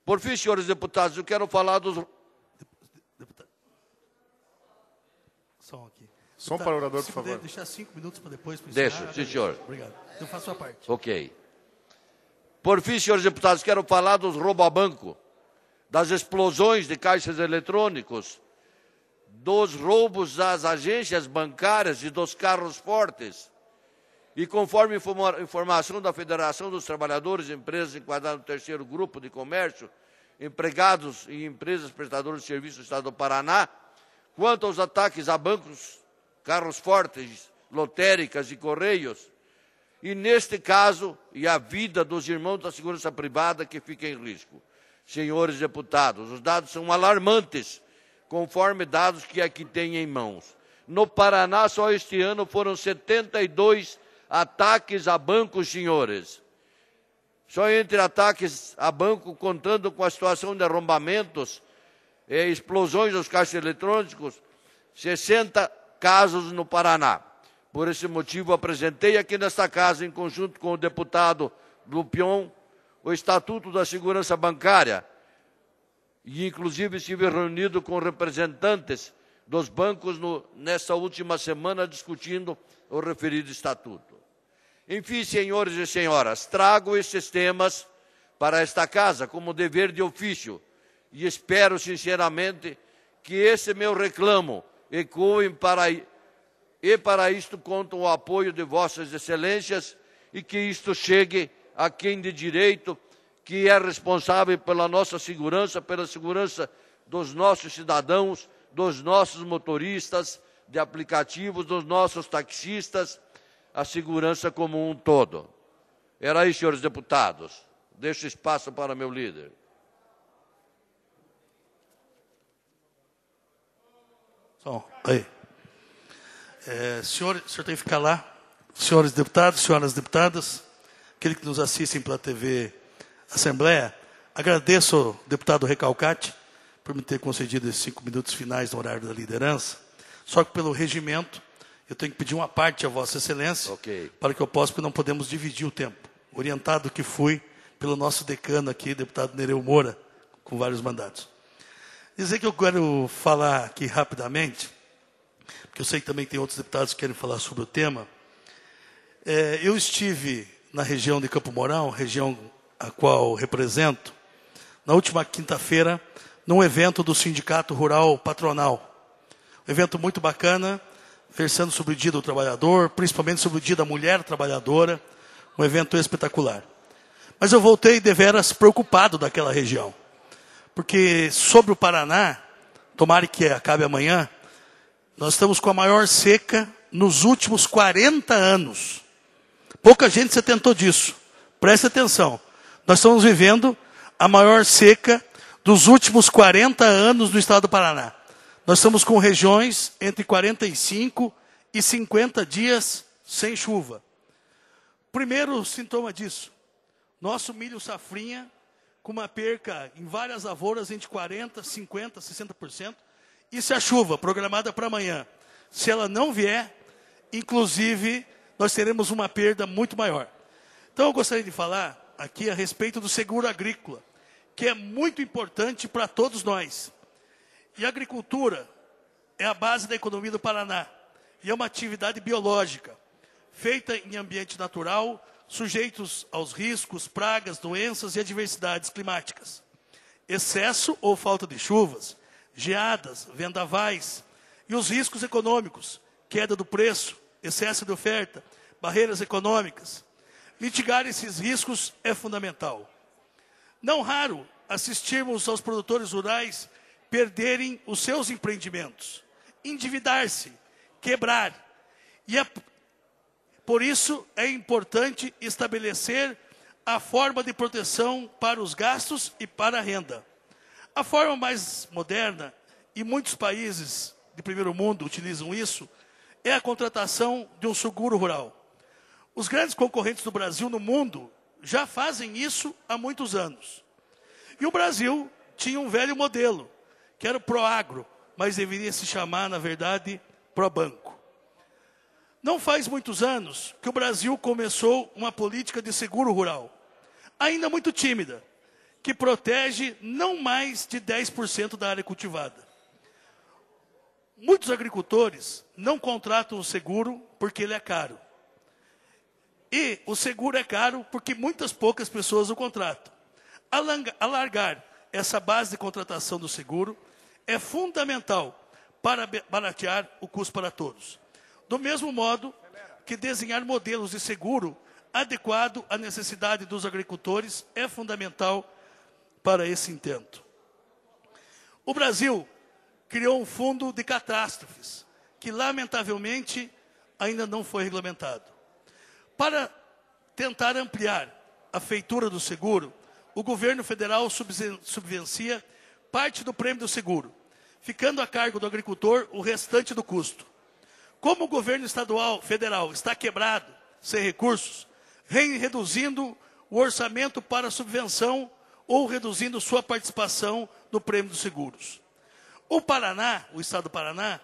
Por fim, senhores deputados, eu quero falar dos. Deputado. Som aqui. Som para o orador, por favor. Deixar cinco minutos para depois. Para Deixo, sim, senhor. Obrigado. Eu então, faço a parte. Ok. Por fim, senhores deputados, quero falar dos a banco, das explosões de caixas eletrônicos, dos roubos às agências bancárias e dos carros fortes. E conforme informação da Federação dos Trabalhadores e Empresas enquadradas no terceiro grupo de comércio, empregados e empresas prestadoras de serviços do Estado do Paraná, quanto aos ataques a bancos, carros fortes, lotéricas e correios, e, neste caso, e a vida dos irmãos da segurança privada que fica em risco. Senhores deputados, os dados são alarmantes, conforme dados que aqui tem em mãos. No Paraná, só este ano foram 72 ataques a bancos, senhores. Só entre ataques a banco, contando com a situação de arrombamentos, explosões dos caixas eletrônicos, 60 casos no Paraná. Por esse motivo, apresentei aqui nesta casa, em conjunto com o deputado Lupion, o Estatuto da Segurança Bancária. E, inclusive, estive reunido com representantes dos bancos no, nessa última semana, discutindo o referido Estatuto. Enfim, senhores e senhoras, trago esses temas para esta casa como dever de ofício e espero sinceramente que esse meu reclamo ecoe para e para isto conto o apoio de vossas excelências e que isto chegue a quem de direito, que é responsável pela nossa segurança, pela segurança dos nossos cidadãos, dos nossos motoristas de aplicativos, dos nossos taxistas, a segurança como um todo. Era isso, senhores deputados. Deixo espaço para meu líder. Som. Aí. É, senhor, o senhor tem que ficar lá. Senhores deputados, senhoras deputadas, aqueles que nos assistem pela TV Assembleia, agradeço ao deputado Recalcate por me ter concedido esses cinco minutos finais no horário da liderança. Só que pelo regimento, eu tenho que pedir uma parte a Vossa Excelência okay. para que eu possa, porque não podemos dividir o tempo. Orientado que fui pelo nosso decano aqui, deputado Nereu Moura, com vários mandatos. Dizer que eu quero falar aqui rapidamente que eu sei que também tem outros deputados que querem falar sobre o tema. É, eu estive na região de Campo Mourão, região a qual represento, na última quinta-feira, num evento do Sindicato Rural Patronal. Um evento muito bacana, versando sobre o Dia do Trabalhador, principalmente sobre o Dia da Mulher Trabalhadora, um evento espetacular. Mas eu voltei deveras preocupado daquela região, porque sobre o Paraná, tomara que acabe amanhã, nós estamos com a maior seca nos últimos 40 anos. Pouca gente se atentou disso. Preste atenção. Nós estamos vivendo a maior seca dos últimos 40 anos no estado do Paraná. Nós estamos com regiões entre 45 e 50 dias sem chuva. Primeiro sintoma disso: nosso milho safrinha, com uma perca em várias lavouras entre 40, 50, 60%, e se a chuva, programada para amanhã, se ela não vier, inclusive nós teremos uma perda muito maior. Então eu gostaria de falar aqui a respeito do seguro agrícola, que é muito importante para todos nós. E a agricultura é a base da economia do Paraná e é uma atividade biológica, feita em ambiente natural, sujeitos aos riscos, pragas, doenças e adversidades climáticas. Excesso ou falta de chuvas geadas, vendavais e os riscos econômicos, queda do preço, excesso de oferta, barreiras econômicas. Mitigar esses riscos é fundamental. Não raro assistirmos aos produtores rurais perderem os seus empreendimentos, endividar-se, quebrar. E é, por isso é importante estabelecer a forma de proteção para os gastos e para a renda. A forma mais moderna, e muitos países de primeiro mundo utilizam isso, é a contratação de um seguro rural. Os grandes concorrentes do Brasil no mundo já fazem isso há muitos anos. E o Brasil tinha um velho modelo, que era o Proagro, mas deveria se chamar, na verdade, Probanco. Não faz muitos anos que o Brasil começou uma política de seguro rural, ainda muito tímida, que protege não mais de 10% da área cultivada. Muitos agricultores não contratam o seguro porque ele é caro. E o seguro é caro porque muitas poucas pessoas o contratam. Alargar essa base de contratação do seguro é fundamental para baratear o custo para todos. Do mesmo modo que desenhar modelos de seguro adequado à necessidade dos agricultores é fundamental para esse intento. O Brasil criou um fundo de catástrofes, que lamentavelmente ainda não foi regulamentado. Para tentar ampliar a feitura do seguro, o governo federal subvencia parte do prêmio do seguro, ficando a cargo do agricultor o restante do custo. Como o governo estadual federal está quebrado, sem recursos, vem reduzindo o orçamento para subvenção ou reduzindo sua participação no prêmio dos seguros. O Paraná, o estado do Paraná,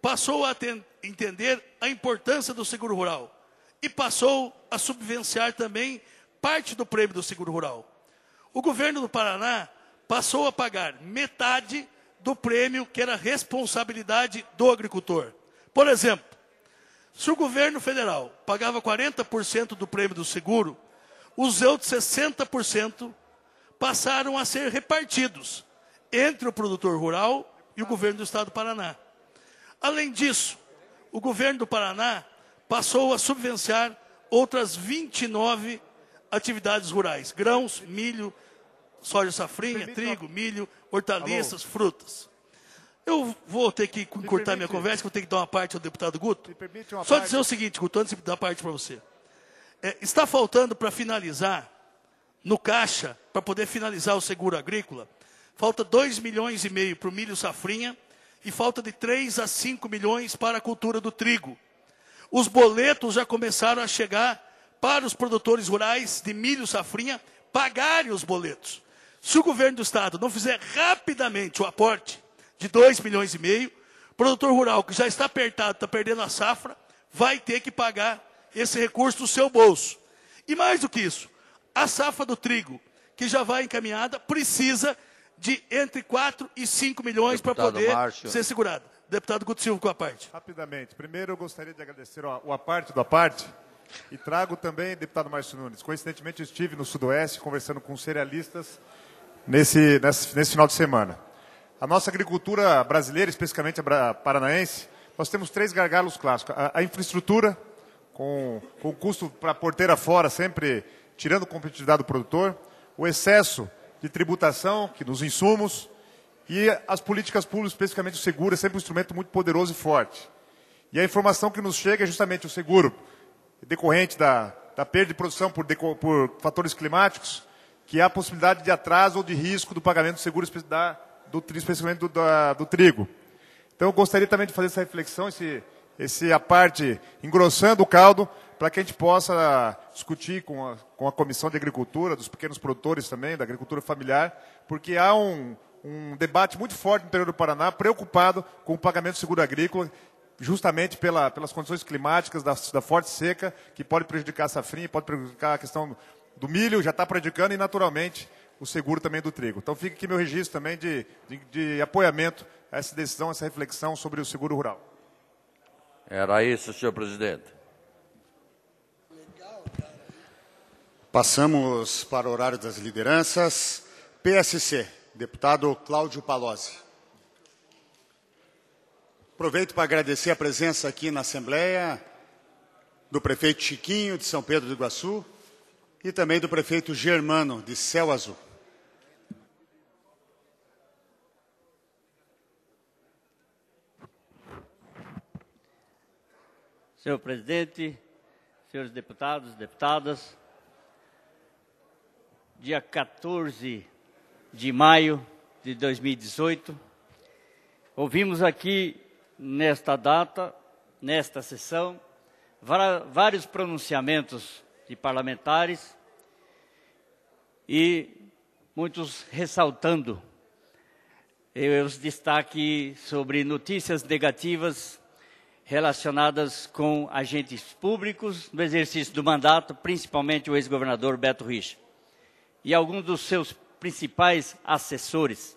passou a entender a importância do seguro rural e passou a subvenciar também parte do prêmio do seguro rural. O governo do Paraná passou a pagar metade do prêmio que era responsabilidade do agricultor. Por exemplo, se o governo federal pagava 40% do prêmio do seguro, usou de 60% passaram a ser repartidos entre o produtor rural e o governo do estado do Paraná. Além disso, o governo do Paraná passou a subvenciar outras 29 atividades rurais: grãos, milho, soja safrinha, trigo, milho, hortaliças, Alô. frutas. Eu vou ter que encurtar minha conversa, que ter que dar uma parte ao deputado Guto. Só parte. dizer o seguinte, Guto, antes de dar parte para você. É, está faltando, para finalizar, no caixa para poder finalizar o seguro agrícola. Falta 2 milhões e meio para o milho safrinha e falta de 3 a 5 milhões para a cultura do trigo. Os boletos já começaram a chegar para os produtores rurais de milho safrinha pagarem os boletos. Se o governo do estado não fizer rapidamente o aporte de 2 milhões e meio, o produtor rural que já está apertado, está perdendo a safra, vai ter que pagar esse recurso do seu bolso. E mais do que isso, a safra do trigo, que já vai encaminhada, precisa de entre 4 e 5 milhões para poder Márcio. ser segurada. Deputado Guto Silva, com a parte. Rapidamente. Primeiro, eu gostaria de agradecer o aparte do aparte. E trago também, deputado Márcio Nunes, coincidentemente eu estive no Sudoeste conversando com cerealistas nesse, nesse, nesse final de semana. A nossa agricultura brasileira, especificamente a paranaense, nós temos três gargalos clássicos. A, a infraestrutura, com, com custo para a porteira fora sempre tirando a competitividade do produtor, o excesso de tributação que nos insumos e as políticas públicas, especificamente o seguro, é sempre um instrumento muito poderoso e forte. E a informação que nos chega é justamente o seguro decorrente da, da perda de produção por, por fatores climáticos, que há é a possibilidade de atraso ou de risco do pagamento do seguro da, do, especificamente do, da, do trigo. Então, eu gostaria também de fazer essa reflexão, esse, esse a parte engrossando o caldo para que a gente possa discutir com a, com a Comissão de Agricultura, dos pequenos produtores também, da agricultura familiar, porque há um, um debate muito forte no interior do Paraná, preocupado com o pagamento do seguro agrícola, justamente pela, pelas condições climáticas da, da, forte seca, que pode prejudicar a safrinha, pode prejudicar a questão do milho, já está prejudicando, e naturalmente o seguro também do trigo. Então fica aqui meu registro também de, de, de apoiamento a essa decisão, a essa reflexão sobre o seguro rural. Era isso, senhor presidente. Passamos para o horário das lideranças. PSC, deputado Cláudio Palozzi. Aproveito para agradecer a presença aqui na Assembleia do prefeito Chiquinho, de São Pedro do Iguaçu, e também do prefeito Germano, de Céu Azul. Senhor presidente, senhores deputados, deputadas, dia 14 de maio de 2018, ouvimos aqui nesta data, nesta sessão, vários pronunciamentos de parlamentares e muitos ressaltando eh, os destaques sobre notícias negativas relacionadas com agentes públicos no exercício do mandato, principalmente o ex-governador Beto Rich e alguns dos seus principais assessores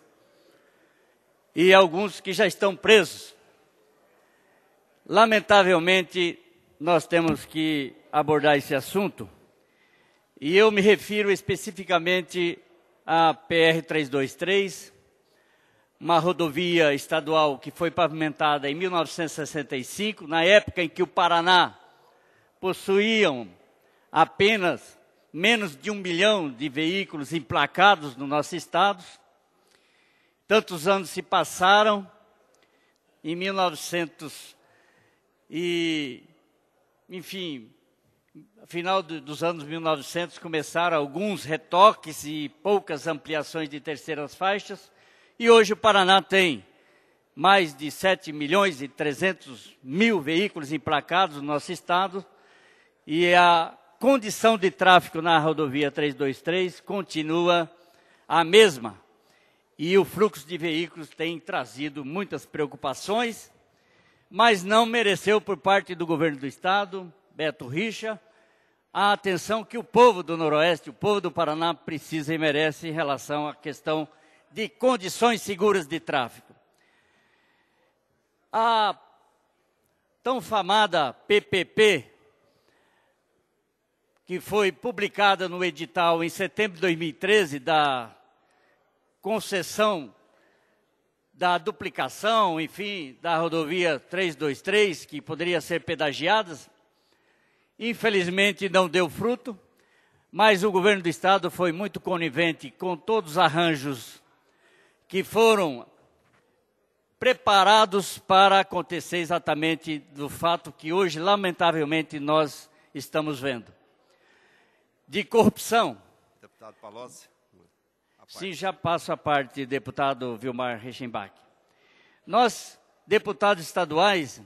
e alguns que já estão presos. Lamentavelmente, nós temos que abordar esse assunto e eu me refiro especificamente à PR 323 uma rodovia estadual que foi pavimentada em 1965, na época em que o Paraná possuíam apenas menos de um milhão de veículos emplacados no nosso estado. Tantos anos se passaram. Em 1900 e, enfim, final dos anos 1900 começaram alguns retoques e poucas ampliações de terceiras faixas. E hoje o Paraná tem mais de 7 milhões e 300 mil veículos emplacados no nosso estado. E a condição de tráfego na rodovia 323 continua a mesma. E o fluxo de veículos tem trazido muitas preocupações, mas não mereceu por parte do governo do estado, Beto Richa, a atenção que o povo do Noroeste, o povo do Paraná precisa e merece em relação à questão de condições seguras de tráfego. A tão famada PPP, que foi publicada no edital em setembro de 2013 da concessão da duplicação, enfim, da rodovia 323, que poderia ser pedagiada, infelizmente não deu fruto, mas o governo do estado foi muito conivente com todos os arranjos que foram preparados para acontecer exatamente do fato que hoje, lamentavelmente, nós estamos vendo. De corrupção. Deputado Palocci. Sim, já passo a parte, deputado Vilmar Reichenbach. Nós, deputados estaduais,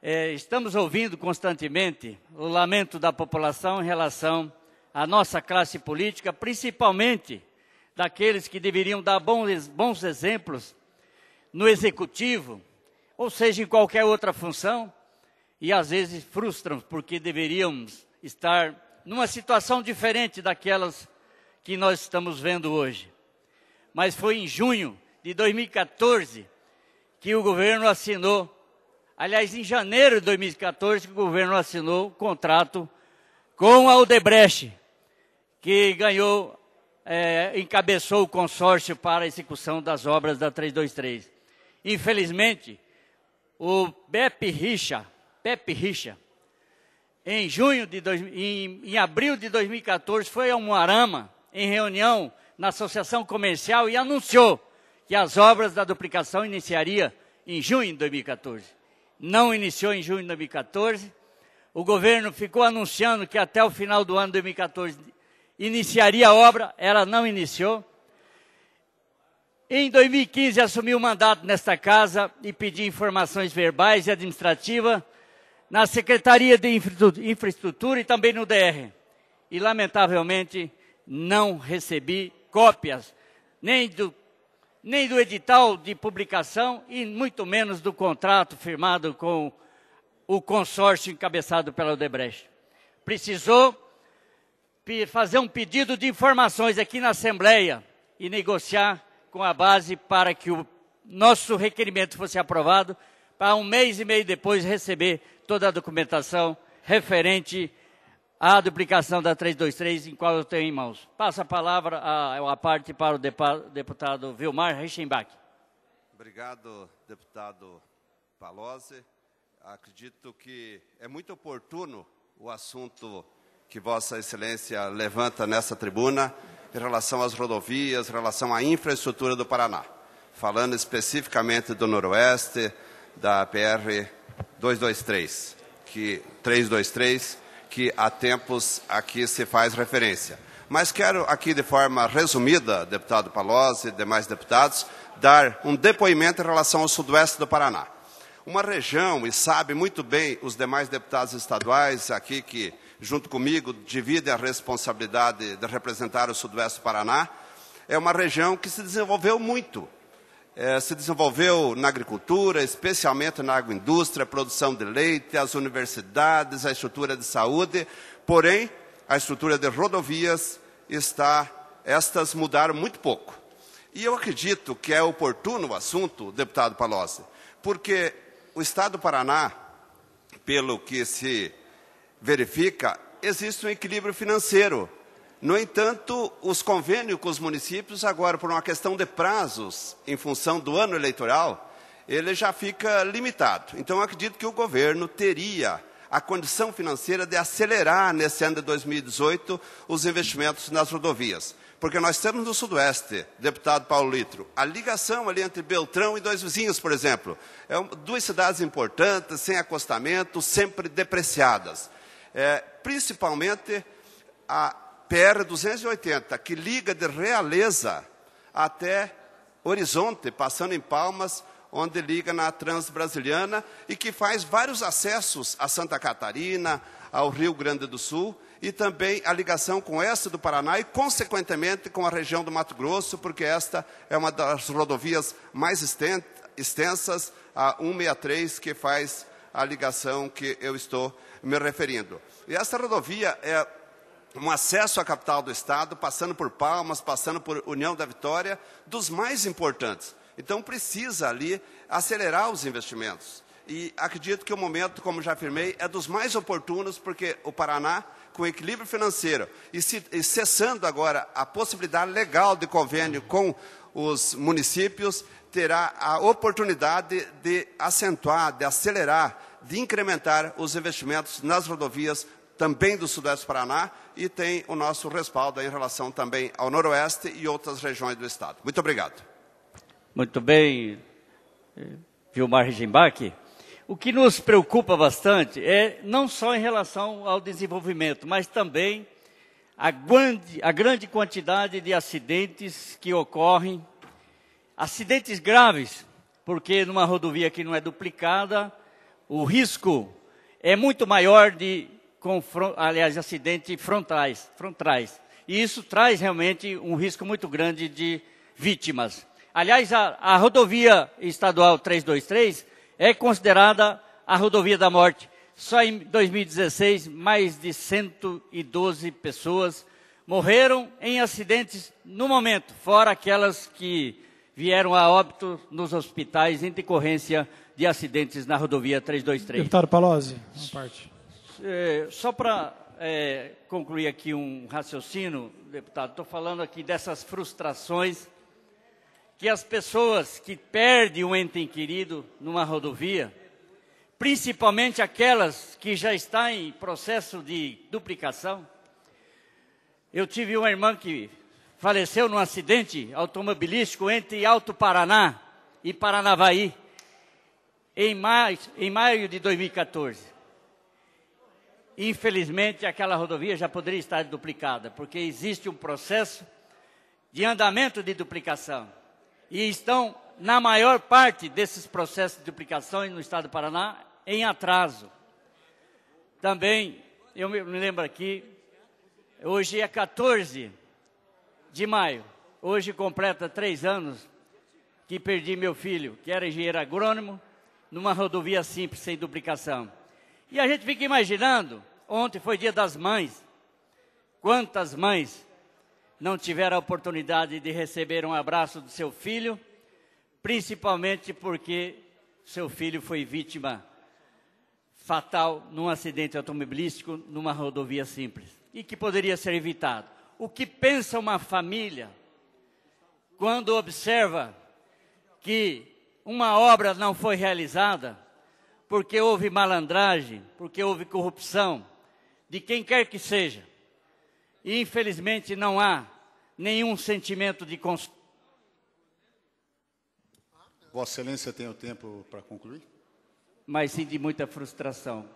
eh, estamos ouvindo constantemente o lamento da população em relação à nossa classe política, principalmente daqueles que deveriam dar bons, bons exemplos no executivo, ou seja, em qualquer outra função, e às vezes frustram, porque deveríamos estar numa situação diferente daquelas que nós estamos vendo hoje. Mas foi em junho de 2014 que o governo assinou, aliás, em janeiro de 2014, que o governo assinou o contrato com a Odebrecht, que ganhou é, encabeçou o consórcio para a execução das obras da 323. Infelizmente, o Pepe Richa, Pepe Richa, em junho de dois, em, em abril de 2014 foi a Moarama em reunião na Associação Comercial e anunciou que as obras da duplicação iniciaria em junho de 2014. Não iniciou em junho de 2014. O governo ficou anunciando que até o final do ano de 2014 iniciaria a obra, ela não iniciou. Em 2015 assumi o mandato nesta casa e pedi informações verbais e administrativas na Secretaria de Infraestrutura e também no DR. E lamentavelmente não recebi cópias nem do nem do edital de publicação e muito menos do contrato firmado com o consórcio encabeçado pela Odebrecht. Precisou fazer um pedido de informações aqui na Assembleia e negociar com a base para que o nosso requerimento fosse aprovado, para um mês e meio depois receber toda a documentação referente à duplicação da 323, em qual eu tenho em mãos. Passa a palavra, a, a parte, para o deputado Vilmar Reichenbach. Obrigado, deputado Palose. Acredito que é muito oportuno o assunto que Vossa Excelência levanta nessa tribuna em relação às rodovias, em relação à infraestrutura do Paraná. Falando especificamente do Noroeste, da PR 223, que 323, que há tempos aqui se faz referência. Mas quero aqui de forma resumida, deputado Palocci e demais deputados, dar um depoimento em relação ao sudoeste do Paraná. Uma região, e sabe muito bem os demais deputados estaduais aqui que junto comigo, divide a responsabilidade de representar o Sudoeste do Paraná. É uma região que se desenvolveu muito. É, se desenvolveu na agricultura, especialmente na agroindústria, produção de leite, as universidades, a estrutura de saúde, porém, a estrutura de rodovias está, estas mudaram muito pouco. E eu acredito que é oportuno o assunto, deputado Palocci, porque o Estado do Paraná, pelo que se verifica, existe um equilíbrio financeiro. No entanto, os convênios com os municípios, agora por uma questão de prazos, em função do ano eleitoral, ele já fica limitado. Então, acredito que o governo teria a condição financeira de acelerar nesse ano de 2018 os investimentos nas rodovias. Porque nós temos no Sudoeste, deputado Paulo Litro, a ligação ali entre Beltrão e dois vizinhos, por exemplo. É duas cidades importantes, sem acostamento, sempre depreciadas é, principalmente a PR-280, que liga de Realeza até Horizonte, passando em Palmas, onde liga na Transbrasiliana e que faz vários acessos a Santa Catarina, ao Rio Grande do Sul e também a ligação com o oeste do Paraná e, consequentemente, com a região do Mato Grosso, porque esta é uma das rodovias mais extensas, a 163, que faz a ligação que eu estou me referindo. E essa rodovia é um acesso à capital do estado, passando por Palmas, passando por União da Vitória, dos mais importantes. Então precisa ali acelerar os investimentos. E acredito que o momento, como já afirmei, é dos mais oportunos, porque o Paraná, com equilíbrio financeiro e, se, e cessando agora a possibilidade legal de convênio com os municípios, terá a oportunidade de acentuar, de acelerar de incrementar os investimentos nas rodovias também do Sudeste do Paraná e tem o nosso respaldo em relação também ao Noroeste e outras regiões do Estado. Muito obrigado. Muito bem, eh, Vilmar Regimbach. O que nos preocupa bastante é não só em relação ao desenvolvimento, mas também a grande, a grande quantidade de acidentes que ocorrem, acidentes graves, porque numa rodovia que não é duplicada, o risco é muito maior de, aliás, acidentes frontais, frontais. E isso traz realmente um risco muito grande de vítimas. Aliás, a, a rodovia estadual 323 é considerada a rodovia da morte. Só em 2016, mais de 112 pessoas morreram em acidentes no momento, fora aquelas que vieram a óbito nos hospitais em decorrência de acidentes na rodovia 323. Deputado Palozzi, uma parte. É, só para é, concluir aqui um raciocínio, deputado, estou falando aqui dessas frustrações que as pessoas que perdem um ente querido numa rodovia, principalmente aquelas que já estão em processo de duplicação. Eu tive uma irmã que faleceu num acidente automobilístico entre Alto Paraná e Paranavaí em maio, em maio de 2014. Infelizmente, aquela rodovia já poderia estar duplicada, porque existe um processo de andamento de duplicação. E estão, na maior parte desses processos de duplicação no estado do Paraná, em atraso. Também, eu me lembro aqui, hoje é 14 de maio, hoje completa três anos que perdi meu filho, que era engenheiro agrônomo, numa rodovia simples, sem duplicação. E a gente fica imaginando, ontem foi dia das mães, quantas mães não tiveram a oportunidade de receber um abraço do seu filho, principalmente porque seu filho foi vítima fatal num acidente automobilístico numa rodovia simples e que poderia ser evitado. O que pensa uma família quando observa que uma obra não foi realizada porque houve malandragem, porque houve corrupção de quem quer que seja. E infelizmente não há nenhum sentimento de Vossa Excelência tem o tempo para concluir? Mas sim de muita frustração.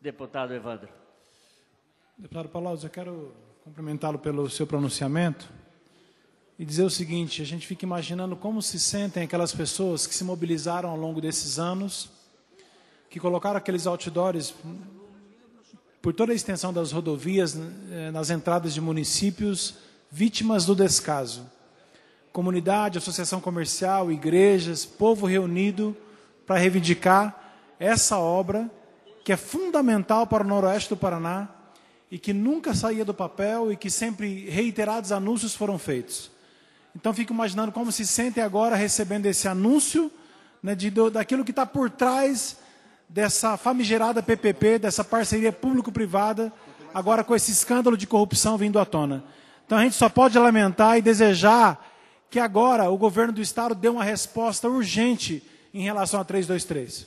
Deputado Evandro. Deputado Paulo, eu quero cumprimentá-lo pelo seu pronunciamento e dizer o seguinte: a gente fica imaginando como se sentem aquelas pessoas que se mobilizaram ao longo desses anos, que colocaram aqueles outdoors por toda a extensão das rodovias, eh, nas entradas de municípios, vítimas do descaso. Comunidade, associação comercial, igrejas, povo reunido para reivindicar essa obra que é fundamental para o noroeste do Paraná e que nunca saía do papel e que sempre reiterados anúncios foram feitos. Então fico imaginando como se sentem agora recebendo esse anúncio né, de, daquilo que está por trás dessa famigerada PPP, dessa parceria público-privada, agora com esse escândalo de corrupção vindo à tona. Então a gente só pode lamentar e desejar que agora o governo do Estado dê uma resposta urgente em relação a 323.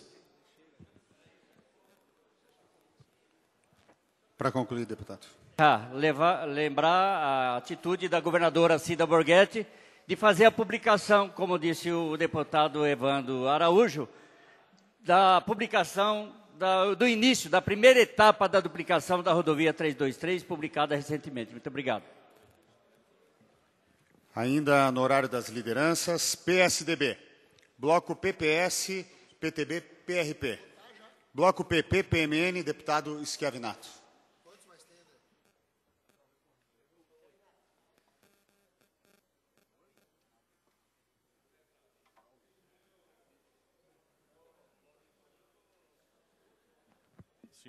Para concluir, deputado. Tá, levar, lembrar a atitude da governadora Cida Borghetti, de fazer a publicação, como disse o deputado Evandro Araújo, da publicação da, do início, da primeira etapa da duplicação da rodovia 323, publicada recentemente. Muito obrigado. Ainda no horário das lideranças, PSDB, Bloco PPS, PTB, PRP. Bloco PP, PMN, deputado Schiavinato.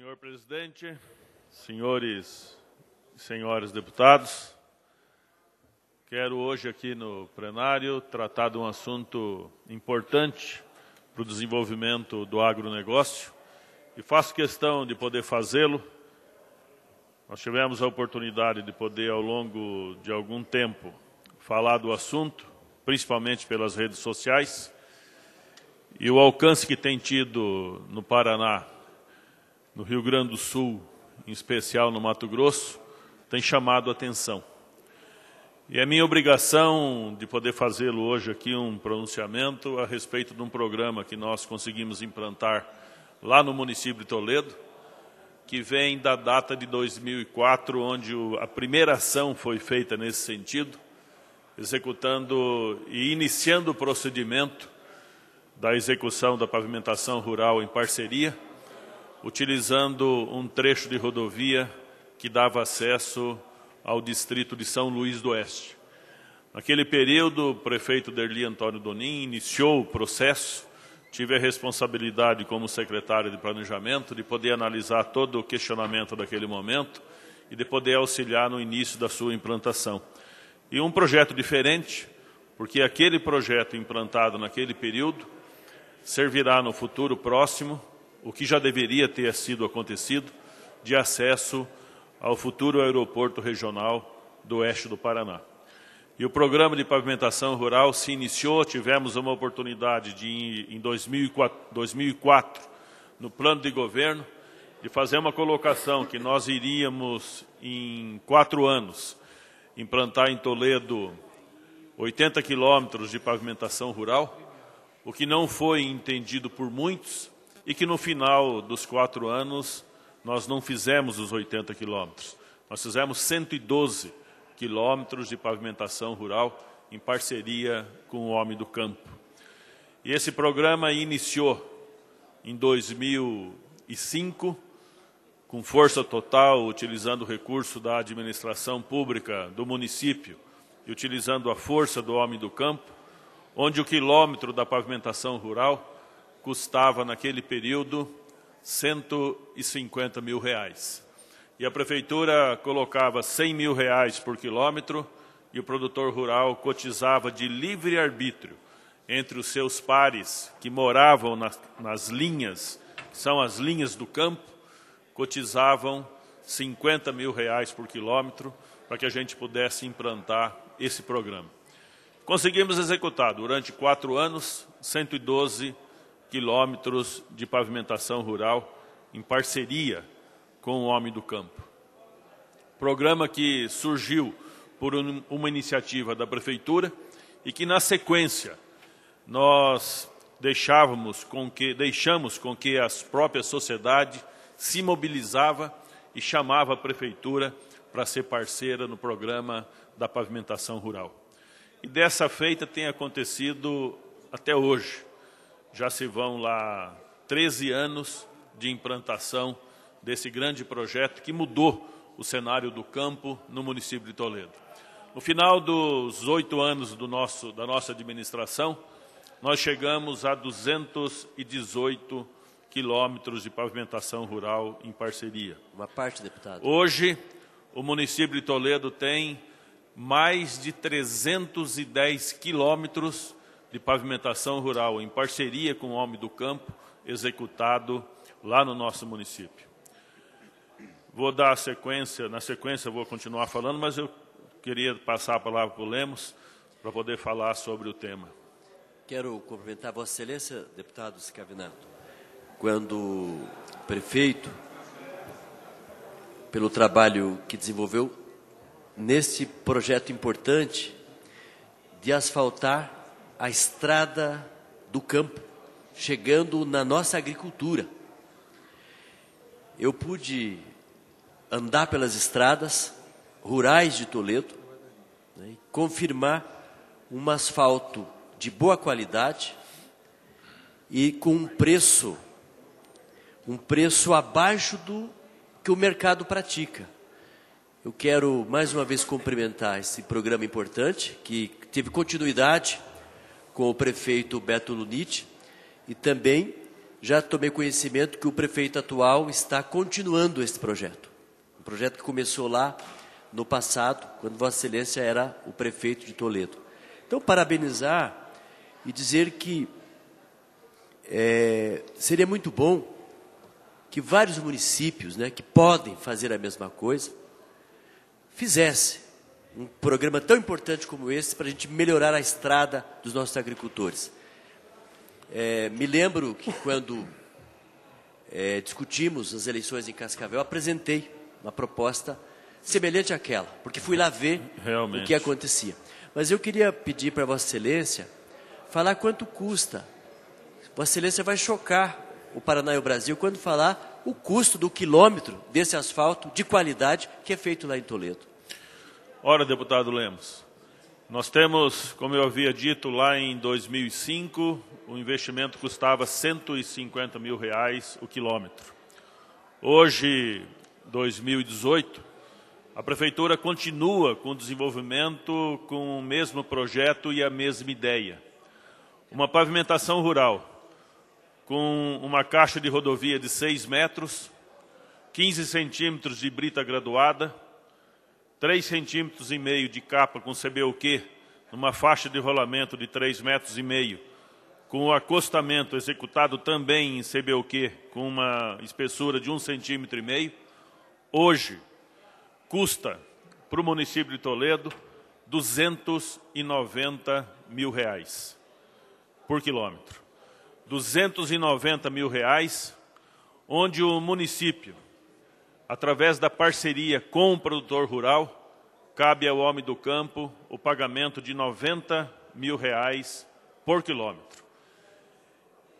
Senhor presidente, senhores e senhoras deputados, quero hoje aqui no plenário tratar de um assunto importante para o desenvolvimento do agronegócio e faço questão de poder fazê-lo. Nós tivemos a oportunidade de poder, ao longo de algum tempo, falar do assunto, principalmente pelas redes sociais, e o alcance que tem tido no Paraná no Rio Grande do Sul, em especial no Mato Grosso, tem chamado a atenção. E é minha obrigação de poder fazê-lo hoje aqui um pronunciamento a respeito de um programa que nós conseguimos implantar lá no município de Toledo, que vem da data de 2004, onde a primeira ação foi feita nesse sentido, executando e iniciando o procedimento da execução da pavimentação rural em parceria utilizando um trecho de rodovia que dava acesso ao distrito de São Luís do Oeste. Naquele período, o prefeito Derli Antônio Donin iniciou o processo. Tive a responsabilidade, como secretário de Planejamento, de poder analisar todo o questionamento daquele momento e de poder auxiliar no início da sua implantação. E um projeto diferente, porque aquele projeto implantado naquele período servirá no futuro próximo o que já deveria ter sido acontecido, de acesso ao futuro aeroporto regional do oeste do Paraná. E o programa de pavimentação rural se iniciou, tivemos uma oportunidade de, em 2004, 2004 no plano de governo, de fazer uma colocação que nós iríamos, em quatro anos, implantar em Toledo 80 quilômetros de pavimentação rural, o que não foi entendido por muitos, e que no final dos quatro anos nós não fizemos os 80 quilômetros. Nós fizemos 112 quilômetros de pavimentação rural em parceria com o Homem do Campo. E esse programa iniciou em 2005, com força total, utilizando o recurso da administração pública do município e utilizando a força do Homem do Campo, onde o quilômetro da pavimentação rural custava naquele período 150 mil reais. E a prefeitura colocava 100 mil reais por quilômetro e o produtor rural cotizava de livre arbítrio entre os seus pares que moravam nas, nas linhas, que são as linhas do campo, cotizavam 50 mil reais por quilômetro para que a gente pudesse implantar esse programa. Conseguimos executar durante quatro anos 112 quilômetros de pavimentação rural em parceria com o Homem do Campo. Programa que surgiu por uma iniciativa da prefeitura e que na sequência nós deixávamos com que deixamos com que a própria sociedade se mobilizava e chamava a prefeitura para ser parceira no programa da pavimentação rural. E dessa feita tem acontecido até hoje já se vão lá 13 anos de implantação desse grande projeto que mudou o cenário do campo no município de Toledo. No final dos oito anos do nosso, da nossa administração, nós chegamos a 218 quilômetros de pavimentação rural em parceria. Uma parte, deputado. Hoje, o município de Toledo tem mais de 310 quilômetros de pavimentação rural, em parceria com o Homem do Campo, executado lá no nosso município. Vou dar a sequência, na sequência vou continuar falando, mas eu queria passar a palavra para o Lemos para poder falar sobre o tema. Quero cumprimentar Vossa Excelência, deputado Scavinato. Quando prefeito, pelo trabalho que desenvolveu nesse projeto importante de asfaltar a estrada do campo, chegando na nossa agricultura. Eu pude andar pelas estradas rurais de Toledo né, e confirmar um asfalto de boa qualidade e com um preço um preço abaixo do que o mercado pratica. Eu quero mais uma vez cumprimentar esse programa importante que teve continuidade com o prefeito Beto Lunite e também já tomei conhecimento que o prefeito atual está continuando este projeto. Um projeto que começou lá no passado, quando Vossa Excelência era o prefeito de Toledo. Então, parabenizar e dizer que é, seria muito bom que vários municípios né, que podem fazer a mesma coisa fizessem um programa tão importante como esse para a gente melhorar a estrada dos nossos agricultores. É, me lembro que quando é, discutimos as eleições em Cascavel, apresentei uma proposta semelhante àquela, porque fui lá ver Realmente. o que acontecia. Mas eu queria pedir para Vossa Excelência falar quanto custa. Vossa Excelência vai chocar o Paraná e o Brasil quando falar o custo do quilômetro desse asfalto de qualidade que é feito lá em Toledo. Ora, deputado Lemos, nós temos, como eu havia dito, lá em 2005, o investimento custava 150 mil reais o quilômetro. Hoje, 2018, a Prefeitura continua com o desenvolvimento com o mesmo projeto e a mesma ideia. Uma pavimentação rural, com uma caixa de rodovia de 6 metros, 15 centímetros de brita graduada, 3 centímetros e meio de capa com CBUQ, numa faixa de rolamento de 3 metros e meio, com o acostamento executado também em CBUQ, com uma espessura de 1 centímetro e meio, hoje custa para o município de Toledo 290 mil reais por quilômetro. 290 mil reais, onde o município através da parceria com o produtor rural, cabe ao homem do campo o pagamento de 90 mil reais por quilômetro.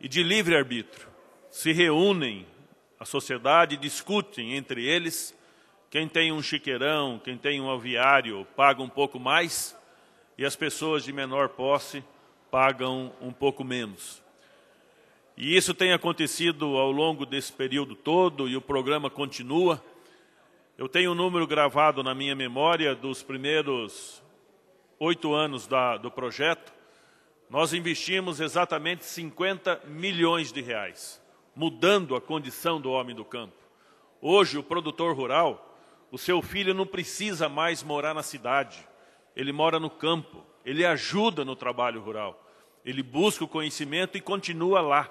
E de livre arbítrio, se reúnem a sociedade, discutem entre eles, quem tem um chiqueirão, quem tem um aviário, paga um pouco mais, e as pessoas de menor posse pagam um pouco menos. E isso tem acontecido ao longo desse período todo e o programa continua. Eu tenho um número gravado na minha memória dos primeiros oito anos da, do projeto. Nós investimos exatamente 50 milhões de reais, mudando a condição do homem do campo. Hoje, o produtor rural, o seu filho não precisa mais morar na cidade, ele mora no campo, ele ajuda no trabalho rural, ele busca o conhecimento e continua lá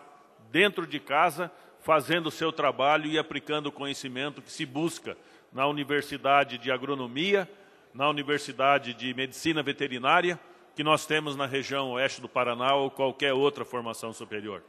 dentro de casa, fazendo o seu trabalho e aplicando o conhecimento que se busca na Universidade de Agronomia, na Universidade de Medicina Veterinária, que nós temos na região oeste do Paraná ou qualquer outra formação superior.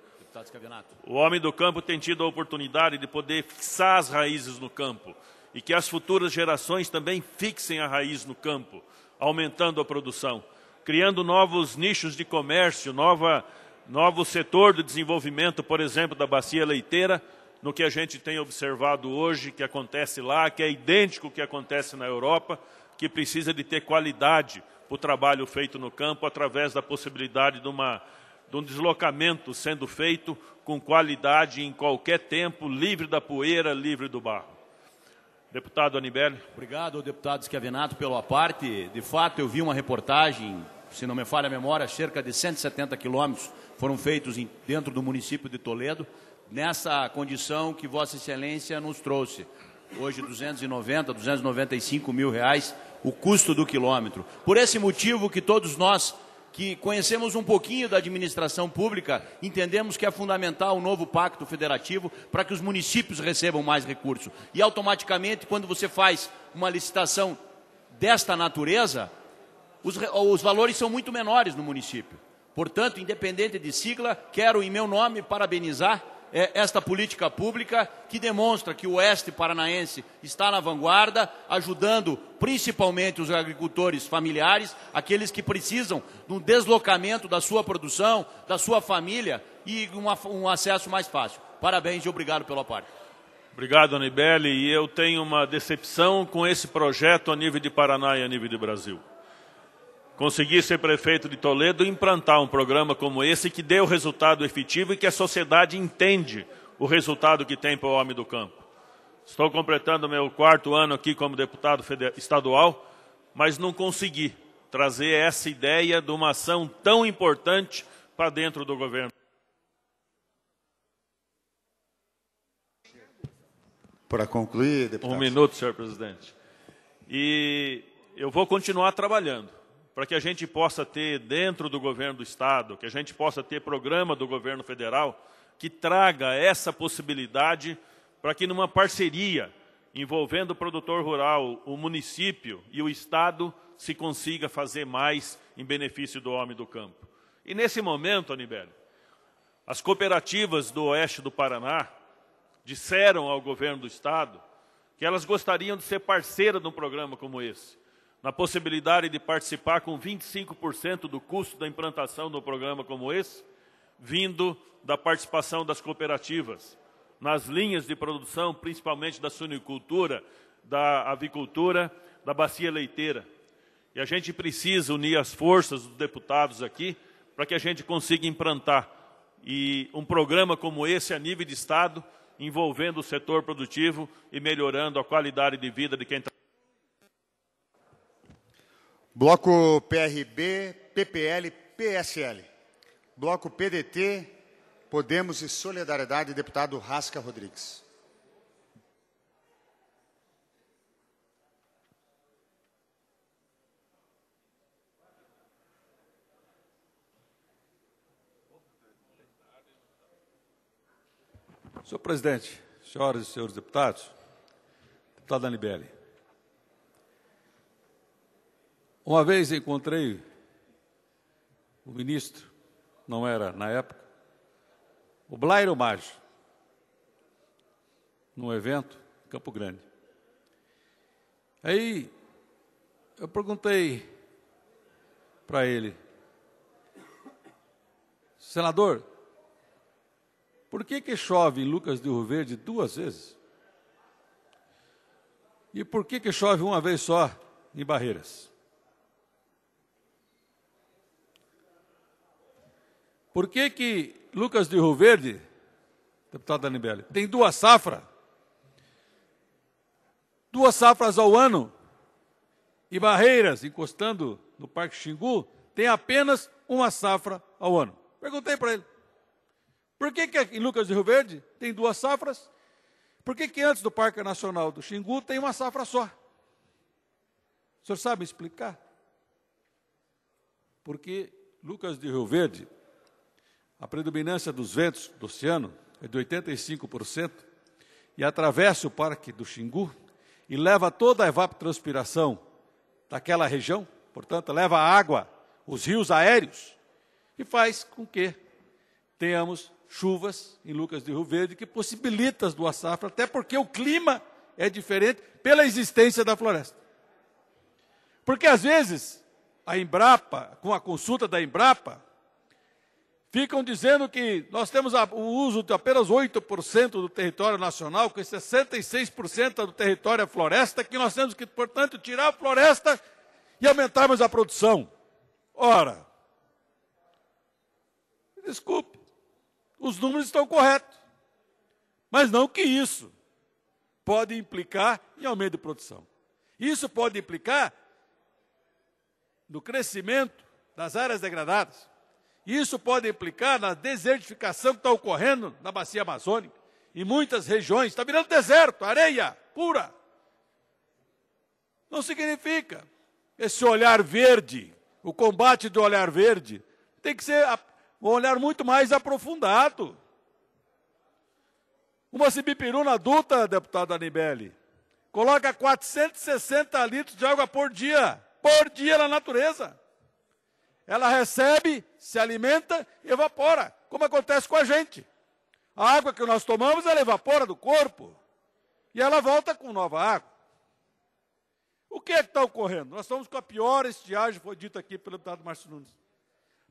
O homem do campo tem tido a oportunidade de poder fixar as raízes no campo e que as futuras gerações também fixem a raiz no campo, aumentando a produção, criando novos nichos de comércio, nova novo setor do desenvolvimento, por exemplo, da bacia leiteira, no que a gente tem observado hoje, que acontece lá, que é idêntico ao que acontece na Europa, que precisa de ter qualidade para o trabalho feito no campo através da possibilidade de, uma, de um deslocamento sendo feito com qualidade em qualquer tempo, livre da poeira, livre do barro. Deputado Anibeli. Obrigado, deputado Schiavinato, pela parte. De fato, eu vi uma reportagem, se não me falha a memória, cerca de 170 quilômetros foram feitos em, dentro do município de Toledo, nessa condição que Vossa Excelência nos trouxe. Hoje, 290, 295 mil reais o custo do quilômetro. Por esse motivo que todos nós que conhecemos um pouquinho da administração pública, entendemos que é fundamental o um novo pacto federativo para que os municípios recebam mais recursos. E automaticamente, quando você faz uma licitação desta natureza, os, os valores são muito menores no município. Portanto, independente de sigla, quero em meu nome parabenizar é, esta política pública que demonstra que o Oeste Paranaense está na vanguarda, ajudando principalmente os agricultores familiares, aqueles que precisam de um deslocamento da sua produção, da sua família e uma, um acesso mais fácil. Parabéns e obrigado pela parte. Obrigado, Anibele. E eu tenho uma decepção com esse projeto a nível de Paraná e a nível de Brasil conseguir ser prefeito de Toledo, implantar um programa como esse que dê o resultado efetivo e que a sociedade entende o resultado que tem para o homem do campo. Estou completando meu quarto ano aqui como deputado estadual, mas não consegui trazer essa ideia de uma ação tão importante para dentro do governo. Para concluir, deputado. Um minuto, senhor presidente. E eu vou continuar trabalhando para que a gente possa ter dentro do governo do Estado, que a gente possa ter programa do governo federal que traga essa possibilidade para que numa parceria envolvendo o produtor rural, o município e o Estado se consiga fazer mais em benefício do homem do campo. E nesse momento, Anibele, as cooperativas do oeste do Paraná disseram ao governo do Estado que elas gostariam de ser parceiras de um programa como esse na possibilidade de participar com 25% do custo da implantação do programa como esse, vindo da participação das cooperativas nas linhas de produção, principalmente da sunicultura, da avicultura, da bacia leiteira. E a gente precisa unir as forças dos deputados aqui para que a gente consiga implantar e um programa como esse a nível de Estado, envolvendo o setor produtivo e melhorando a qualidade de vida de quem trabalha. Bloco PRB, PPL, PSL. Bloco PDT, Podemos e Solidariedade, deputado Rasca Rodrigues. Senhor presidente, senhoras e senhores deputados, deputado Anibeli, uma vez encontrei o ministro, não era na época, o Blairo Maggi, num evento em Campo Grande. Aí eu perguntei para ele, senador, por que, que chove em Lucas de Rio Verde duas vezes? E por que, que chove uma vez só em Barreiras? Por que que Lucas de Rio Verde, deputado Danibelli, tem duas safras? Duas safras ao ano. E Barreiras, encostando no Parque Xingu, tem apenas uma safra ao ano. Perguntei para ele. Por que, que em Lucas de Rio Verde tem duas safras? Por que, que antes do Parque Nacional do Xingu tem uma safra só? O senhor sabe explicar? Porque Lucas de Rio Verde a predominância dos ventos do oceano é de 85% e atravessa o Parque do Xingu e leva toda a evapotranspiração daquela região, portanto, leva a água, os rios aéreos, e faz com que tenhamos chuvas em Lucas de Rio Verde que possibilita as duas safras, até porque o clima é diferente pela existência da floresta. Porque às vezes a Embrapa, com a consulta da Embrapa, ficam dizendo que nós temos o uso de apenas 8% do território nacional, que 66% do território é floresta, que nós temos que, portanto, tirar a floresta e aumentarmos a produção. Ora, desculpe, os números estão corretos, mas não que isso pode implicar em aumento de produção. Isso pode implicar no crescimento das áreas degradadas isso pode implicar na desertificação que está ocorrendo na bacia amazônica, em muitas regiões. Está virando deserto, areia pura. Não significa esse olhar verde, o combate do olhar verde, tem que ser um olhar muito mais aprofundado. Uma cibipiruna adulta, deputada Anibeli, coloca 460 litros de água por dia, por dia na natureza. Ela recebe, se alimenta e evapora, como acontece com a gente. A água que nós tomamos, ela evapora do corpo e ela volta com nova água. O que é que está ocorrendo? Nós estamos com a pior estiagem, foi dito aqui pelo deputado Márcio Nunes.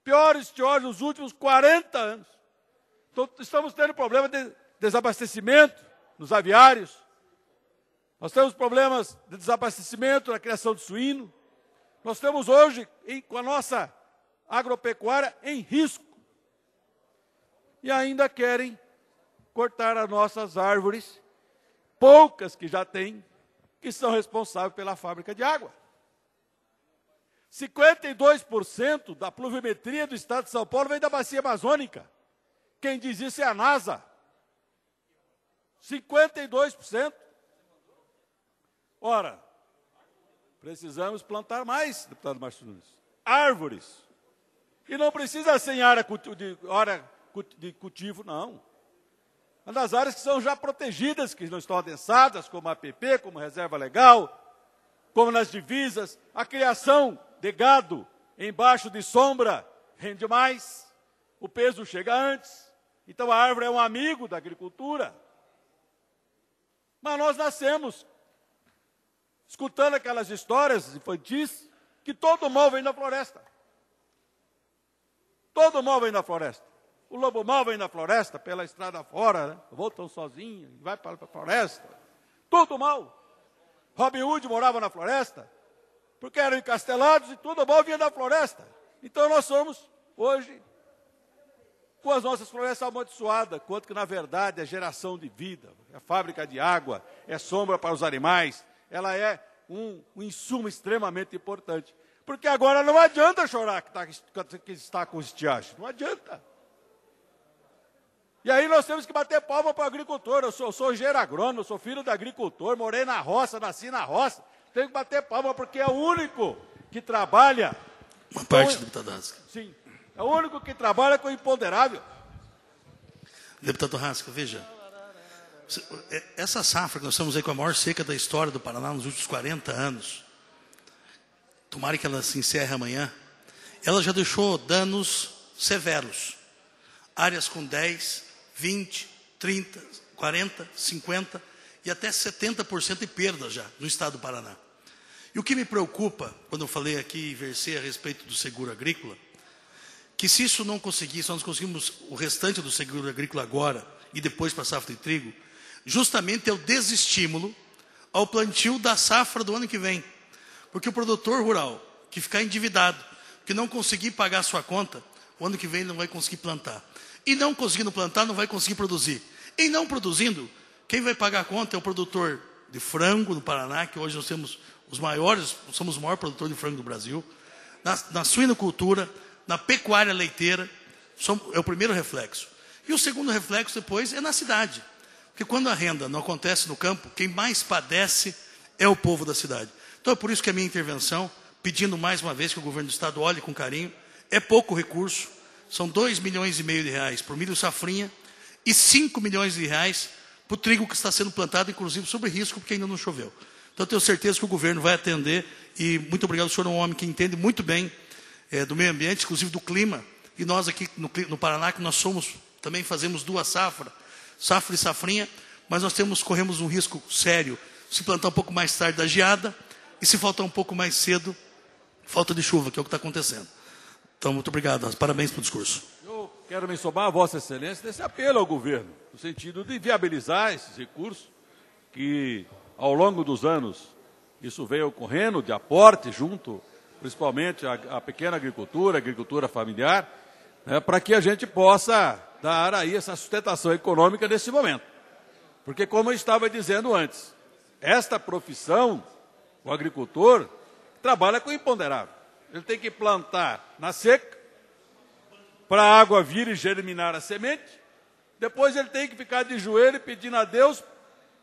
Pior estiagem nos últimos 40 anos. Então, estamos tendo problema de desabastecimento nos aviários. Nós temos problemas de desabastecimento na criação de suíno. Nós temos hoje, em, com a nossa agropecuária em risco. E ainda querem cortar as nossas árvores, poucas que já tem, que são responsáveis pela fábrica de água. 52% da pluviometria do estado de São Paulo vem da bacia amazônica. Quem diz isso é a NASA. 52%. Ora, precisamos plantar mais, deputado Márcio Nunes. Árvores. E não precisa ser em área de, área de cultivo, não. Mas nas áreas que são já protegidas, que não estão adensadas, como a APP, como reserva legal, como nas divisas, a criação de gado embaixo de sombra rende mais, o peso chega antes. Então a árvore é um amigo da agricultura. Mas nós nascemos escutando aquelas histórias infantis que todo mal vem da floresta. Todo mal vem da floresta. O lobo mal vem da floresta, pela estrada fora, né? voltam sozinho, vai para a floresta. Tudo mal. Robin Hood morava na floresta, porque eram encastelados e tudo mal vinha da floresta. Então nós somos, hoje, com as nossas florestas amaldiçoadas, quanto que na verdade é geração de vida, é fábrica de água, é sombra para os animais, ela é um, um insumo extremamente importante. Porque agora não adianta chorar que, tá, que está com estiagem. Não adianta. E aí nós temos que bater palma para o agricultor. Eu sou, sou engenheiro sou filho de agricultor, morei na roça, nasci na roça. Tenho que bater palma porque é o único que trabalha. Uma parte, com... deputado Hasca. Sim. É o único que trabalha com o imponderável. Deputado Hasca, veja. É, essa safra que nós estamos aí com a maior seca da história do Paraná nos últimos 40 anos tomara que ela se encerre amanhã, ela já deixou danos severos. Áreas com 10, 20, 30, 40, 50 e até 70% de perda já no estado do Paraná. E o que me preocupa, quando eu falei aqui e versei a respeito do seguro agrícola, que se isso não conseguir, se nós conseguimos o restante do seguro agrícola agora e depois para a safra de trigo, justamente é o desestímulo ao plantio da safra do ano que vem. Porque o produtor rural que ficar endividado, que não conseguir pagar a sua conta, o ano que vem ele não vai conseguir plantar. E não conseguindo plantar, não vai conseguir produzir. E não produzindo, quem vai pagar a conta é o produtor de frango no Paraná, que hoje nós temos os maiores, somos o maior produtor de frango do Brasil, na, na suinocultura, na pecuária leiteira, somos, é o primeiro reflexo. E o segundo reflexo depois é na cidade. Porque quando a renda não acontece no campo, quem mais padece é o povo da cidade. Então é por isso que a minha intervenção, pedindo mais uma vez que o governo do estado olhe com carinho, é pouco recurso, são 2 milhões e meio de reais para o milho safrinha e 5 milhões de reais para o trigo que está sendo plantado, inclusive sobre risco, porque ainda não choveu. Então tenho certeza que o governo vai atender e muito obrigado, o senhor é um homem que entende muito bem é, do meio ambiente, inclusive do clima. E nós aqui no, no Paraná, que nós somos, também fazemos duas safras, safra e safrinha, mas nós temos, corremos um risco sério se plantar um pouco mais tarde da geada, e se faltar um pouco mais cedo, falta de chuva, que é o que está acontecendo. Então, muito obrigado. Parabéns pelo discurso. Eu quero me somar a Vossa Excelência desse apelo ao governo, no sentido de viabilizar esses recursos que, ao longo dos anos, isso veio ocorrendo de aporte junto, principalmente à, pequena agricultura, agricultura familiar, né, para que a gente possa dar aí essa sustentação econômica nesse momento. Porque, como eu estava dizendo antes, esta profissão o agricultor trabalha com imponderável. Ele tem que plantar na seca, para a água vir e germinar a semente. Depois ele tem que ficar de joelho pedindo a Deus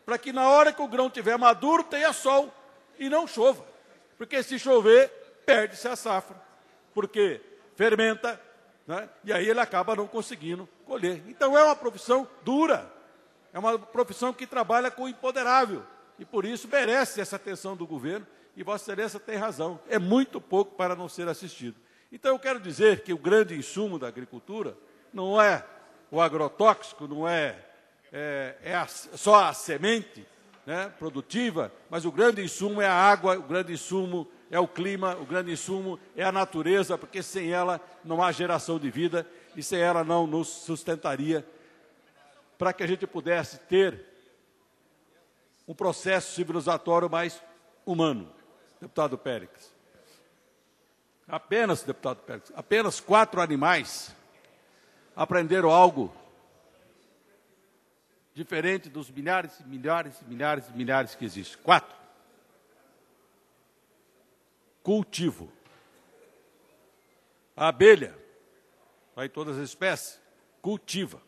para que na hora que o grão tiver maduro tenha sol e não chova. Porque se chover, perde-se a safra. Porque fermenta, né? e aí ele acaba não conseguindo colher. Então é uma profissão dura. É uma profissão que trabalha com o imponderável e por isso merece essa atenção do governo, e Vossa Excelência tem razão, é muito pouco para não ser assistido. Então eu quero dizer que o grande insumo da agricultura não é o agrotóxico, não é, é, é a, só a semente né, produtiva, mas o grande insumo é a água, o grande insumo é o clima, o grande insumo é a natureza, porque sem ela não há geração de vida e sem ela não nos sustentaria para que a gente pudesse ter um processo civilizatório mais humano. Deputado Péricles. Apenas, deputado Péricles, apenas quatro animais aprenderam algo diferente dos milhares e milhares e milhares e milhares que existem. Quatro. Cultivo. A abelha, vai todas as espécies, cultiva.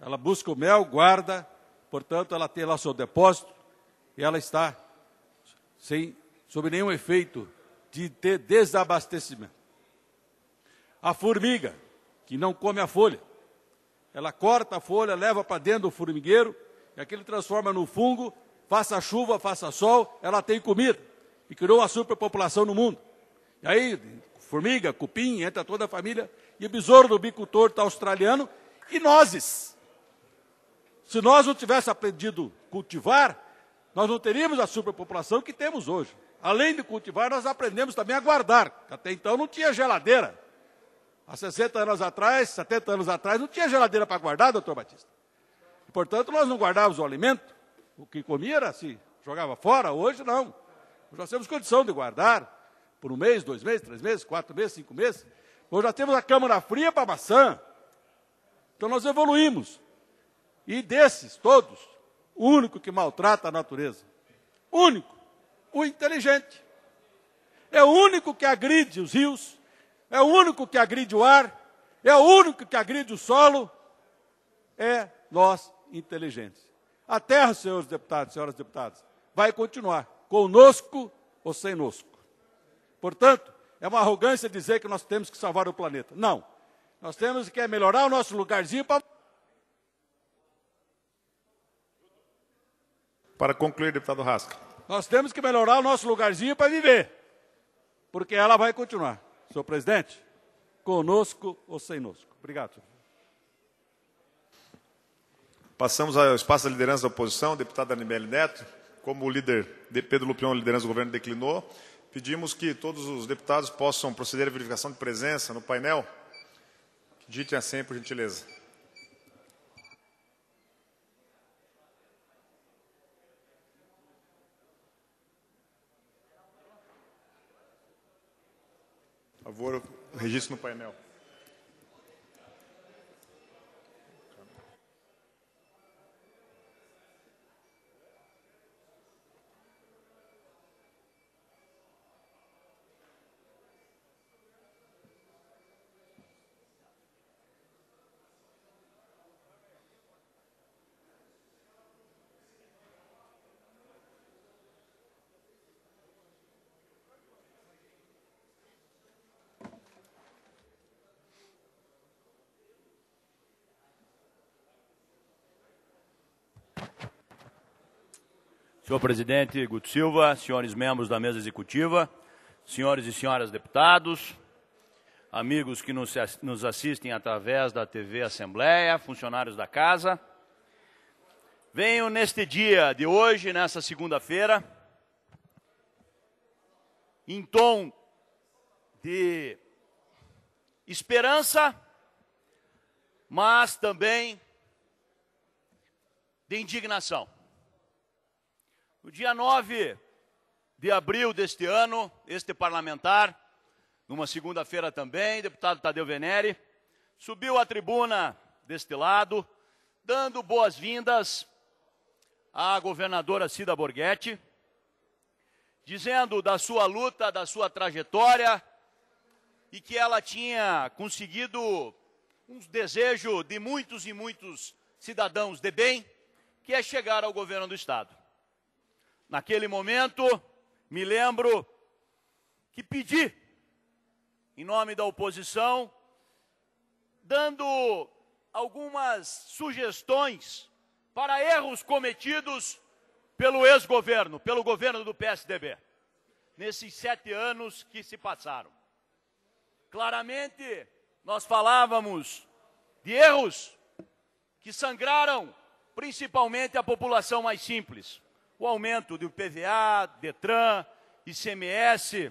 Ela busca o mel, guarda, Portanto, ela tem lá seu depósito e ela está sem, sob nenhum efeito de ter desabastecimento. A formiga, que não come a folha, ela corta a folha, leva para dentro do formigueiro, e aquilo transforma no fungo, faça chuva, faça sol, ela tem comida. E criou a superpopulação no mundo. E aí, formiga, cupim, entra toda a família, e o besouro do bico torto australiano, e nozes. Se nós não tivéssemos aprendido a cultivar, nós não teríamos a superpopulação que temos hoje. Além de cultivar, nós aprendemos também a guardar. Até então não tinha geladeira. Há 60 anos atrás, 70 anos atrás, não tinha geladeira para guardar, doutor Batista. E, portanto, nós não guardávamos o alimento. O que comia era se assim, jogava fora. Hoje, não. Nós temos condição de guardar por um mês, dois meses, três meses, quatro meses, cinco meses. Hoje já temos a câmara fria para maçã. Então nós evoluímos. E desses todos, o único que maltrata a natureza, único, o inteligente. É o único que agride os rios, é o único que agride o ar, é o único que agride o solo, é nós inteligentes. A terra, senhores deputados, senhoras deputadas, vai continuar, conosco ou sem nosco. Portanto, é uma arrogância dizer que nós temos que salvar o planeta. Não. Nós temos que melhorar o nosso lugarzinho para Para concluir, deputado Rasca. Nós temos que melhorar o nosso lugarzinho para viver, porque ela vai continuar. Senhor presidente, conosco ou sem nós? Obrigado. Passamos ao espaço da liderança da oposição, deputada Anibele Neto, como o líder de Pedro Lupion, a liderança do governo, declinou, pedimos que todos os deputados possam proceder à verificação de presença no painel. Ditem a senha, por gentileza. favor, registro no painel. Senhor presidente Guto Silva, senhores membros da mesa executiva, senhores e senhoras deputados, amigos que nos assistem através da TV Assembleia, funcionários da casa. Venho neste dia de hoje, nessa segunda-feira, em tom de esperança, mas também de indignação. No dia 9 de abril deste ano, este parlamentar, numa segunda-feira também, deputado Tadeu Venere, subiu à tribuna deste lado, dando boas-vindas à governadora Cida Borghetti, dizendo da sua luta, da sua trajetória e que ela tinha conseguido um desejo de muitos e muitos cidadãos de bem, que é chegar ao governo do Estado. Naquele momento, me lembro que pedi, em nome da oposição, dando algumas sugestões para erros cometidos pelo ex-governo, pelo governo do PSDB, nesses sete anos que se passaram. Claramente, nós falávamos de erros que sangraram principalmente a população mais simples o aumento do PVA, DETRAN, ICMS,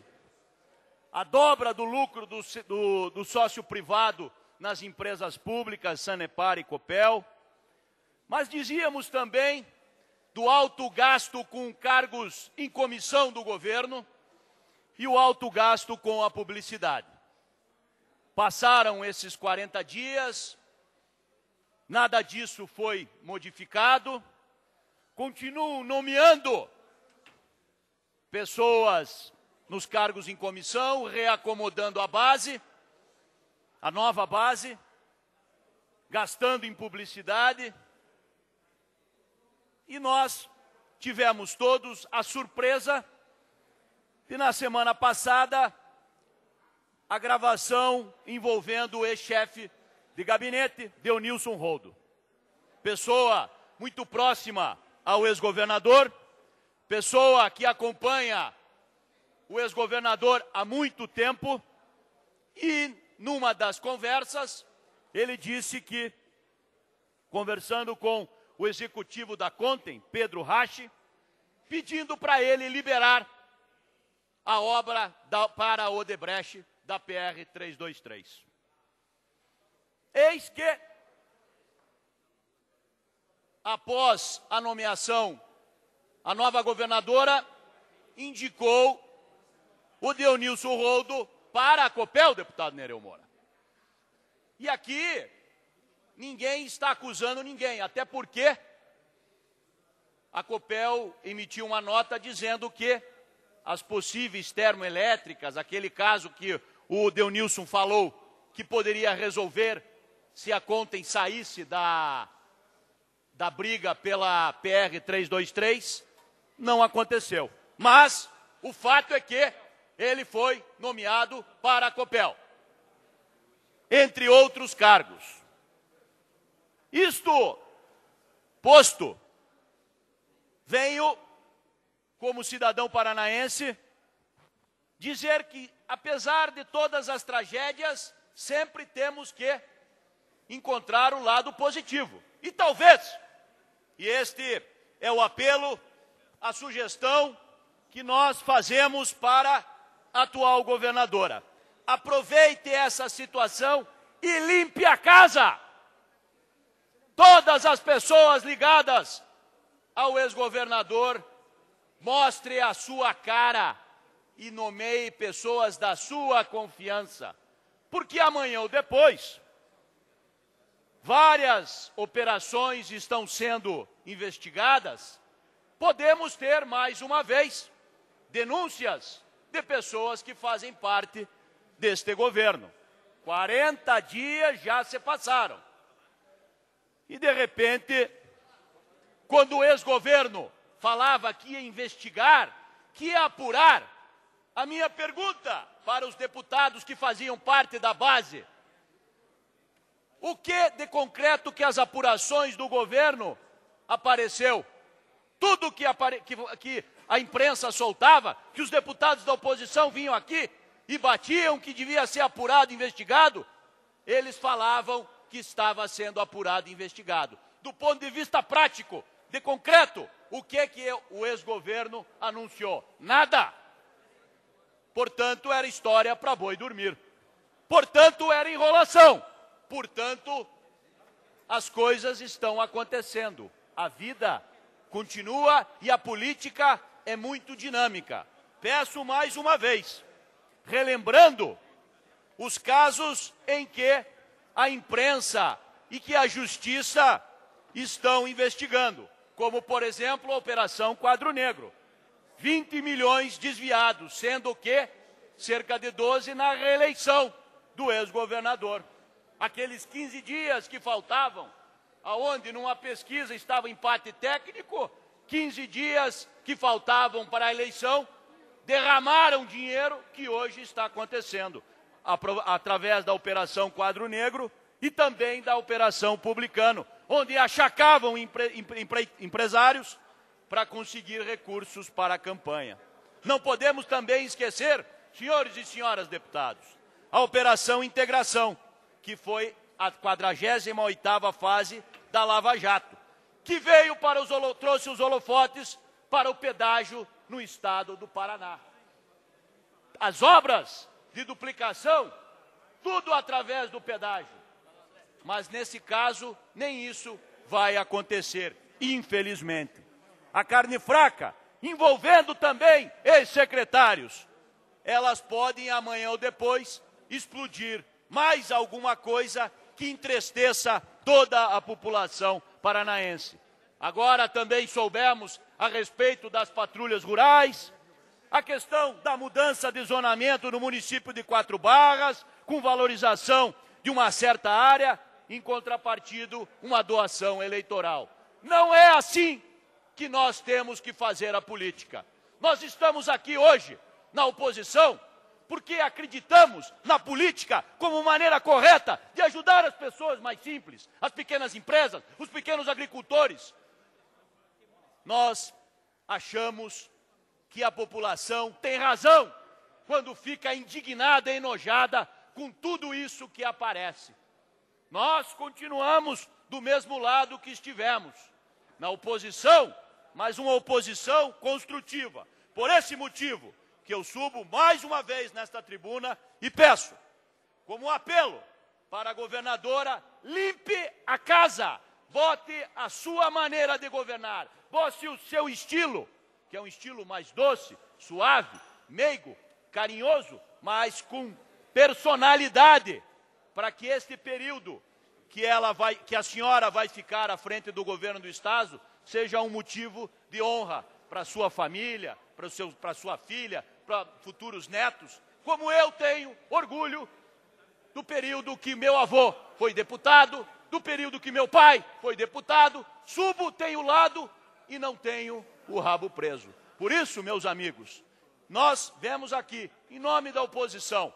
a dobra do lucro do, do, do sócio privado nas empresas públicas, Sanepar e Copel. Mas dizíamos também do alto gasto com cargos em comissão do governo e o alto gasto com a publicidade. Passaram esses 40 dias, nada disso foi modificado continuam nomeando pessoas nos cargos em comissão, reacomodando a base, a nova base, gastando em publicidade. E nós tivemos todos a surpresa de, na semana passada, a gravação envolvendo o ex-chefe de gabinete, Deonilson Roldo. Pessoa muito próxima ao ex-governador, pessoa que acompanha o ex-governador há muito tempo, e numa das conversas, ele disse que, conversando com o executivo da Contem, Pedro Rache, pedindo para ele liberar a obra da, para Odebrecht da PR 323. Eis que após a nomeação, a nova governadora indicou o Deonilson Roldo para a COPEL, deputado Nereu Moura. E aqui, ninguém está acusando ninguém, até porque a COPEL emitiu uma nota dizendo que as possíveis termoelétricas, aquele caso que o Deonilson falou que poderia resolver se a Contem saísse da da briga pela PR 323 não aconteceu. Mas o fato é que ele foi nomeado para a COPEL, entre outros cargos. Isto posto, venho, como cidadão paranaense, dizer que, apesar de todas as tragédias, sempre temos que encontrar o lado positivo. E talvez e este é o apelo, a sugestão que nós fazemos para a atual governadora. Aproveite essa situação e limpe a casa. Todas as pessoas ligadas ao ex-governador, mostre a sua cara e nomeie pessoas da sua confiança. Porque amanhã ou depois, várias operações estão sendo investigadas, podemos ter mais uma vez denúncias de pessoas que fazem parte deste governo. 40 dias já se passaram. E de repente, quando o ex-governo falava que ia investigar, que ia apurar, a minha pergunta para os deputados que faziam parte da base o que de concreto que as apurações do governo apareceu? Tudo que, apare... que, que a imprensa soltava, que os deputados da oposição vinham aqui e batiam que devia ser apurado, investigado, eles falavam que estava sendo apurado, investigado. Do ponto de vista prático, de concreto, o que é que o ex-governo anunciou? Nada. Portanto, era história para boi dormir. Portanto, era enrolação. Portanto, as coisas estão acontecendo. A vida continua e a política é muito dinâmica. Peço mais uma vez, relembrando os casos em que a imprensa e que a justiça estão investigando, como por exemplo a Operação Quadro Negro. 20 milhões desviados, sendo que cerca de 12 na reeleição do ex-governador aqueles 15 dias que faltavam, aonde numa pesquisa estava empate técnico, 15 dias que faltavam para a eleição, derramaram dinheiro que hoje está acontecendo, através da Operação Quadro Negro e também da Operação Publicano, onde achacavam empre, empre, empresários para conseguir recursos para a campanha. Não podemos também esquecer, senhores e senhoras deputados, a Operação Integração que foi a 48 oitava fase da Lava Jato, que veio para os trouxe os holofotes para o pedágio no estado do Paraná. As obras de duplicação, tudo através do pedágio. Mas nesse caso, nem isso vai acontecer, infelizmente. A carne fraca, envolvendo também ex-secretários, elas podem amanhã ou depois explodir mais alguma coisa que entristeça toda a população paranaense. Agora também soubemos a respeito das patrulhas rurais, a questão da mudança de zonamento no município de Quatro Barras, com valorização de uma certa área, em contrapartido, uma doação eleitoral. Não é assim que nós temos que fazer a política. Nós estamos aqui hoje, na oposição, porque acreditamos na política como maneira correta de ajudar as pessoas mais simples, as pequenas empresas, os pequenos agricultores. Nós achamos que a população tem razão quando fica indignada, e enojada com tudo isso que aparece. Nós continuamos do mesmo lado que estivemos, na oposição, mas uma oposição construtiva. Por esse motivo, que eu subo mais uma vez nesta tribuna e peço, como um apelo para a governadora, limpe a casa, vote a sua maneira de governar, vote o seu estilo, que é um estilo mais doce, suave, meigo, carinhoso, mas com personalidade, para que este período que ela vai, que a senhora vai ficar à frente do governo do estado, seja um motivo de honra para sua família, para, seu, para sua filha, para futuros netos, como eu tenho orgulho do período que meu avô foi deputado, do período que meu pai foi deputado, subo, tenho lado e não tenho o rabo preso. Por isso, meus amigos, nós vemos aqui, em nome da oposição,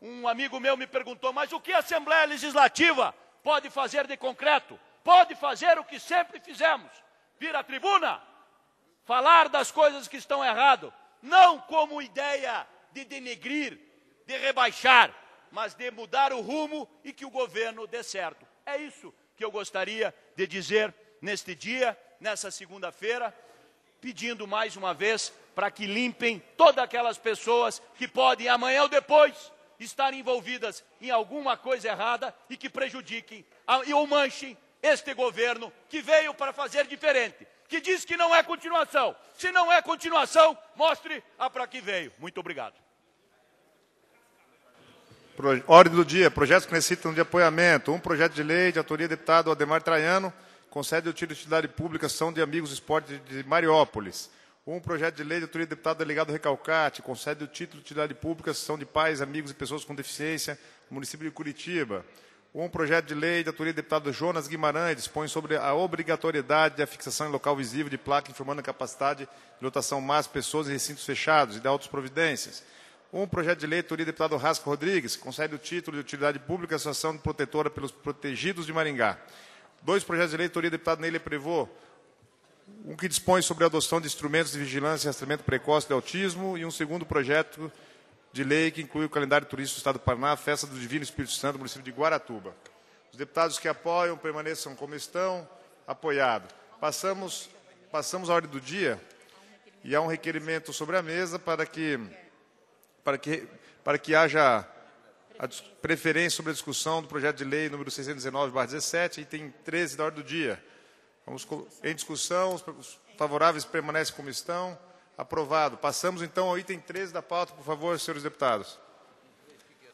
um amigo meu me perguntou, mas o que a Assembleia Legislativa pode fazer de concreto? Pode fazer o que sempre fizemos, vir à tribuna, falar das coisas que estão errado, não como ideia de denegrir, de rebaixar, mas de mudar o rumo e que o governo dê certo. É isso que eu gostaria de dizer neste dia, nessa segunda-feira, pedindo mais uma vez para que limpem todas aquelas pessoas que podem amanhã ou depois estar envolvidas em alguma coisa errada e que prejudiquem ah, ou manchem este governo que veio para fazer diferente que diz que não é continuação. Se não é continuação, mostre a para que veio. Muito obrigado. Pro, ordem do dia. Projetos que necessitam de apoiamento. Um projeto de lei de autoria do deputado Ademar Traiano. Concede o título de utilidade pública São de Amigos Esporte de Mariópolis. Um projeto de lei de autoria do deputado delegado Recalcate. Concede o título de utilidade pública São de Pais, Amigos e Pessoas com Deficiência, município de Curitiba um projeto de lei de autoria do deputado Jonas Guimarães dispõe sobre a obrigatoriedade da fixação em local visível de placa informando a capacidade de lotação máxima pessoas em recintos fechados e de altas providências. Um projeto de lei de autoria do deputado Rasco Rodrigues concede o título de utilidade pública à Associação Protetora pelos Protegidos de Maringá. Dois projetos de lei de autoria do deputado Neile Prevô, um que dispõe sobre a adoção de instrumentos de vigilância e rastreamento precoce de autismo e um segundo projeto de lei que inclui o calendário turístico do Estado do Paraná, a festa do Divino Espírito Santo, município de Guaratuba. Os deputados que apoiam permaneçam como estão, apoiado. Passamos, passamos a ordem do dia e há um requerimento sobre a mesa para que, para que, para que haja a preferência sobre a discussão do projeto de lei número 619-17, item 13 da ordem do dia. Vamos em discussão, os favoráveis permanecem como estão. Aprovado. Passamos então ao item 13 da pauta, por favor, senhores deputados.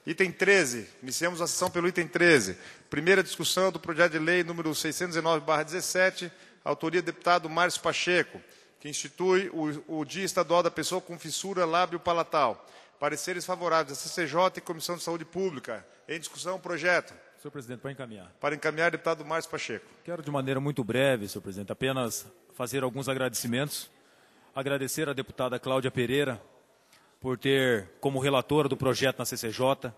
Item 13. Iniciamos a sessão pelo item 13. Primeira discussão do projeto de lei número 619/17, autoria do deputado Márcio Pacheco, que institui o, o Dia Estadual da Pessoa com Fissura Lábio-Palatal. Pareceres favoráveis da CCJ e Comissão de Saúde Pública. Em discussão, o projeto. Senhor presidente, para encaminhar. Para encaminhar, deputado Márcio Pacheco. Quero, de maneira muito breve, senhor presidente, apenas fazer alguns agradecimentos agradecer à deputada Cláudia Pereira por ter, como relatora do projeto na CCJ,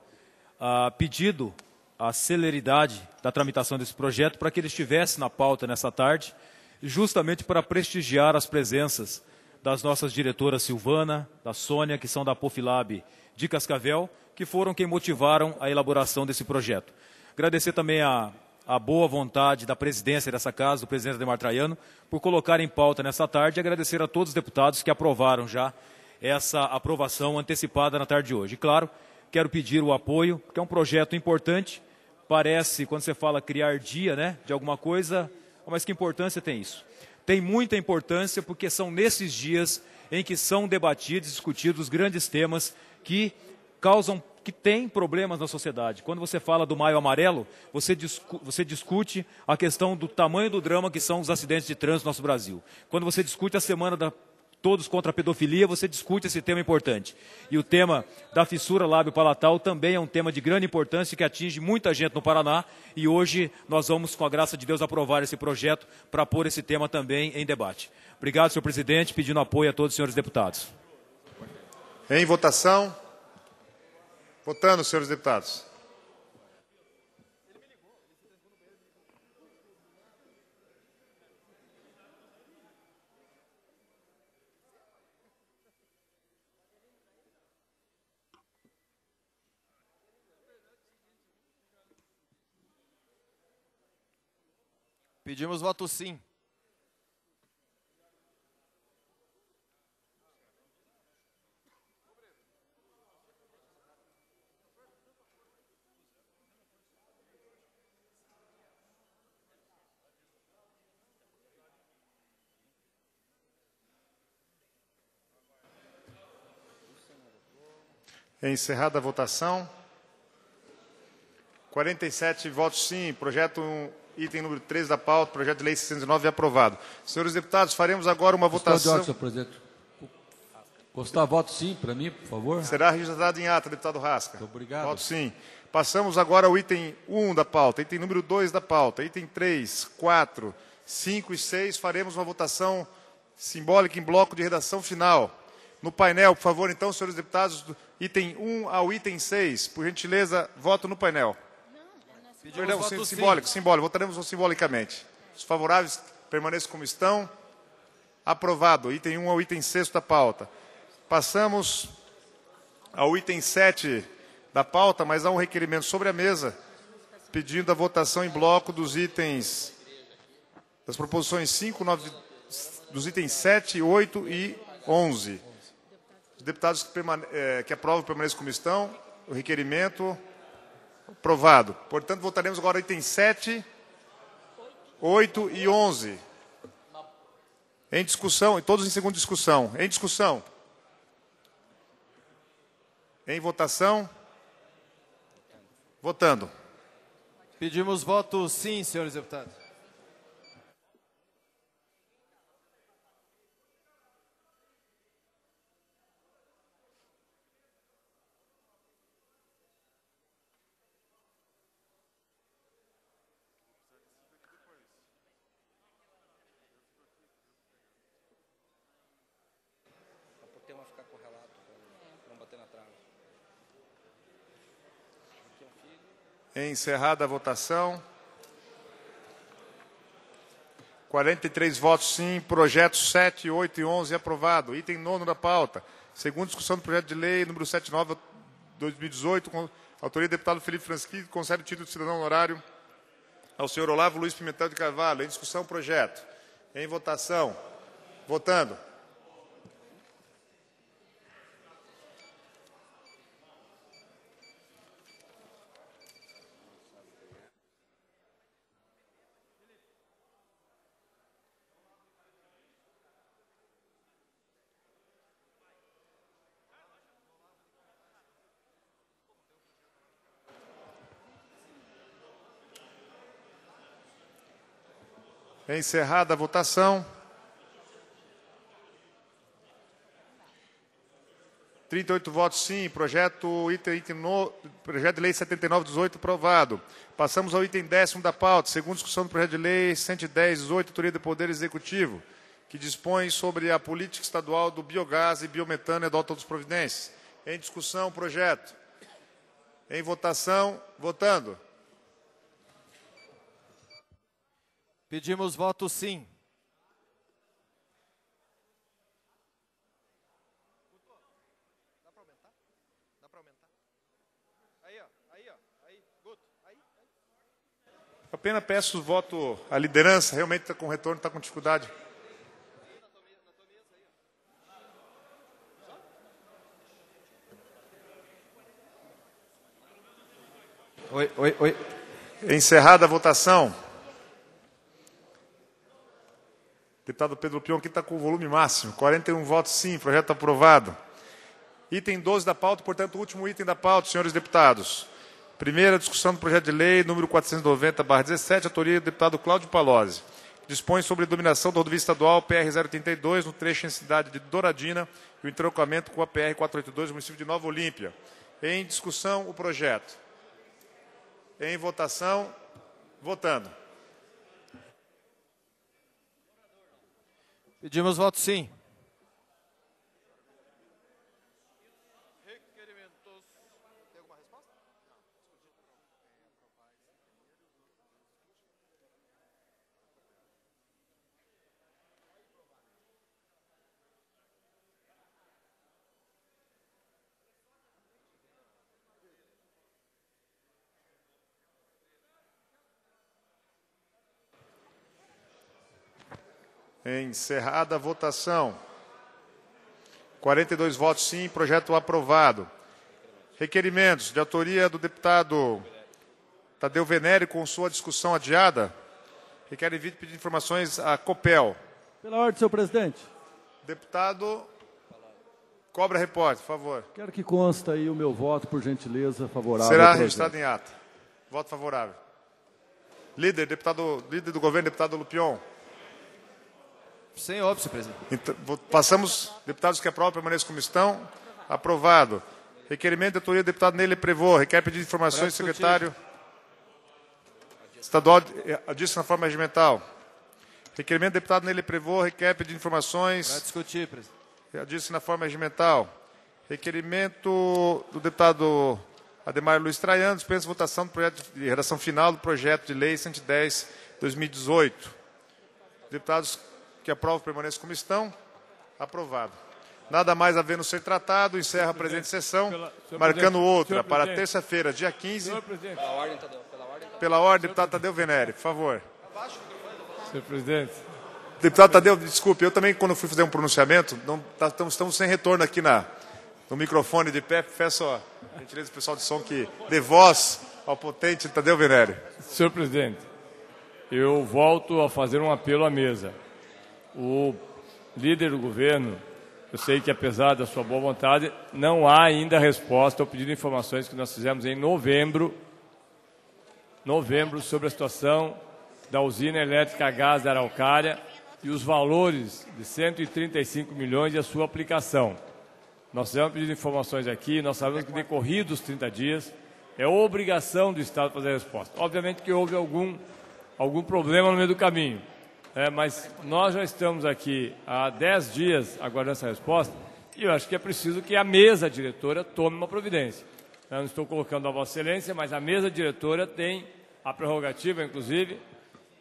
ah, pedido a celeridade da tramitação desse projeto para que ele estivesse na pauta nessa tarde, justamente para prestigiar as presenças das nossas diretoras Silvana, da Sônia, que são da Pofilab de Cascavel, que foram quem motivaram a elaboração desse projeto. Agradecer também a a boa vontade da presidência dessa casa, do presidente Ademar Traiano, por colocar em pauta nessa tarde e agradecer a todos os deputados que aprovaram já essa aprovação antecipada na tarde de hoje. E, claro, quero pedir o apoio, porque é um projeto importante, parece, quando você fala criar dia né, de alguma coisa, mas que importância tem isso? Tem muita importância porque são nesses dias em que são debatidos, discutidos grandes temas que causam que tem problemas na sociedade. Quando você fala do Maio Amarelo, você, discu você discute a questão do tamanho do drama que são os acidentes de trânsito no nosso Brasil. Quando você discute a semana da Todos contra a Pedofilia, você discute esse tema importante. E o tema da fissura lábio-palatal também é um tema de grande importância que atinge muita gente no Paraná. E hoje nós vamos, com a graça de Deus, aprovar esse projeto para pôr esse tema também em debate. Obrigado, senhor presidente, pedindo apoio a todos os senhores deputados. Em votação. Votando, senhores deputados. Pedimos voto sim. É encerrada a votação. 47 votos sim. Projeto um, item número 3 da pauta, projeto de lei 609 aprovado. Senhores deputados, faremos agora uma votação. Ordem, senhor presidente. Gostar, voto sim para mim, por favor. Será registrado em ata, deputado Rasca. Muito obrigado. Voto sim. Passamos agora ao item 1 da pauta, item número 2 da pauta, item 3, 4, 5 e 6. Faremos uma votação simbólica em bloco de redação final. No painel, por favor, então, senhores deputados, item 1 ao item 6, por gentileza, voto no painel. Pedimos Perdão, sim, simbólico, simbólico, votaremos simbolicamente. Os favoráveis permaneçam como estão. Aprovado, item 1 ao item 6 da pauta. Passamos ao item 7 da pauta, mas há um requerimento sobre a mesa, pedindo a votação em bloco dos itens, das proposições 5, 9, dos itens 7, 8 e 11. Os deputados que, permane... Eh, que aprovam permaneçam como estão. O requerimento aprovado. Portanto, votaremos agora item 7, 8 e 11. Em discussão, todos em segunda discussão. Em discussão. Em votação. Votando. Pedimos voto sim, senhores deputados. Encerrada a votação. 43 votos sim, projetos 7, 8 e 11 aprovado. Item nono da pauta. Segundo discussão do projeto de lei número 79 2018, com autoria do deputado Felipe Franski, concede o título de cidadão honorário ao senhor Olavo Luiz Pimentel de Carvalho. Em discussão, projeto. Em votação. Votando. É encerrada a votação. 38 votos sim, projeto, item, item no, projeto de lei 7918 aprovado. Passamos ao item décimo da pauta, segunda discussão do projeto de lei 11018, autoria do Poder Executivo, que dispõe sobre a política estadual do biogás e biometano e adota outras providências. Em discussão, o projeto. Em votação, votando. Pedimos voto sim. Apenas peço o voto à liderança, realmente está com retorno, está com dificuldade. Oi, oi, oi. Encerrada a votação. Deputado Pedro Pion, aqui está com o volume máximo. 41 votos sim, projeto aprovado. Item 12 da pauta, portanto, o último item da pauta, senhores deputados. Primeira discussão do projeto de lei número 490-17, autoria do deputado Cláudio Palozzi. Dispõe sobre a dominação da rodovia estadual PR-032, no trecho em cidade de Douradina, e o entroncamento com a PR-482, município de Nova Olímpia. Em discussão, o projeto. Em votação, votando. Pedimos voto sim. Encerrada a votação. 42 votos sim, projeto aprovado. Requerimentos de autoria do deputado Tadeu Venério com sua discussão adiada. Requer envio de pedir informações à COPEL. Pela ordem, senhor presidente. Deputado Cobra Repórter, por favor. Quero que consta aí o meu voto, por gentileza, favorável. Será registrado em ata. Voto favorável. Líder, deputado, líder do governo, deputado Lupion. Sem óbice, presidente. Então, passamos, deputados que aprovam, permaneçam como estão. Aprovado. Requerimento de autoria do deputado Nele Prevô. Requer pedido de informações, secretário estadual, eh, disse na forma regimental. Requerimento do deputado Nele Prevô. Requer pedido de informações. Para discutir, presidente. Eh, disse na forma regimental. Requerimento do deputado Ademar Luiz Traiano, dispensa votação do projeto de redação final do projeto de lei 110 2018. Deputados que aprovam prova permaneça como estão. Aprovado. Nada mais havendo ser tratado, encerra a presente sessão, pela, marcando outra para terça-feira, dia 15. Pela ordem, Tadeu. Pela ordem, deputado Tadeu Venere, por favor. Senhor presidente. Deputado Tadeu, desculpe, eu também, quando fui fazer um pronunciamento, não, tá, estamos, estamos, sem retorno aqui na, no microfone de pé. Peço a gentileza do pessoal de som que dê voz ao potente Tadeu Venere. Senhor presidente, eu volto a fazer um apelo à mesa o líder do governo, eu sei que apesar da sua boa vontade, não há ainda resposta ao pedido de informações que nós fizemos em novembro, novembro sobre a situação da usina elétrica a gás da Araucária e os valores de 135 milhões e a sua aplicação. Nós fizemos pedido de informações aqui, nós sabemos que decorridos 30 dias é obrigação do Estado fazer a resposta. Obviamente que houve algum, algum problema no meio do caminho, é, mas nós já estamos aqui há 10 dias aguardando essa resposta e eu acho que é preciso que a mesa diretora tome uma providência. Eu não estou colocando a Vossa Excelência, mas a mesa diretora tem a prerrogativa, inclusive,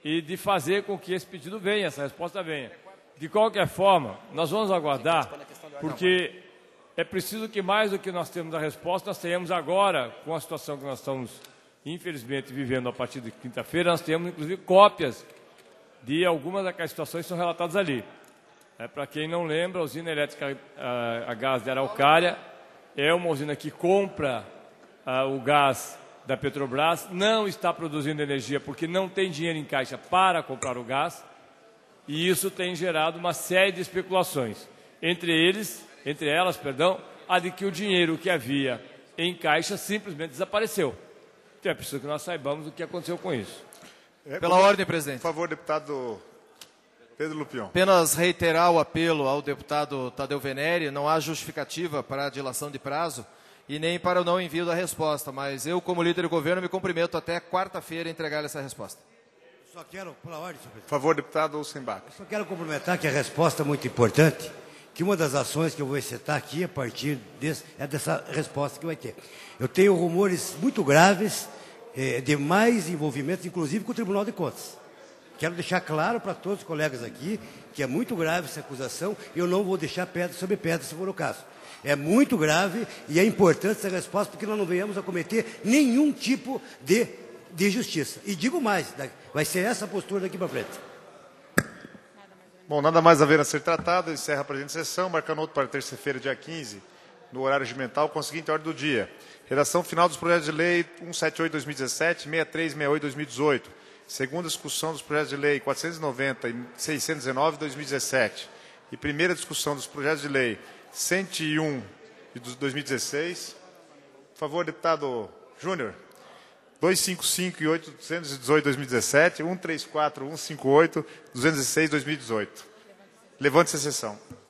e de fazer com que esse pedido venha, essa resposta venha. De qualquer forma, nós vamos aguardar, porque é preciso que mais do que nós temos a resposta, nós tenhamos agora, com a situação que nós estamos, infelizmente, vivendo a partir de quinta-feira, nós temos, inclusive, cópias de algumas daquelas situações que são relatadas ali. É, Para quem não lembra, a usina elétrica a, ah, a, gás de Araucária é uma usina que compra a, ah, o gás da Petrobras, não está produzindo energia porque não tem dinheiro em caixa para comprar o gás, e isso tem gerado uma série de especulações. Entre eles, entre elas, perdão, a de que o dinheiro que havia em caixa simplesmente desapareceu. Então é preciso que nós saibamos o que aconteceu com isso. É, pela ordem, presidente. Por favor, deputado Pedro Lupion. Apenas reiterar o apelo ao deputado Tadeu Venere, não há justificativa para a dilação de prazo e nem para o não envio da resposta, mas eu, como líder do governo, me cumprimento até quarta-feira entregar essa resposta. só quero, pela ordem, senhor presidente. Por favor, deputado Olsenbach. só quero complementar que a resposta é muito importante, que uma das ações que eu vou excetar aqui a partir desse, é dessa resposta que vai ter. Eu tenho rumores muito graves é, de mais envolvimentos, inclusive com o Tribunal de Contas. Quero deixar claro para todos os colegas aqui que é muito grave essa acusação e eu não vou deixar pedra sobre pedra, se for o caso. É muito grave e é importante essa resposta porque nós não venhamos a cometer nenhum tipo de, de injustiça. E digo mais, vai ser essa a postura daqui para frente. Bom, nada mais a ver a ser tratado. Encerra a presente sessão, marcando outro para terça-feira, dia 15 no horário regimental com a seguinte ordem do dia. Redação final dos projetos de lei 178-2017, 6368-2018. Segunda discussão dos projetos de lei 490 e 619-2017. E primeira discussão dos projetos de lei 101 de 2016. Por favor, deputado Júnior. 255 e 818 2017, 134, 158, 206 2018. Levante-se a sessão.